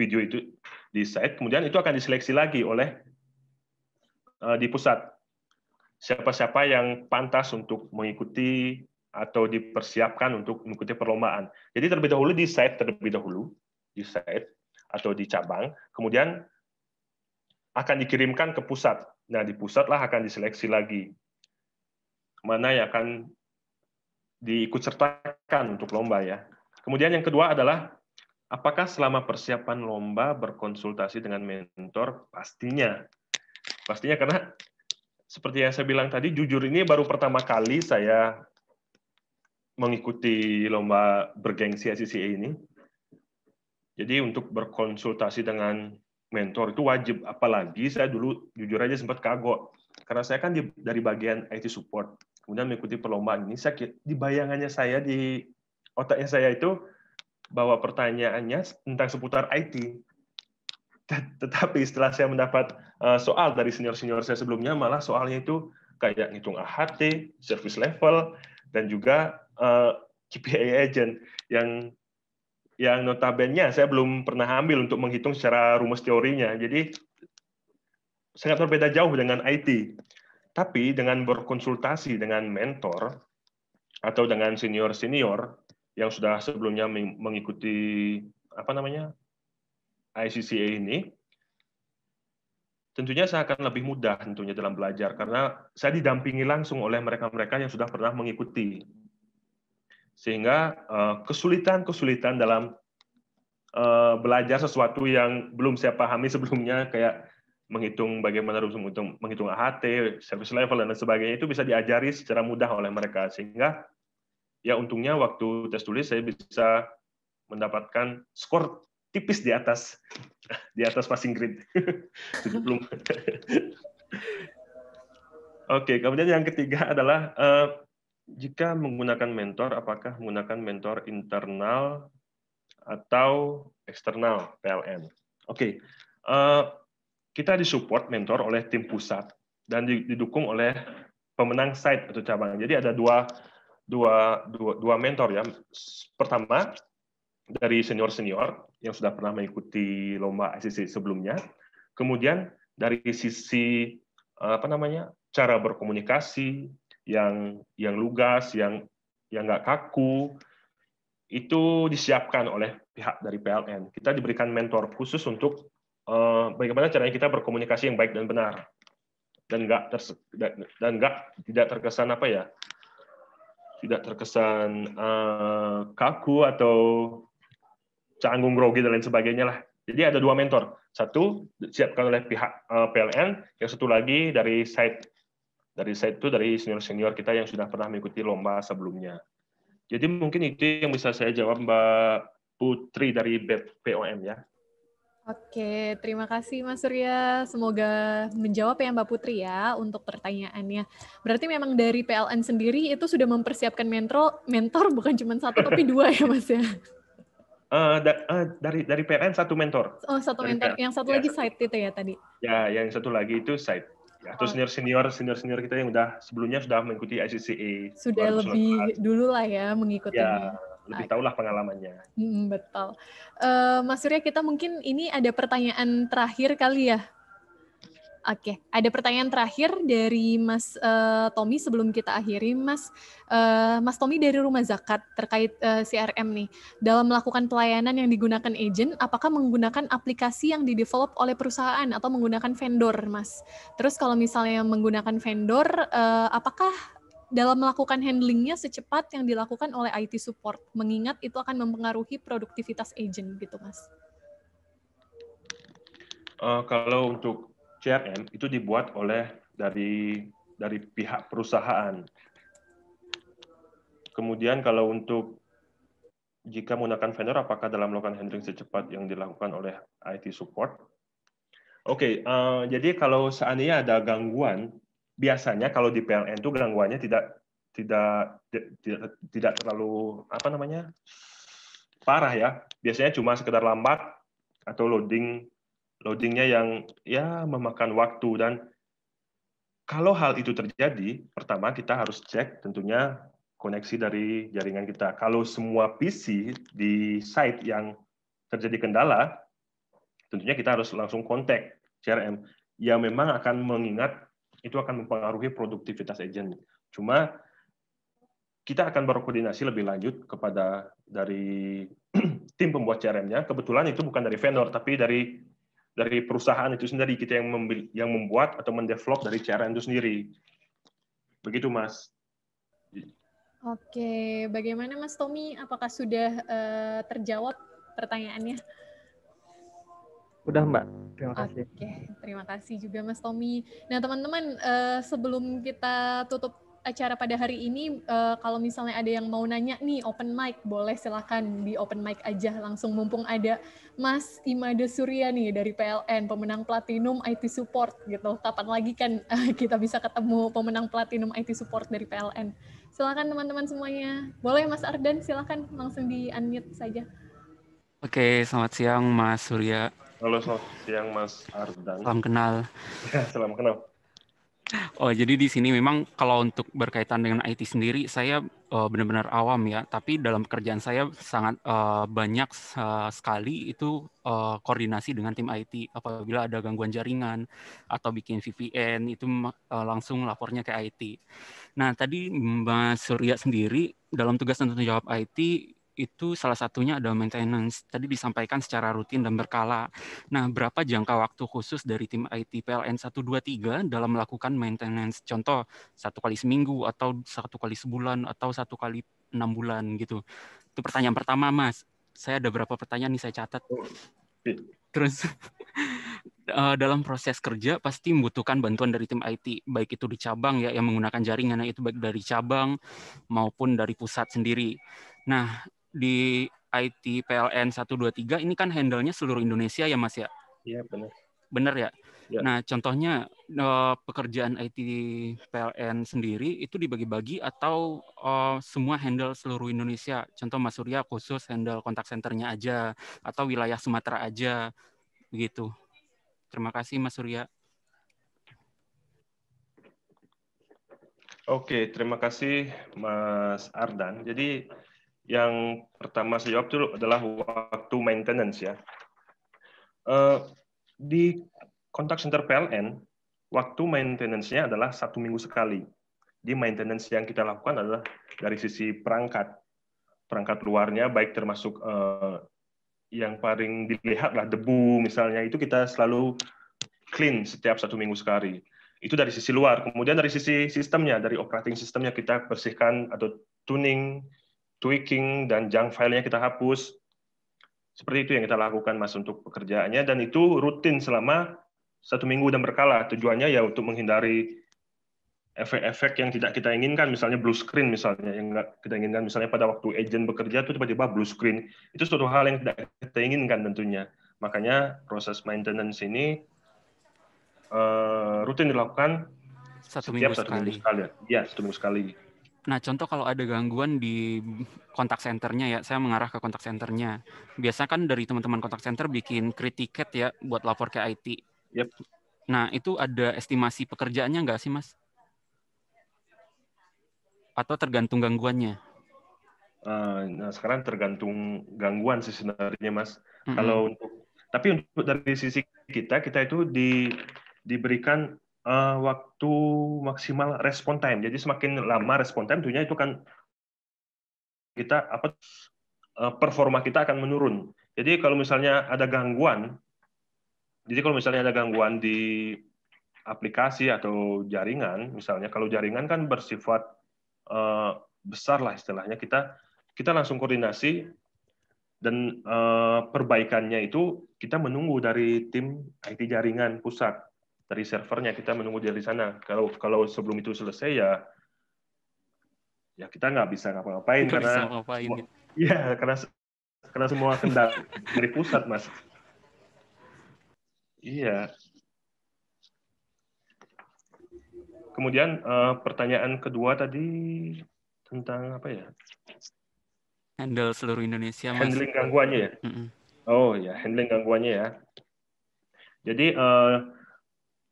video itu di site, kemudian itu akan diseleksi lagi oleh eh, di pusat. Siapa-siapa yang pantas untuk mengikuti atau dipersiapkan untuk mengikuti perlombaan. Jadi terlebih dahulu di site terlebih dahulu di site atau di cabang, kemudian akan dikirimkan ke pusat. Nah, di pusatlah akan diseleksi lagi mana yang akan diikutsertakan untuk lomba ya. Kemudian yang kedua adalah Apakah selama persiapan lomba berkonsultasi dengan mentor? Pastinya. Pastinya karena seperti yang saya bilang tadi, jujur ini baru pertama kali saya mengikuti lomba bergengsi ACCA ini. Jadi untuk berkonsultasi dengan mentor itu wajib, apalagi saya dulu jujur aja sempat kagok karena saya kan dari bagian IT support. Kemudian mengikuti perlombaan ini, saya di bayangannya saya di otaknya saya itu bahwa pertanyaannya tentang seputar IT. Tetapi setelah saya mendapat eh, soal dari senior-senior saya sebelumnya, malah soalnya itu kayak ngitung AHT, service level, dan juga eh, GPA agent yang yang notabene saya belum pernah ambil untuk menghitung secara rumus teorinya. Jadi sangat berbeda jauh dengan IT. Tapi dengan berkonsultasi dengan mentor atau dengan senior-senior, yang sudah sebelumnya mengikuti apa namanya ICCA ini, tentunya saya akan lebih mudah tentunya dalam belajar karena saya didampingi langsung oleh mereka-mereka yang sudah pernah mengikuti. Sehingga eh, kesulitan-kesulitan dalam eh, belajar sesuatu yang belum saya pahami sebelumnya kayak menghitung bagaimana rumus menghitung, menghitung AHT, service level dan sebagainya itu bisa diajari secara mudah oleh mereka sehingga ya untungnya waktu tes tulis saya bisa mendapatkan skor tipis di atas di atas passing grade 70. Oke, kemudian yang ketiga adalah uh, jika menggunakan mentor, apakah menggunakan mentor internal atau eksternal PLN? Oke, Uh, kita disupport mentor oleh tim pusat dan didukung oleh pemenang site atau cabang. Jadi ada dua dua, dua, dua mentor ya. Pertama, dari senior-senior yang sudah pernah mengikuti lomba ICC sebelumnya. Kemudian dari sisi eh, apa namanya cara berkomunikasi yang yang lugas, yang yang nggak kaku itu disiapkan oleh pihak dari PLN. Kita diberikan mentor khusus untuk eh, bagaimana caranya kita berkomunikasi yang baik dan benar dan nggak dan nggak tidak terkesan apa ya tidak terkesan uh, kaku atau canggung grogi dan lain sebagainya lah. Jadi ada dua mentor, satu disiapkan oleh pihak uh, eh, PLN, yang satu lagi dari side dari side itu dari senior senior kita yang sudah pernah mengikuti lomba sebelumnya. Jadi mungkin itu yang bisa saya jawab Mbak Putri dari BPOM ya.
Oke, terima kasih Mas Surya. Semoga menjawab ya Mbak Putri ya untuk pertanyaannya. Berarti memang dari PLN sendiri itu sudah mempersiapkan mentor, mentor bukan cuma satu tapi
dua ya Mas
ya?
Uh, da uh, dari dari PLN satu mentor.
Oh satu dari mentor, PLN. yang satu ya, lagi side itu ya tadi.
Ya, yang satu lagi itu side, Ya, atau oh. senior senior senior senior kita yang udah sebelumnya sudah mengikuti ICCA. E. Sudah lebih
dulu lah ya mengikuti. Ya,
lebih okay. tahulah pengalamannya.
Hmm, betul. Uh, Mas Surya, kita mungkin ini ada pertanyaan terakhir kali ya. Oke, okay. ada pertanyaan terakhir dari Mas uh, Tommy sebelum kita akhiri, Mas uh, Mas Tommy dari Rumah Zakat terkait uh, CRM nih. Dalam melakukan pelayanan yang digunakan agent, apakah menggunakan aplikasi yang didevelop oleh perusahaan atau menggunakan vendor, Mas? Terus kalau misalnya menggunakan vendor, uh, apakah dalam melakukan handlingnya secepat yang dilakukan oleh IT support, mengingat itu akan mempengaruhi produktivitas agent gitu, Mas.
Uh, kalau untuk CRM itu dibuat oleh dari dari pihak perusahaan. Kemudian kalau untuk jika menggunakan vendor, apakah dalam melakukan handling secepat yang dilakukan oleh IT support? Oke, okay, uh, eh, jadi kalau seandainya ada gangguan biasanya kalau di PLN itu gangguannya tidak tidak tidak tidak terlalu apa namanya parah ya biasanya cuma sekedar lambat atau loading loadingnya yang ya memakan waktu dan kalau hal itu terjadi pertama kita harus cek tentunya koneksi dari jaringan kita kalau semua PC di site yang terjadi kendala tentunya kita harus langsung kontak CRM yang memang akan mengingat itu akan mempengaruhi produktivitas agen. Cuma kita akan berkoordinasi lebih lanjut kepada dari tim pembuat CRM-nya. Kebetulan itu bukan dari vendor, tapi dari dari perusahaan itu sendiri kita yang yang membuat atau mendevelop dari CRM itu sendiri. Begitu, Mas.
Oke, bagaimana Mas Tommy? Apakah sudah uh, terjawab pertanyaannya?
Udah Mbak, terima kasih. Oke, okay.
terima kasih juga Mas Tommy. Nah teman-teman, uh, sebelum kita tutup acara pada hari ini, uh, kalau misalnya ada yang mau nanya nih open mic, boleh silahkan di open mic aja langsung mumpung ada Mas Imade Surya nih dari PLN, pemenang Platinum IT Support gitu. Kapan lagi kan uh, kita bisa ketemu pemenang Platinum IT Support dari PLN. Silahkan teman-teman semuanya. Boleh Mas Ardan, silahkan langsung di-unmute saja.
Oke, selamat siang Mas Surya.
Halo, selamat siang Mas Ardan. Salam kenal. Ya, salam kenal.
Oh, jadi di sini memang kalau untuk berkaitan dengan IT sendiri, saya uh, benar-benar awam ya. Tapi dalam pekerjaan saya sangat uh, banyak uh, sekali itu uh, koordinasi dengan tim IT. Apabila ada gangguan jaringan atau bikin VPN, itu uh, langsung lapornya ke IT. Nah, tadi Mbak Surya sendiri dalam tugas tanggung jawab IT itu salah satunya ada maintenance. Tadi disampaikan secara rutin dan berkala. Nah, berapa jangka waktu khusus dari tim IT PLN 123 dalam melakukan maintenance? Contoh, satu kali seminggu, atau satu kali sebulan, atau satu kali enam bulan gitu. Itu pertanyaan pertama, Mas. Saya ada beberapa pertanyaan nih saya catat. Oh, Terus eh, dalam proses kerja pasti membutuhkan bantuan dari tim IT, baik itu di cabang ya yang menggunakan jaringan itu baik dari cabang maupun dari pusat sendiri. Nah, di IT PLN 123 ini kan handle-nya seluruh Indonesia ya Mas ya? Iya benar. Benar ya? ya? Nah contohnya eh, pekerjaan IT PLN sendiri itu dibagi-bagi atau eh, semua handle seluruh Indonesia? Contoh Mas Surya khusus handle kontak senternya aja atau wilayah Sumatera aja begitu. Terima kasih Mas Surya.
Oke, terima kasih Mas Ardan. Jadi yang pertama saya jawab dulu adalah waktu maintenance ya. Eh, di kontak center PLN, waktu maintenance-nya adalah satu minggu sekali. Di maintenance yang kita lakukan adalah dari sisi perangkat, perangkat luarnya, baik termasuk eh, yang paling dilihat lah debu misalnya itu kita selalu clean setiap satu minggu sekali. Itu dari sisi luar. Kemudian dari sisi sistemnya, dari operating sistemnya kita bersihkan atau tuning tweaking dan junk filenya kita hapus. Seperti itu yang kita lakukan Mas untuk pekerjaannya dan itu rutin selama satu minggu dan berkala. Tujuannya ya untuk menghindari efek-efek yang tidak kita inginkan, misalnya blue screen misalnya yang nggak kita inginkan, misalnya pada waktu agent bekerja itu tiba-tiba blue screen, itu suatu hal yang tidak kita inginkan tentunya. Makanya proses maintenance ini uh, rutin dilakukan satu setiap satu sekali. minggu sekali. Ya, satu minggu sekali. Iya,
Nah, contoh kalau ada gangguan di kontak senternya ya, saya mengarah ke kontak senternya. Biasanya kan dari teman-teman kontak center bikin kritiket ya buat lapor ke IT. Yep. Nah, itu ada estimasi pekerjaannya nggak sih, Mas? Atau tergantung gangguannya?
Uh, nah, sekarang tergantung gangguan sih sebenarnya, Mas. Mm -hmm. Kalau untuk tapi untuk dari sisi kita, kita itu di diberikan uh, waktu maksimal respon time. Jadi semakin lama respon time, tentunya itu kan kita apa uh, performa kita akan menurun. Jadi kalau misalnya ada gangguan, jadi kalau misalnya ada gangguan di aplikasi atau jaringan, misalnya kalau jaringan kan bersifat uh, besar lah istilahnya kita kita langsung koordinasi dan uh, perbaikannya itu kita menunggu dari tim IT jaringan pusat dari servernya kita menunggu di sana. Kalau kalau sebelum itu selesai ya ya kita nggak bisa ngapa-ngapain karena bisa ngapain. ya iya, karena karena semua kendal dari pusat mas. Iya. Kemudian uh, pertanyaan kedua tadi tentang apa ya? Handle seluruh Indonesia. Mas. Handling gangguannya ya. Mm -mm. Oh ya, handling gangguannya ya. Jadi uh,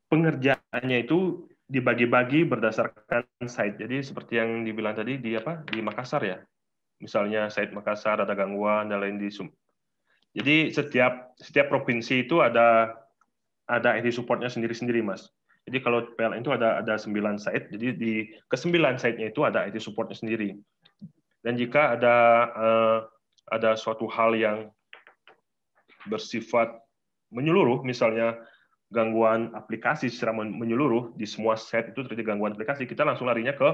pengerjaannya itu dibagi-bagi berdasarkan site. Jadi seperti yang dibilang tadi di apa di Makassar ya, misalnya site Makassar ada gangguan dan lain di Sum. Jadi setiap setiap provinsi itu ada ada IT supportnya sendiri-sendiri mas. Jadi kalau PLN itu ada ada sembilan site, jadi di kesembilan site-nya itu ada IT supportnya sendiri. Dan jika ada eh, ada suatu hal yang bersifat menyeluruh, misalnya gangguan aplikasi secara menyeluruh di semua set itu terjadi gangguan aplikasi, kita langsung larinya ke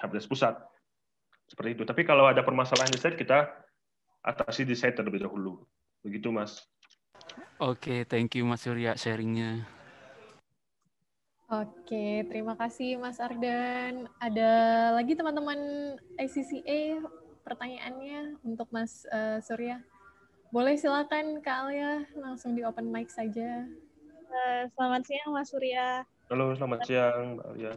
Helpdesk pusat. Seperti itu. Tapi kalau ada permasalahan di set, kita atasi di set terlebih dahulu. Begitu, Mas.
Oke, okay, thank you Mas Surya sharingnya.
Oke, terima kasih Mas Ardan. Ada lagi teman-teman ICCA pertanyaannya untuk Mas uh, Surya? Boleh silakan Kak Alia langsung di open mic
saja. Eh, selamat siang Mas Surya.
Halo, selamat siang Mbak Arya.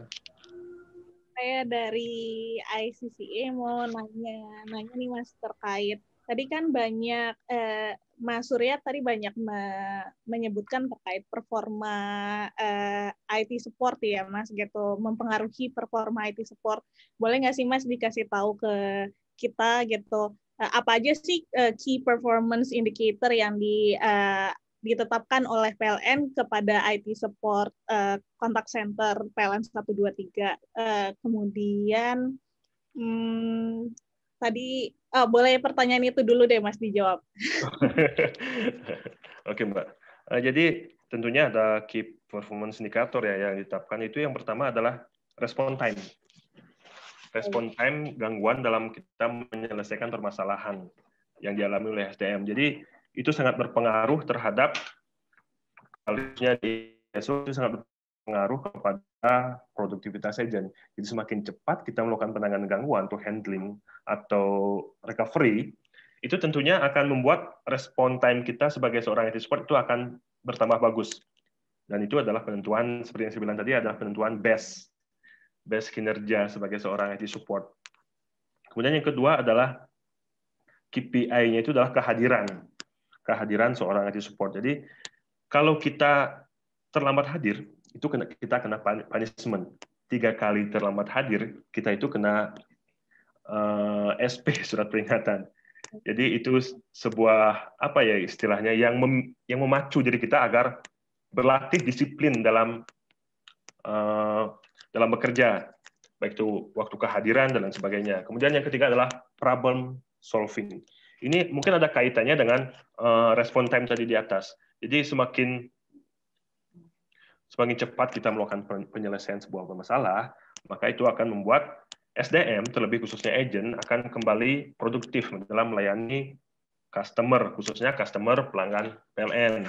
Saya dari ICCA mau nanya, nanya nih Mas terkait tadi kan banyak eh, Mas Surya tadi banyak me menyebutkan terkait performa eh, IT support ya Mas gitu mempengaruhi performa IT support. Boleh nggak sih Mas dikasih tahu ke kita gitu eh, apa aja sih eh, key performance indicator yang di eh, ditetapkan oleh PLN kepada IT support eh, kontak center PLN 123. Uh, kemudian hmm, tadi oh, boleh pertanyaan itu dulu deh Mas dijawab.
Oke Mbak. Uh, jadi tentunya ada key performance indicator ya yang ditetapkan itu yang pertama adalah respon time. Respon time gangguan dalam kita menyelesaikan permasalahan yang dialami oleh SDM. Jadi itu sangat berpengaruh terhadap alurnya di itu sangat berpengaruh kepada produktivitas agent. Jadi semakin cepat kita melakukan penanganan gangguan atau handling atau recovery, itu tentunya akan membuat respon time kita sebagai seorang IT support itu akan bertambah bagus. Dan itu adalah penentuan, seperti yang saya bilang tadi, adalah penentuan best. Best kinerja sebagai seorang IT support. Kemudian yang kedua adalah KPI-nya itu adalah kehadiran kehadiran seorang IT support. Jadi kalau kita terlambat hadir, itu kena, kita kena punishment. Tiga kali terlambat hadir, kita itu kena uh, eh, SP surat peringatan. Jadi itu sebuah apa ya istilahnya yang mem, yang memacu diri kita agar berlatih disiplin dalam uh, dalam bekerja baik itu waktu kehadiran dan lain sebagainya. Kemudian yang ketiga adalah problem solving. Ini mungkin ada kaitannya dengan uh, respon time tadi di atas. Jadi semakin semakin cepat kita melakukan penyelesaian sebuah masalah, maka itu akan membuat SDM, terlebih khususnya agent, akan kembali produktif dalam melayani customer, khususnya customer pelanggan PLN.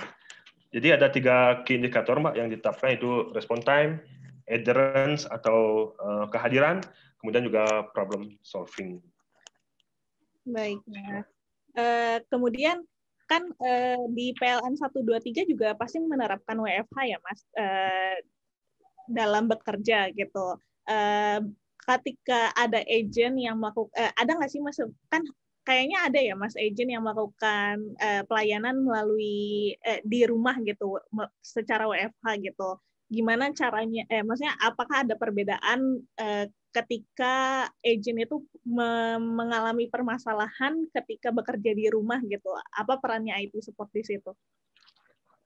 Jadi ada tiga key indikator mbak yang ditetapkan itu respon time, adherence atau eh, kehadiran, kemudian juga problem solving.
Baik, Eh, kemudian kan uh, di PLN 123 juga pasti menerapkan WFH ya Mas uh, dalam bekerja gitu. Uh, ketika ada agent yang melakukan uh, ada nggak sih Mas kan kayaknya ada ya Mas agent yang melakukan uh, pelayanan melalui uh, di rumah gitu secara WFH gitu. Gimana caranya eh maksudnya apakah ada perbedaan uh, ketika agent itu mengalami permasalahan ketika bekerja di rumah gitu. Apa perannya IT support di situ?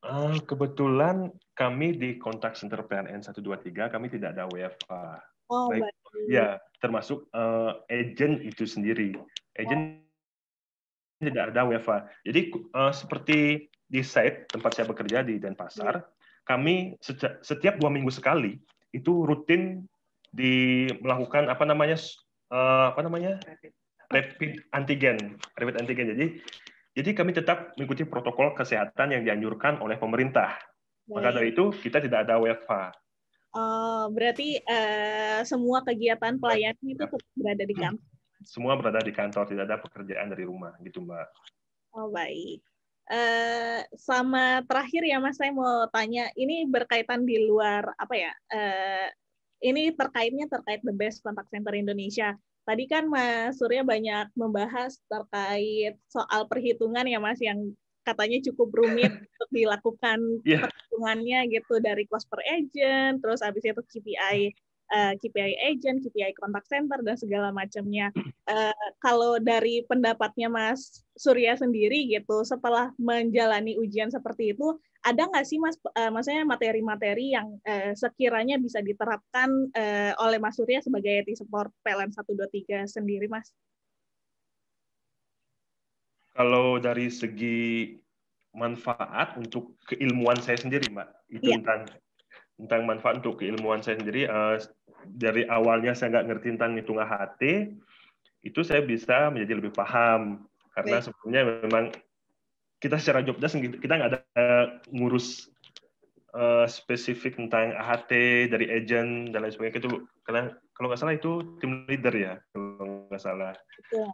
Eh, kebetulan kami di kontak center PNN 123 kami tidak ada WFA. Oh, Baik, baik. Ya, termasuk uh, agent itu sendiri. Agent oh. tidak ada WFA. Jadi uh, seperti di site tempat saya bekerja di Denpasar, iya. kami setiap dua minggu sekali itu rutin di melakukan apa namanya uh, apa namanya rapid antigen, rapid antigen. Jadi jadi kami tetap mengikuti protokol kesehatan yang dianjurkan oleh pemerintah. Maka dari itu kita tidak ada wfa
oh, berarti eh, semua kegiatan pelayanan itu berada di kantor.
Semua berada di kantor, tidak ada pekerjaan dari rumah gitu, Mbak.
Oh, baik. Uh, sama terakhir ya Mas, saya mau tanya, ini berkaitan di luar apa ya? ini terkaitnya terkait the best contact center Indonesia. Tadi kan Mas Surya banyak membahas terkait soal perhitungan ya Mas yang katanya cukup rumit untuk dilakukan yeah. perhitungannya gitu dari cost per agent, terus habis itu KPI uh, eh, KPI agent, KPI contact center dan segala macamnya. Uh, kalau dari pendapatnya Mas Surya sendiri gitu, setelah menjalani ujian seperti itu, ada nggak sih mas uh, maksudnya materi-materi yang uh, sekiranya bisa diterapkan uh, oleh Mas Surya sebagai IT support PLN 123 sendiri mas?
Kalau dari segi manfaat untuk keilmuan saya sendiri mbak itu yeah. tentang tentang manfaat untuk keilmuan saya sendiri uh, dari awalnya saya nggak ngerti tentang hitung AHT itu saya bisa menjadi lebih paham karena Baik. sebelumnya memang kita secara job desk gitu, kita nggak ada ngurus uh, spesifik tentang AHT dari agent dan lain sebagainya itu karena kalau nggak salah itu tim leader ya kalau nggak salah yeah.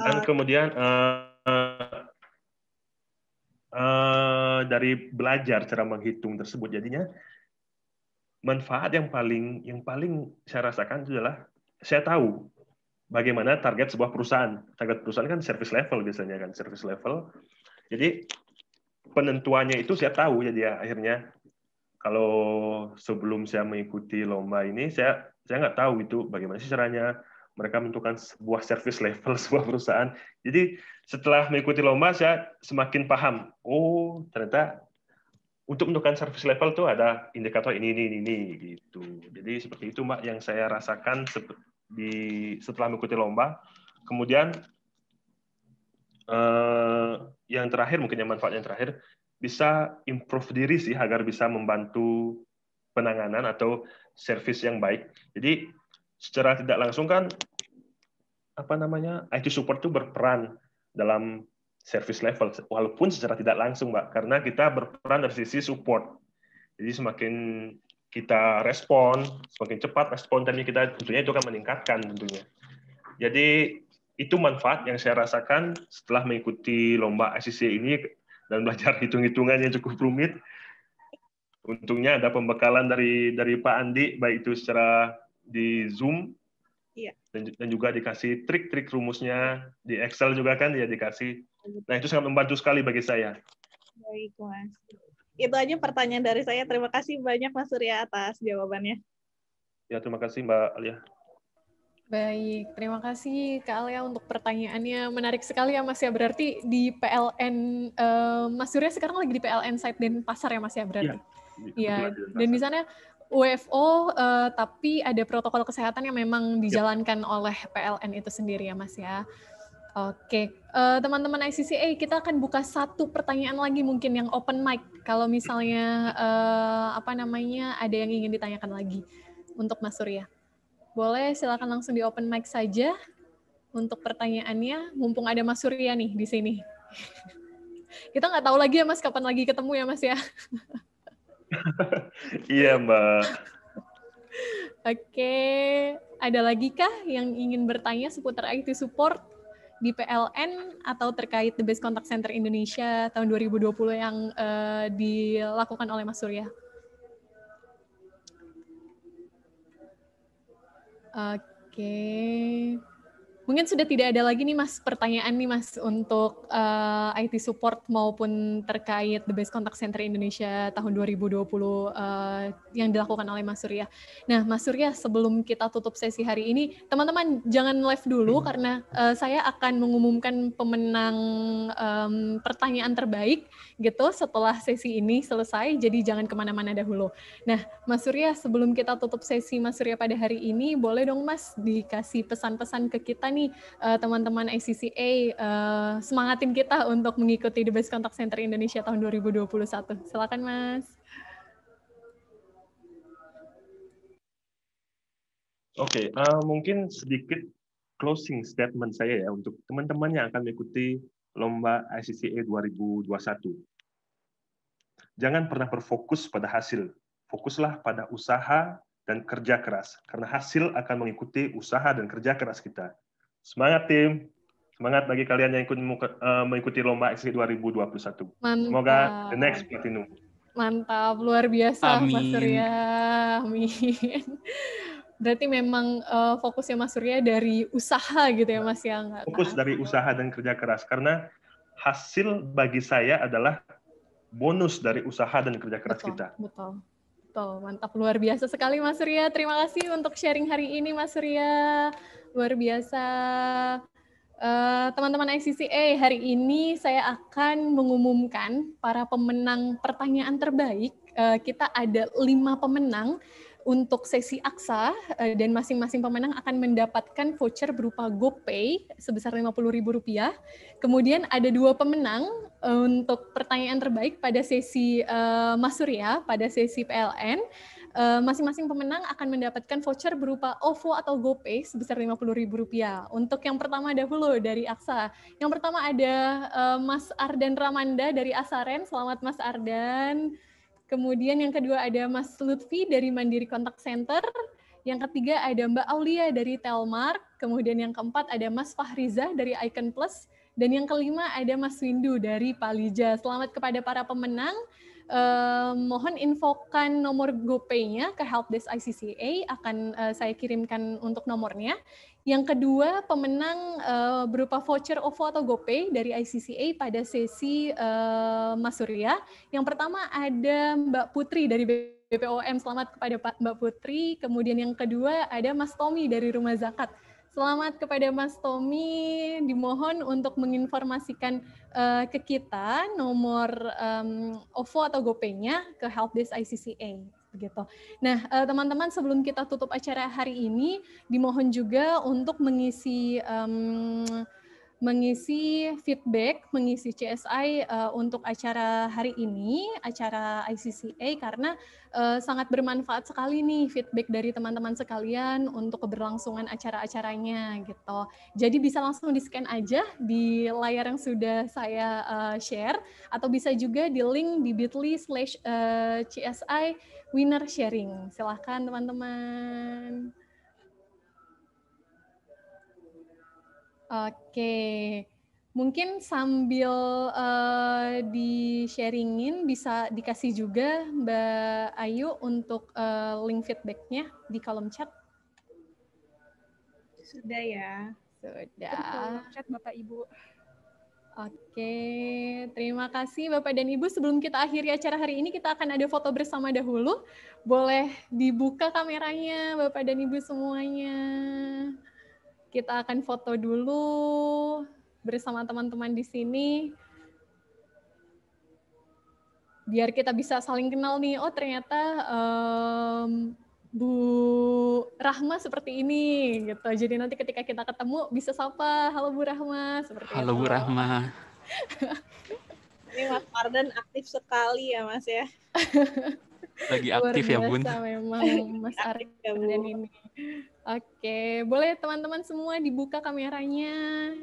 dan uh, kemudian uh, uh, dari belajar cara menghitung tersebut jadinya manfaat yang paling yang paling saya rasakan adalah saya tahu bagaimana target sebuah perusahaan. Target perusahaan kan service level biasanya kan, service level. Jadi penentuannya itu saya tahu jadi ya akhirnya kalau sebelum saya mengikuti lomba ini saya saya nggak tahu itu bagaimana sih caranya mereka menentukan sebuah service level sebuah perusahaan. Jadi setelah mengikuti lomba saya semakin paham. Oh ternyata untuk menentukan service level tuh ada indikator ini ini ini, ini gitu. Jadi seperti itu mbak yang saya rasakan di setelah mengikuti lomba. Kemudian eh, yang terakhir mungkin yang manfaat yang terakhir bisa improve diri sih agar bisa membantu penanganan atau service yang baik. Jadi secara tidak langsung kan apa namanya IT support itu berperan dalam service level walaupun secara tidak langsung mbak karena kita berperan dari sisi support jadi semakin kita respon, semakin cepat respon tadi kita tentunya itu akan meningkatkan tentunya. Jadi itu manfaat yang saya rasakan setelah mengikuti lomba ICC ini dan belajar hitung-hitungan yang cukup rumit. Untungnya ada pembekalan dari dari Pak Andi baik itu secara di Zoom Iya. Dan, dan juga dikasih trik-trik rumusnya di Excel juga kan dia ya dikasih. Nah itu sangat membantu sekali bagi saya.
Baik itu aja pertanyaan dari saya. Terima kasih banyak Mas Surya atas jawabannya.
Ya, terima kasih Mbak Alia.
Baik, terima kasih Kak Alia untuk pertanyaannya.
Menarik sekali ya Mas ya, berarti di PLN, uh, eh, Mas Surya sekarang lagi di PLN site dan Pasar ya Mas ya berarti? Iya, ya, dan di sana UFO uh, eh, tapi ada protokol kesehatan yang memang iya. dijalankan ya. oleh PLN itu sendiri ya Mas ya. Oke, uh, teman-teman ICCA, eh, kita akan buka satu pertanyaan lagi mungkin yang open mic. Kalau misalnya uh, apa namanya ada yang ingin ditanyakan lagi untuk Mas Surya, boleh silakan langsung di open mic saja untuk pertanyaannya. Mumpung ada Mas Surya nih di sini, kita nggak tahu lagi ya Mas kapan lagi ketemu ya Mas ya.
iya Mbak.
Oke, ada lagi kah yang ingin bertanya seputar IT support? di PLN atau terkait The Best Contact Center Indonesia tahun 2020 yang uh, dilakukan oleh Mas Surya? Oke. Okay. Mungkin sudah tidak ada lagi nih Mas pertanyaan nih Mas untuk uh, eh, IT support maupun terkait The Best Contact Center Indonesia tahun 2020 uh, eh, yang dilakukan oleh Mas Surya. Nah, Mas Surya sebelum kita tutup sesi hari ini, teman-teman jangan live dulu hmm. karena uh, saya akan mengumumkan pemenang um, pertanyaan terbaik gitu setelah sesi ini selesai. Jadi jangan kemana-mana dahulu. Nah, Mas Surya sebelum kita tutup sesi Mas Surya pada hari ini, boleh dong Mas dikasih pesan-pesan ke kita nih eh, teman-teman ICCA ACCA uh, eh, semangatin kita untuk mengikuti The Best Contact Center Indonesia tahun 2021. Silakan Mas.
Oke, okay, uh, eh, mungkin sedikit closing statement saya ya untuk teman-teman yang akan mengikuti lomba ICCA 2021. Jangan pernah berfokus pada hasil. Fokuslah pada usaha dan kerja keras, karena hasil akan mengikuti usaha dan kerja keras kita. Semangat tim. Semangat bagi kalian yang ikut uh, mengikuti lomba Exit 2021. Mantap. Semoga the next platinum.
Mantap, luar biasa Amin. Mas Surya. Amin. Berarti memang uh, fokusnya Mas Surya dari usaha gitu ya Mas yang fokus
dari usaha dan kerja keras karena hasil bagi saya adalah bonus dari usaha dan kerja keras betul, kita.
Betul. Betul, mantap luar biasa sekali Mas Surya. Terima kasih untuk sharing hari ini Mas Surya luar biasa. Eh, teman-teman uh, ICCA, hari ini saya akan mengumumkan para pemenang pertanyaan terbaik. Uh, kita ada lima pemenang untuk sesi aksa uh, dan masing-masing pemenang akan mendapatkan voucher berupa GoPay sebesar Rp50.000. Kemudian ada dua pemenang untuk pertanyaan terbaik pada sesi uh, Mas Surya, pada sesi PLN Eh, masing-masing pemenang akan mendapatkan voucher berupa OVO atau GoPay sebesar Rp50.000. Untuk yang pertama dahulu dari Aksa. Yang pertama ada uh, Mas Ardan Ramanda dari Asaren. Selamat Mas Ardan. Kemudian yang kedua ada Mas Lutfi dari Mandiri Contact Center. Yang ketiga ada Mbak Aulia dari Telmark. Kemudian yang keempat ada Mas Fahriza dari Icon Plus. Dan yang kelima ada Mas Windu dari Palija. Selamat kepada para pemenang eh, mohon infokan nomor GoPay-nya ke helpdesk ICCA akan eh, saya kirimkan untuk nomornya. Yang kedua, pemenang eh, berupa voucher OVO atau GoPay dari ICCA pada sesi eh, Mas Surya. Yang pertama ada Mbak Putri dari BPOM, selamat kepada Mbak Putri. Kemudian yang kedua ada Mas Tommy dari Rumah Zakat. Selamat kepada Mas Tommy, dimohon untuk menginformasikan uh, ke kita nomor um, OVO atau GoPay-nya ke helpdesk ICCA. Gitu. Nah, eh, teman-teman sebelum kita tutup acara hari ini, dimohon juga untuk mengisi um, mengisi feedback, mengisi CSI uh, eh, untuk acara hari ini, acara ICCA karena uh, sangat bermanfaat sekali nih feedback dari teman-teman sekalian untuk keberlangsungan acara-acaranya gitu. Jadi bisa langsung di-scan aja di layar yang sudah saya uh, share atau bisa juga di link di bit.ly slash CSI winner sharing. Silahkan teman-teman. Oke, mungkin sambil uh, di-sharingin bisa dikasih juga Mbak Ayu untuk uh, link feedbacknya di kolom chat.
Sudah ya. Sudah. Kolom chat Bapak
Ibu. Oke, terima kasih Bapak dan Ibu. Sebelum kita akhiri acara hari ini, kita akan ada foto bersama dahulu. Boleh dibuka kameranya Bapak dan Ibu semuanya. Kita akan foto dulu bersama teman-teman di sini. Biar kita bisa saling kenal nih, oh ternyata um, Bu Rahma seperti ini gitu. Jadi nanti ketika kita ketemu bisa sapa, halo Bu Rahma seperti Halo itu. Bu
Rahma.
ini Mas Mardan aktif sekali ya Mas ya.
lagi aktif ya bun
memang Mas Arif ya, dan ini
oke boleh teman-teman semua dibuka kameranya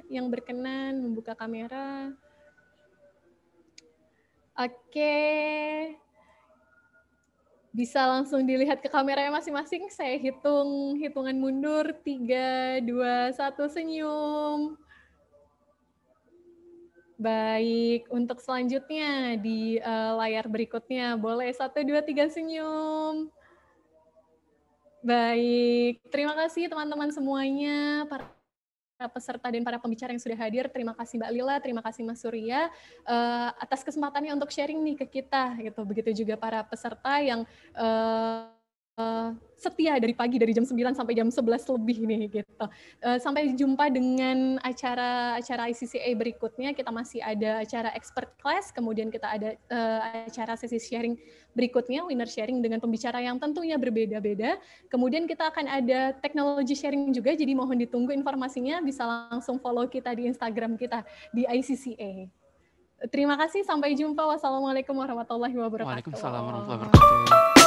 yang berkenan membuka kamera oke bisa langsung dilihat ke kameranya masing-masing. Saya hitung hitungan mundur. tiga dua satu senyum. Baik, untuk selanjutnya di uh, layar berikutnya boleh satu dua tiga senyum. Baik, terima kasih teman-teman semuanya para peserta dan para pembicara yang sudah hadir. Terima kasih Mbak Lila, terima kasih Mas Surya uh, atas kesempatannya untuk sharing nih ke kita gitu. Begitu juga para peserta yang uh, Eh, setia dari pagi dari jam 9 sampai jam 11 lebih nih gitu. Uh, sampai jumpa dengan acara-acara ICCA berikutnya. Kita masih ada acara expert class, kemudian kita ada uh, acara sesi sharing berikutnya, winner sharing dengan pembicara yang tentunya berbeda-beda. Kemudian kita akan ada technology sharing juga, jadi mohon ditunggu informasinya bisa langsung follow kita di Instagram kita di ICCA. Terima kasih, sampai jumpa. Wassalamualaikum warahmatullahi
wabarakatuh. Waalaikumsalam warahmatullahi wabarakatuh.